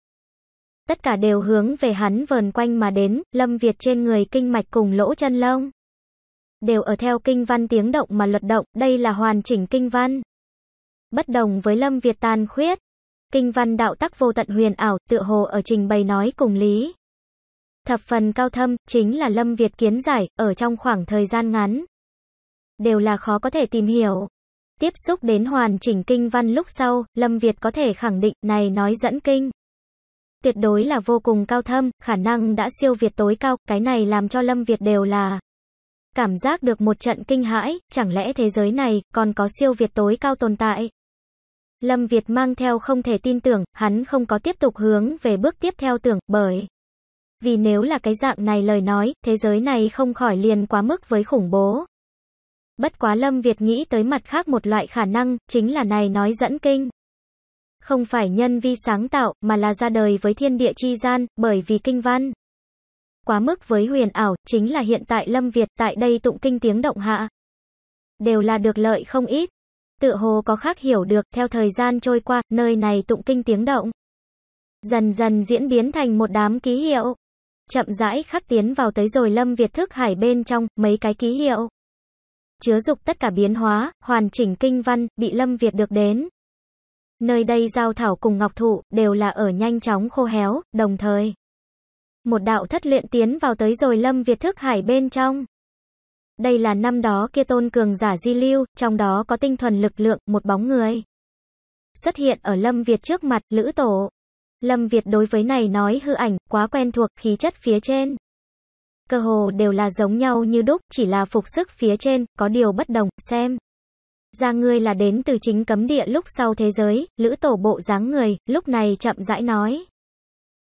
Tất cả đều hướng về hắn vờn quanh mà đến, Lâm Việt trên người kinh mạch cùng lỗ chân lông. Đều ở theo kinh văn tiếng động mà luật động, đây là hoàn chỉnh kinh văn. Bất đồng với Lâm Việt tàn khuyết, kinh văn đạo tắc vô tận huyền ảo, tựa hồ ở trình bày nói cùng lý. Thập phần cao thâm, chính là Lâm Việt kiến giải, ở trong khoảng thời gian ngắn. Đều là khó có thể tìm hiểu. Tiếp xúc đến hoàn chỉnh kinh văn lúc sau, Lâm Việt có thể khẳng định này nói dẫn kinh. Tuyệt đối là vô cùng cao thâm, khả năng đã siêu việt tối cao, cái này làm cho Lâm Việt đều là cảm giác được một trận kinh hãi, chẳng lẽ thế giới này còn có siêu việt tối cao tồn tại? Lâm Việt mang theo không thể tin tưởng, hắn không có tiếp tục hướng về bước tiếp theo tưởng, bởi vì nếu là cái dạng này lời nói, thế giới này không khỏi liền quá mức với khủng bố. Bất quá Lâm Việt nghĩ tới mặt khác một loại khả năng, chính là này nói dẫn kinh. Không phải nhân vi sáng tạo, mà là ra đời với thiên địa chi gian, bởi vì kinh văn. Quá mức với huyền ảo, chính là hiện tại Lâm Việt tại đây tụng kinh tiếng động hạ. Đều là được lợi không ít. Tự hồ có khác hiểu được, theo thời gian trôi qua, nơi này tụng kinh tiếng động. Dần dần diễn biến thành một đám ký hiệu. Chậm rãi khắc tiến vào tới rồi Lâm Việt thức hải bên trong, mấy cái ký hiệu chứa dục tất cả biến hóa, hoàn chỉnh kinh văn, bị Lâm Việt được đến. Nơi đây giao thảo cùng ngọc thụ, đều là ở nhanh chóng khô héo, đồng thời. Một đạo thất luyện tiến vào tới rồi Lâm Việt thức hải bên trong. Đây là năm đó kia tôn cường giả di lưu, trong đó có tinh thuần lực lượng, một bóng người. Xuất hiện ở Lâm Việt trước mặt, Lữ Tổ. Lâm Việt đối với này nói hư ảnh, quá quen thuộc, khí chất phía trên cơ hồ đều là giống nhau như đúc, chỉ là phục sức phía trên, có điều bất đồng, xem. Ra ngươi là đến từ chính cấm địa lúc sau thế giới, lữ tổ bộ dáng người, lúc này chậm rãi nói.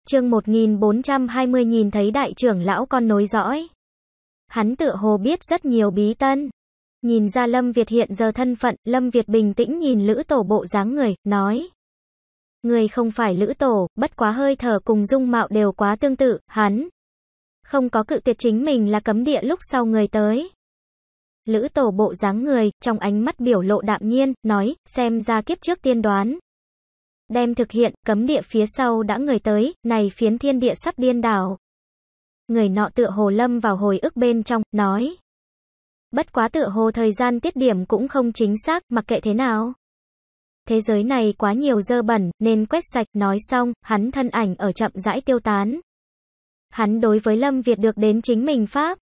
chương 1420 nhìn thấy đại trưởng lão con nối dõi. Hắn tựa hồ biết rất nhiều bí tân. Nhìn ra Lâm Việt hiện giờ thân phận, Lâm Việt bình tĩnh nhìn lữ tổ bộ dáng người, nói. Người không phải lữ tổ, bất quá hơi thở cùng dung mạo đều quá tương tự, hắn, không có cự tuyệt chính mình là cấm địa lúc sau người tới. Lữ tổ bộ dáng người, trong ánh mắt biểu lộ đạm nhiên, nói, xem ra kiếp trước tiên đoán. Đem thực hiện, cấm địa phía sau đã người tới, này phiến thiên địa sắp điên đảo. Người nọ tựa hồ lâm vào hồi ức bên trong, nói. Bất quá tựa hồ thời gian tiết điểm cũng không chính xác, mặc kệ thế nào. Thế giới này quá nhiều dơ bẩn, nên quét sạch, nói xong, hắn thân ảnh ở chậm rãi tiêu tán. Hắn đối với Lâm Việt được đến chính mình Pháp,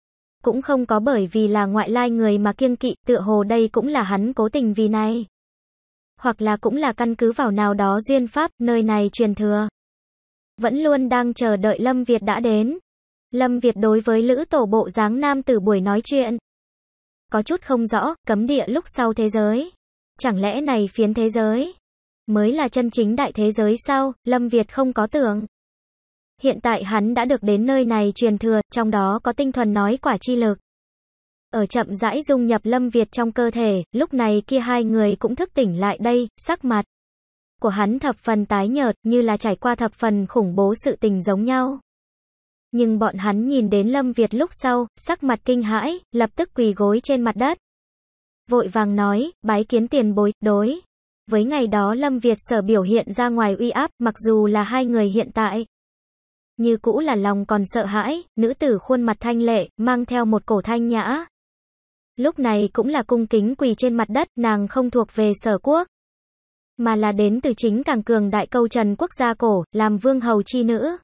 cũng không có bởi vì là ngoại lai người mà kiêng kỵ, tựa hồ đây cũng là hắn cố tình vì này. Hoặc là cũng là căn cứ vào nào đó duyên Pháp, nơi này truyền thừa. Vẫn luôn đang chờ đợi Lâm Việt đã đến. Lâm Việt đối với Lữ Tổ Bộ dáng Nam từ buổi nói chuyện. Có chút không rõ, cấm địa lúc sau thế giới. Chẳng lẽ này phiến thế giới? Mới là chân chính đại thế giới sao, Lâm Việt không có tưởng. Hiện tại hắn đã được đến nơi này truyền thừa, trong đó có tinh thuần nói quả chi lực. Ở chậm rãi dung nhập Lâm Việt trong cơ thể, lúc này kia hai người cũng thức tỉnh lại đây, sắc mặt của hắn thập phần tái nhợt như là trải qua thập phần khủng bố sự tình giống nhau. Nhưng bọn hắn nhìn đến Lâm Việt lúc sau, sắc mặt kinh hãi, lập tức quỳ gối trên mặt đất. Vội vàng nói, bái kiến tiền bối, đối. Với ngày đó Lâm Việt sở biểu hiện ra ngoài uy áp, mặc dù là hai người hiện tại, như cũ là lòng còn sợ hãi, nữ tử khuôn mặt thanh lệ, mang theo một cổ thanh nhã. Lúc này cũng là cung kính quỳ trên mặt đất, nàng không thuộc về sở quốc, mà là đến từ chính càng cường đại câu trần quốc gia cổ, làm vương hầu chi nữ.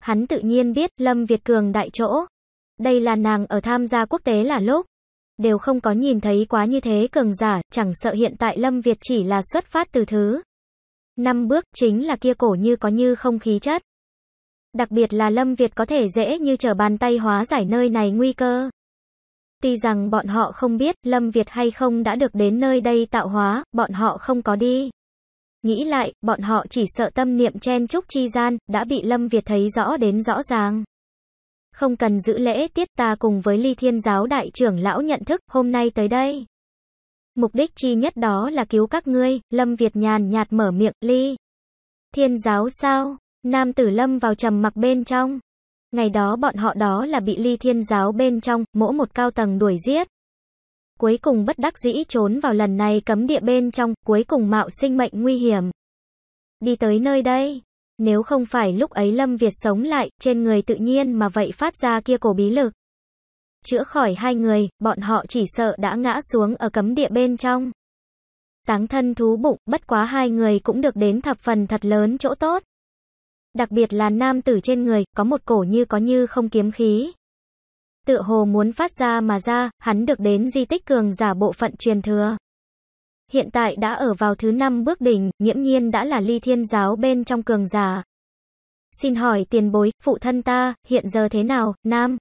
Hắn tự nhiên biết Lâm Việt cường đại chỗ. Đây là nàng ở tham gia quốc tế là lúc. Đều không có nhìn thấy quá như thế cường giả, chẳng sợ hiện tại Lâm Việt chỉ là xuất phát từ thứ. Năm bước chính là kia cổ như có như không khí chất. Đặc biệt là Lâm Việt có thể dễ như trở bàn tay hóa giải nơi này nguy cơ. Tuy rằng bọn họ không biết Lâm Việt hay không đã được đến nơi đây tạo hóa, bọn họ không có đi. Nghĩ lại, bọn họ chỉ sợ tâm niệm chen trúc chi gian, đã bị Lâm Việt thấy rõ đến rõ ràng. Không cần giữ lễ tiết ta cùng với ly thiên giáo đại trưởng lão nhận thức, hôm nay tới đây. Mục đích chi nhất đó là cứu các ngươi, Lâm Việt nhàn nhạt mở miệng, ly. Thiên giáo sao? Nam Tử Lâm vào trầm mặc bên trong. Ngày đó bọn họ đó là bị ly thiên giáo bên trong, mỗi một cao tầng đuổi giết. Cuối cùng bất đắc dĩ trốn vào lần này cấm địa bên trong, cuối cùng mạo sinh mệnh nguy hiểm. Đi tới nơi đây, nếu không phải lúc ấy Lâm Việt sống lại, trên người tự nhiên mà vậy phát ra kia cổ bí lực. Chữa khỏi hai người, bọn họ chỉ sợ đã ngã xuống ở cấm địa bên trong. Táng thân thú bụng, bất quá hai người cũng được đến thập phần thật lớn chỗ tốt đặc biệt là nam tử trên người, có một cổ như có như không kiếm khí. Tựa hồ muốn phát ra mà ra, hắn được đến di tích cường giả bộ phận truyền thừa. Hiện tại đã ở vào thứ năm bước đỉnh, nghiễm nhiên đã là ly thiên giáo bên trong cường giả. Xin hỏi tiền bối, phụ thân ta, hiện giờ thế nào, nam?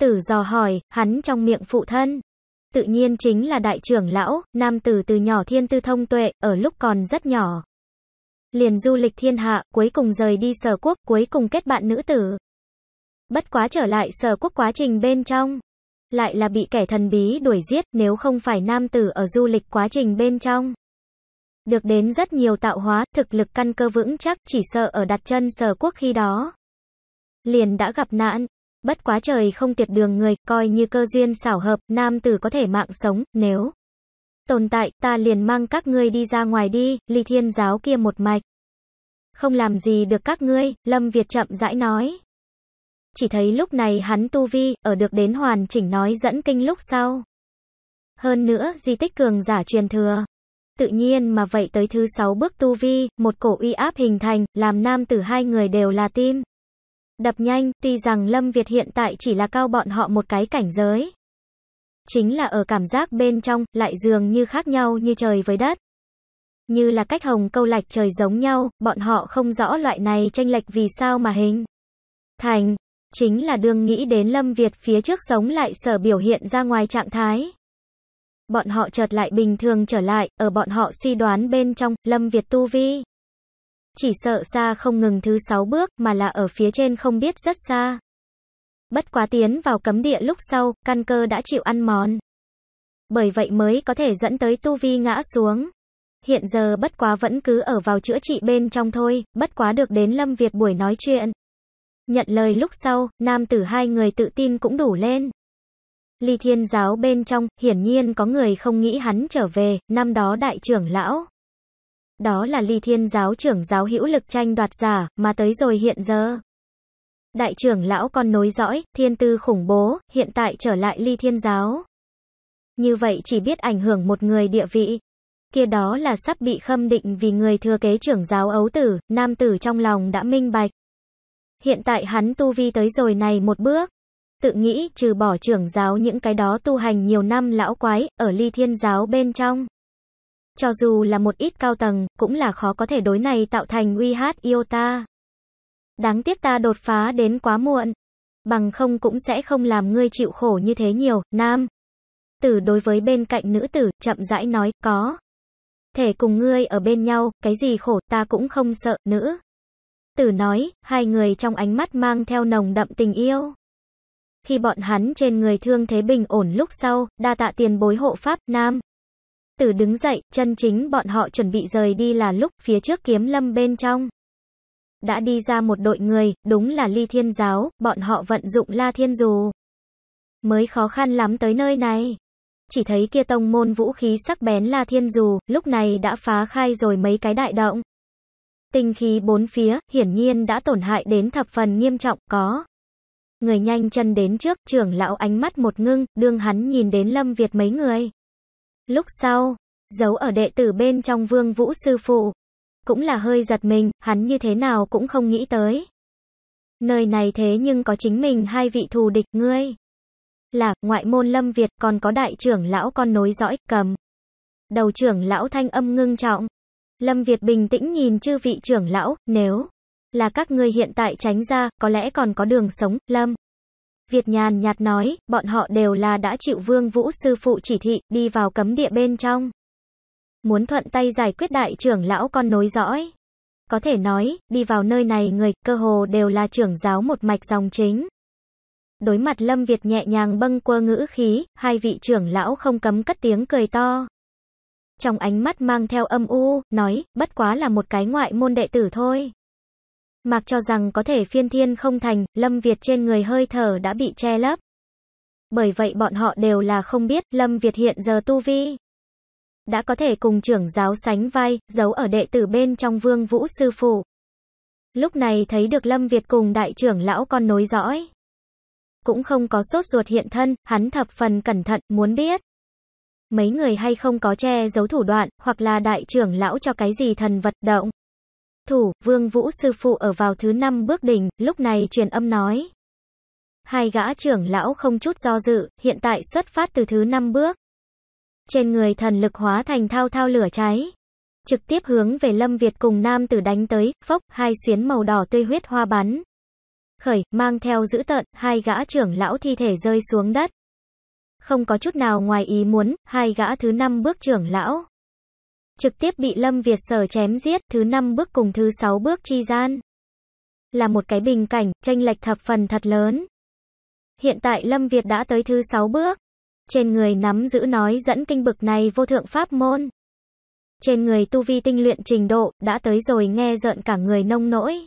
Tử dò hỏi, hắn trong miệng phụ thân. Tự nhiên chính là đại trưởng lão, nam tử từ nhỏ thiên tư thông tuệ, ở lúc còn rất nhỏ liền du lịch thiên hạ, cuối cùng rời đi sở quốc, cuối cùng kết bạn nữ tử. Bất quá trở lại sở quốc quá trình bên trong, lại là bị kẻ thần bí đuổi giết nếu không phải nam tử ở du lịch quá trình bên trong. Được đến rất nhiều tạo hóa, thực lực căn cơ vững chắc chỉ sợ ở đặt chân sở quốc khi đó. Liền đã gặp nạn, bất quá trời không tiệt đường người, coi như cơ duyên xảo hợp, nam tử có thể mạng sống, nếu tồn tại, ta liền mang các ngươi đi ra ngoài đi, ly thiên giáo kia một mạch. Không làm gì được các ngươi, Lâm Việt chậm rãi nói. Chỉ thấy lúc này hắn tu vi, ở được đến hoàn chỉnh nói dẫn kinh lúc sau. Hơn nữa, di tích cường giả truyền thừa. Tự nhiên mà vậy tới thứ sáu bước tu vi, một cổ uy áp hình thành, làm nam tử hai người đều là tim. Đập nhanh, tuy rằng Lâm Việt hiện tại chỉ là cao bọn họ một cái cảnh giới chính là ở cảm giác bên trong, lại dường như khác nhau như trời với đất. Như là cách hồng câu lạch trời giống nhau, bọn họ không rõ loại này tranh lệch vì sao mà hình. Thành, chính là đường nghĩ đến Lâm Việt phía trước sống lại sở biểu hiện ra ngoài trạng thái. Bọn họ chợt lại bình thường trở lại, ở bọn họ suy đoán bên trong, Lâm Việt tu vi. Chỉ sợ xa không ngừng thứ sáu bước, mà là ở phía trên không biết rất xa. Bất quá tiến vào cấm địa lúc sau, căn cơ đã chịu ăn mòn. Bởi vậy mới có thể dẫn tới tu vi ngã xuống. Hiện giờ bất quá vẫn cứ ở vào chữa trị bên trong thôi, bất quá được đến Lâm Việt buổi nói chuyện. Nhận lời lúc sau, nam tử hai người tự tin cũng đủ lên. Ly thiên giáo bên trong, hiển nhiên có người không nghĩ hắn trở về, năm đó đại trưởng lão. Đó là ly thiên giáo trưởng giáo hữu lực tranh đoạt giả, mà tới rồi hiện giờ đại trưởng lão con nối dõi, thiên tư khủng bố, hiện tại trở lại ly thiên giáo. Như vậy chỉ biết ảnh hưởng một người địa vị. Kia đó là sắp bị khâm định vì người thừa kế trưởng giáo ấu tử, nam tử trong lòng đã minh bạch. Hiện tại hắn tu vi tới rồi này một bước. Tự nghĩ trừ bỏ trưởng giáo những cái đó tu hành nhiều năm lão quái, ở ly thiên giáo bên trong. Cho dù là một ít cao tầng, cũng là khó có thể đối này tạo thành uy hát yêu ta. Đáng tiếc ta đột phá đến quá muộn. Bằng không cũng sẽ không làm ngươi chịu khổ như thế nhiều, nam. Tử đối với bên cạnh nữ tử, chậm rãi nói, có. Thể cùng ngươi ở bên nhau, cái gì khổ ta cũng không sợ, nữ. Tử nói, hai người trong ánh mắt mang theo nồng đậm tình yêu. Khi bọn hắn trên người thương thế bình ổn lúc sau, đa tạ tiền bối hộ pháp, nam. Tử đứng dậy, chân chính bọn họ chuẩn bị rời đi là lúc phía trước kiếm lâm bên trong đã đi ra một đội người, đúng là ly thiên giáo, bọn họ vận dụng la thiên dù. Mới khó khăn lắm tới nơi này. Chỉ thấy kia tông môn vũ khí sắc bén la thiên dù, lúc này đã phá khai rồi mấy cái đại động. Tinh khí bốn phía, hiển nhiên đã tổn hại đến thập phần nghiêm trọng, có. Người nhanh chân đến trước, trưởng lão ánh mắt một ngưng, đương hắn nhìn đến Lâm Việt mấy người. Lúc sau, giấu ở đệ tử bên trong vương vũ sư phụ, cũng là hơi giật mình, hắn như thế nào cũng không nghĩ tới. Nơi này thế nhưng có chính mình hai vị thù địch ngươi. Là, ngoại môn lâm Việt còn có đại trưởng lão con nối dõi, cầm. Đầu trưởng lão thanh âm ngưng trọng. Lâm Việt bình tĩnh nhìn chư vị trưởng lão, nếu là các ngươi hiện tại tránh ra, có lẽ còn có đường sống, Lâm. Việt nhàn nhạt nói, bọn họ đều là đã chịu vương vũ sư phụ chỉ thị, đi vào cấm địa bên trong muốn thuận tay giải quyết đại trưởng lão con nối dõi. Có thể nói, đi vào nơi này người, cơ hồ đều là trưởng giáo một mạch dòng chính. Đối mặt Lâm Việt nhẹ nhàng bâng quơ ngữ khí, hai vị trưởng lão không cấm cất tiếng cười to. Trong ánh mắt mang theo âm u, nói, bất quá là một cái ngoại môn đệ tử thôi. Mặc cho rằng có thể phiên thiên không thành, Lâm Việt trên người hơi thở đã bị che lấp. Bởi vậy bọn họ đều là không biết Lâm Việt hiện giờ tu vi đã có thể cùng trưởng giáo sánh vai, giấu ở đệ tử bên trong vương vũ sư phụ. Lúc này thấy được Lâm Việt cùng đại trưởng lão con nối dõi. Cũng không có sốt ruột hiện thân, hắn thập phần cẩn thận, muốn biết. Mấy người hay không có che giấu thủ đoạn, hoặc là đại trưởng lão cho cái gì thần vật động. Thủ, vương vũ sư phụ ở vào thứ năm bước đỉnh, lúc này truyền âm nói. Hai gã trưởng lão không chút do dự, hiện tại xuất phát từ thứ năm bước. Trên người thần lực hóa thành thao thao lửa cháy. Trực tiếp hướng về Lâm Việt cùng nam tử đánh tới, phốc, hai xuyến màu đỏ tươi huyết hoa bắn. Khởi, mang theo dữ tợn, hai gã trưởng lão thi thể rơi xuống đất. Không có chút nào ngoài ý muốn, hai gã thứ năm bước trưởng lão. Trực tiếp bị Lâm Việt sở chém giết, thứ năm bước cùng thứ sáu bước chi gian. Là một cái bình cảnh, tranh lệch thập phần thật lớn. Hiện tại Lâm Việt đã tới thứ sáu bước. Trên người nắm giữ nói dẫn kinh bực này vô thượng pháp môn. Trên người tu vi tinh luyện trình độ, đã tới rồi nghe rợn cả người nông nỗi.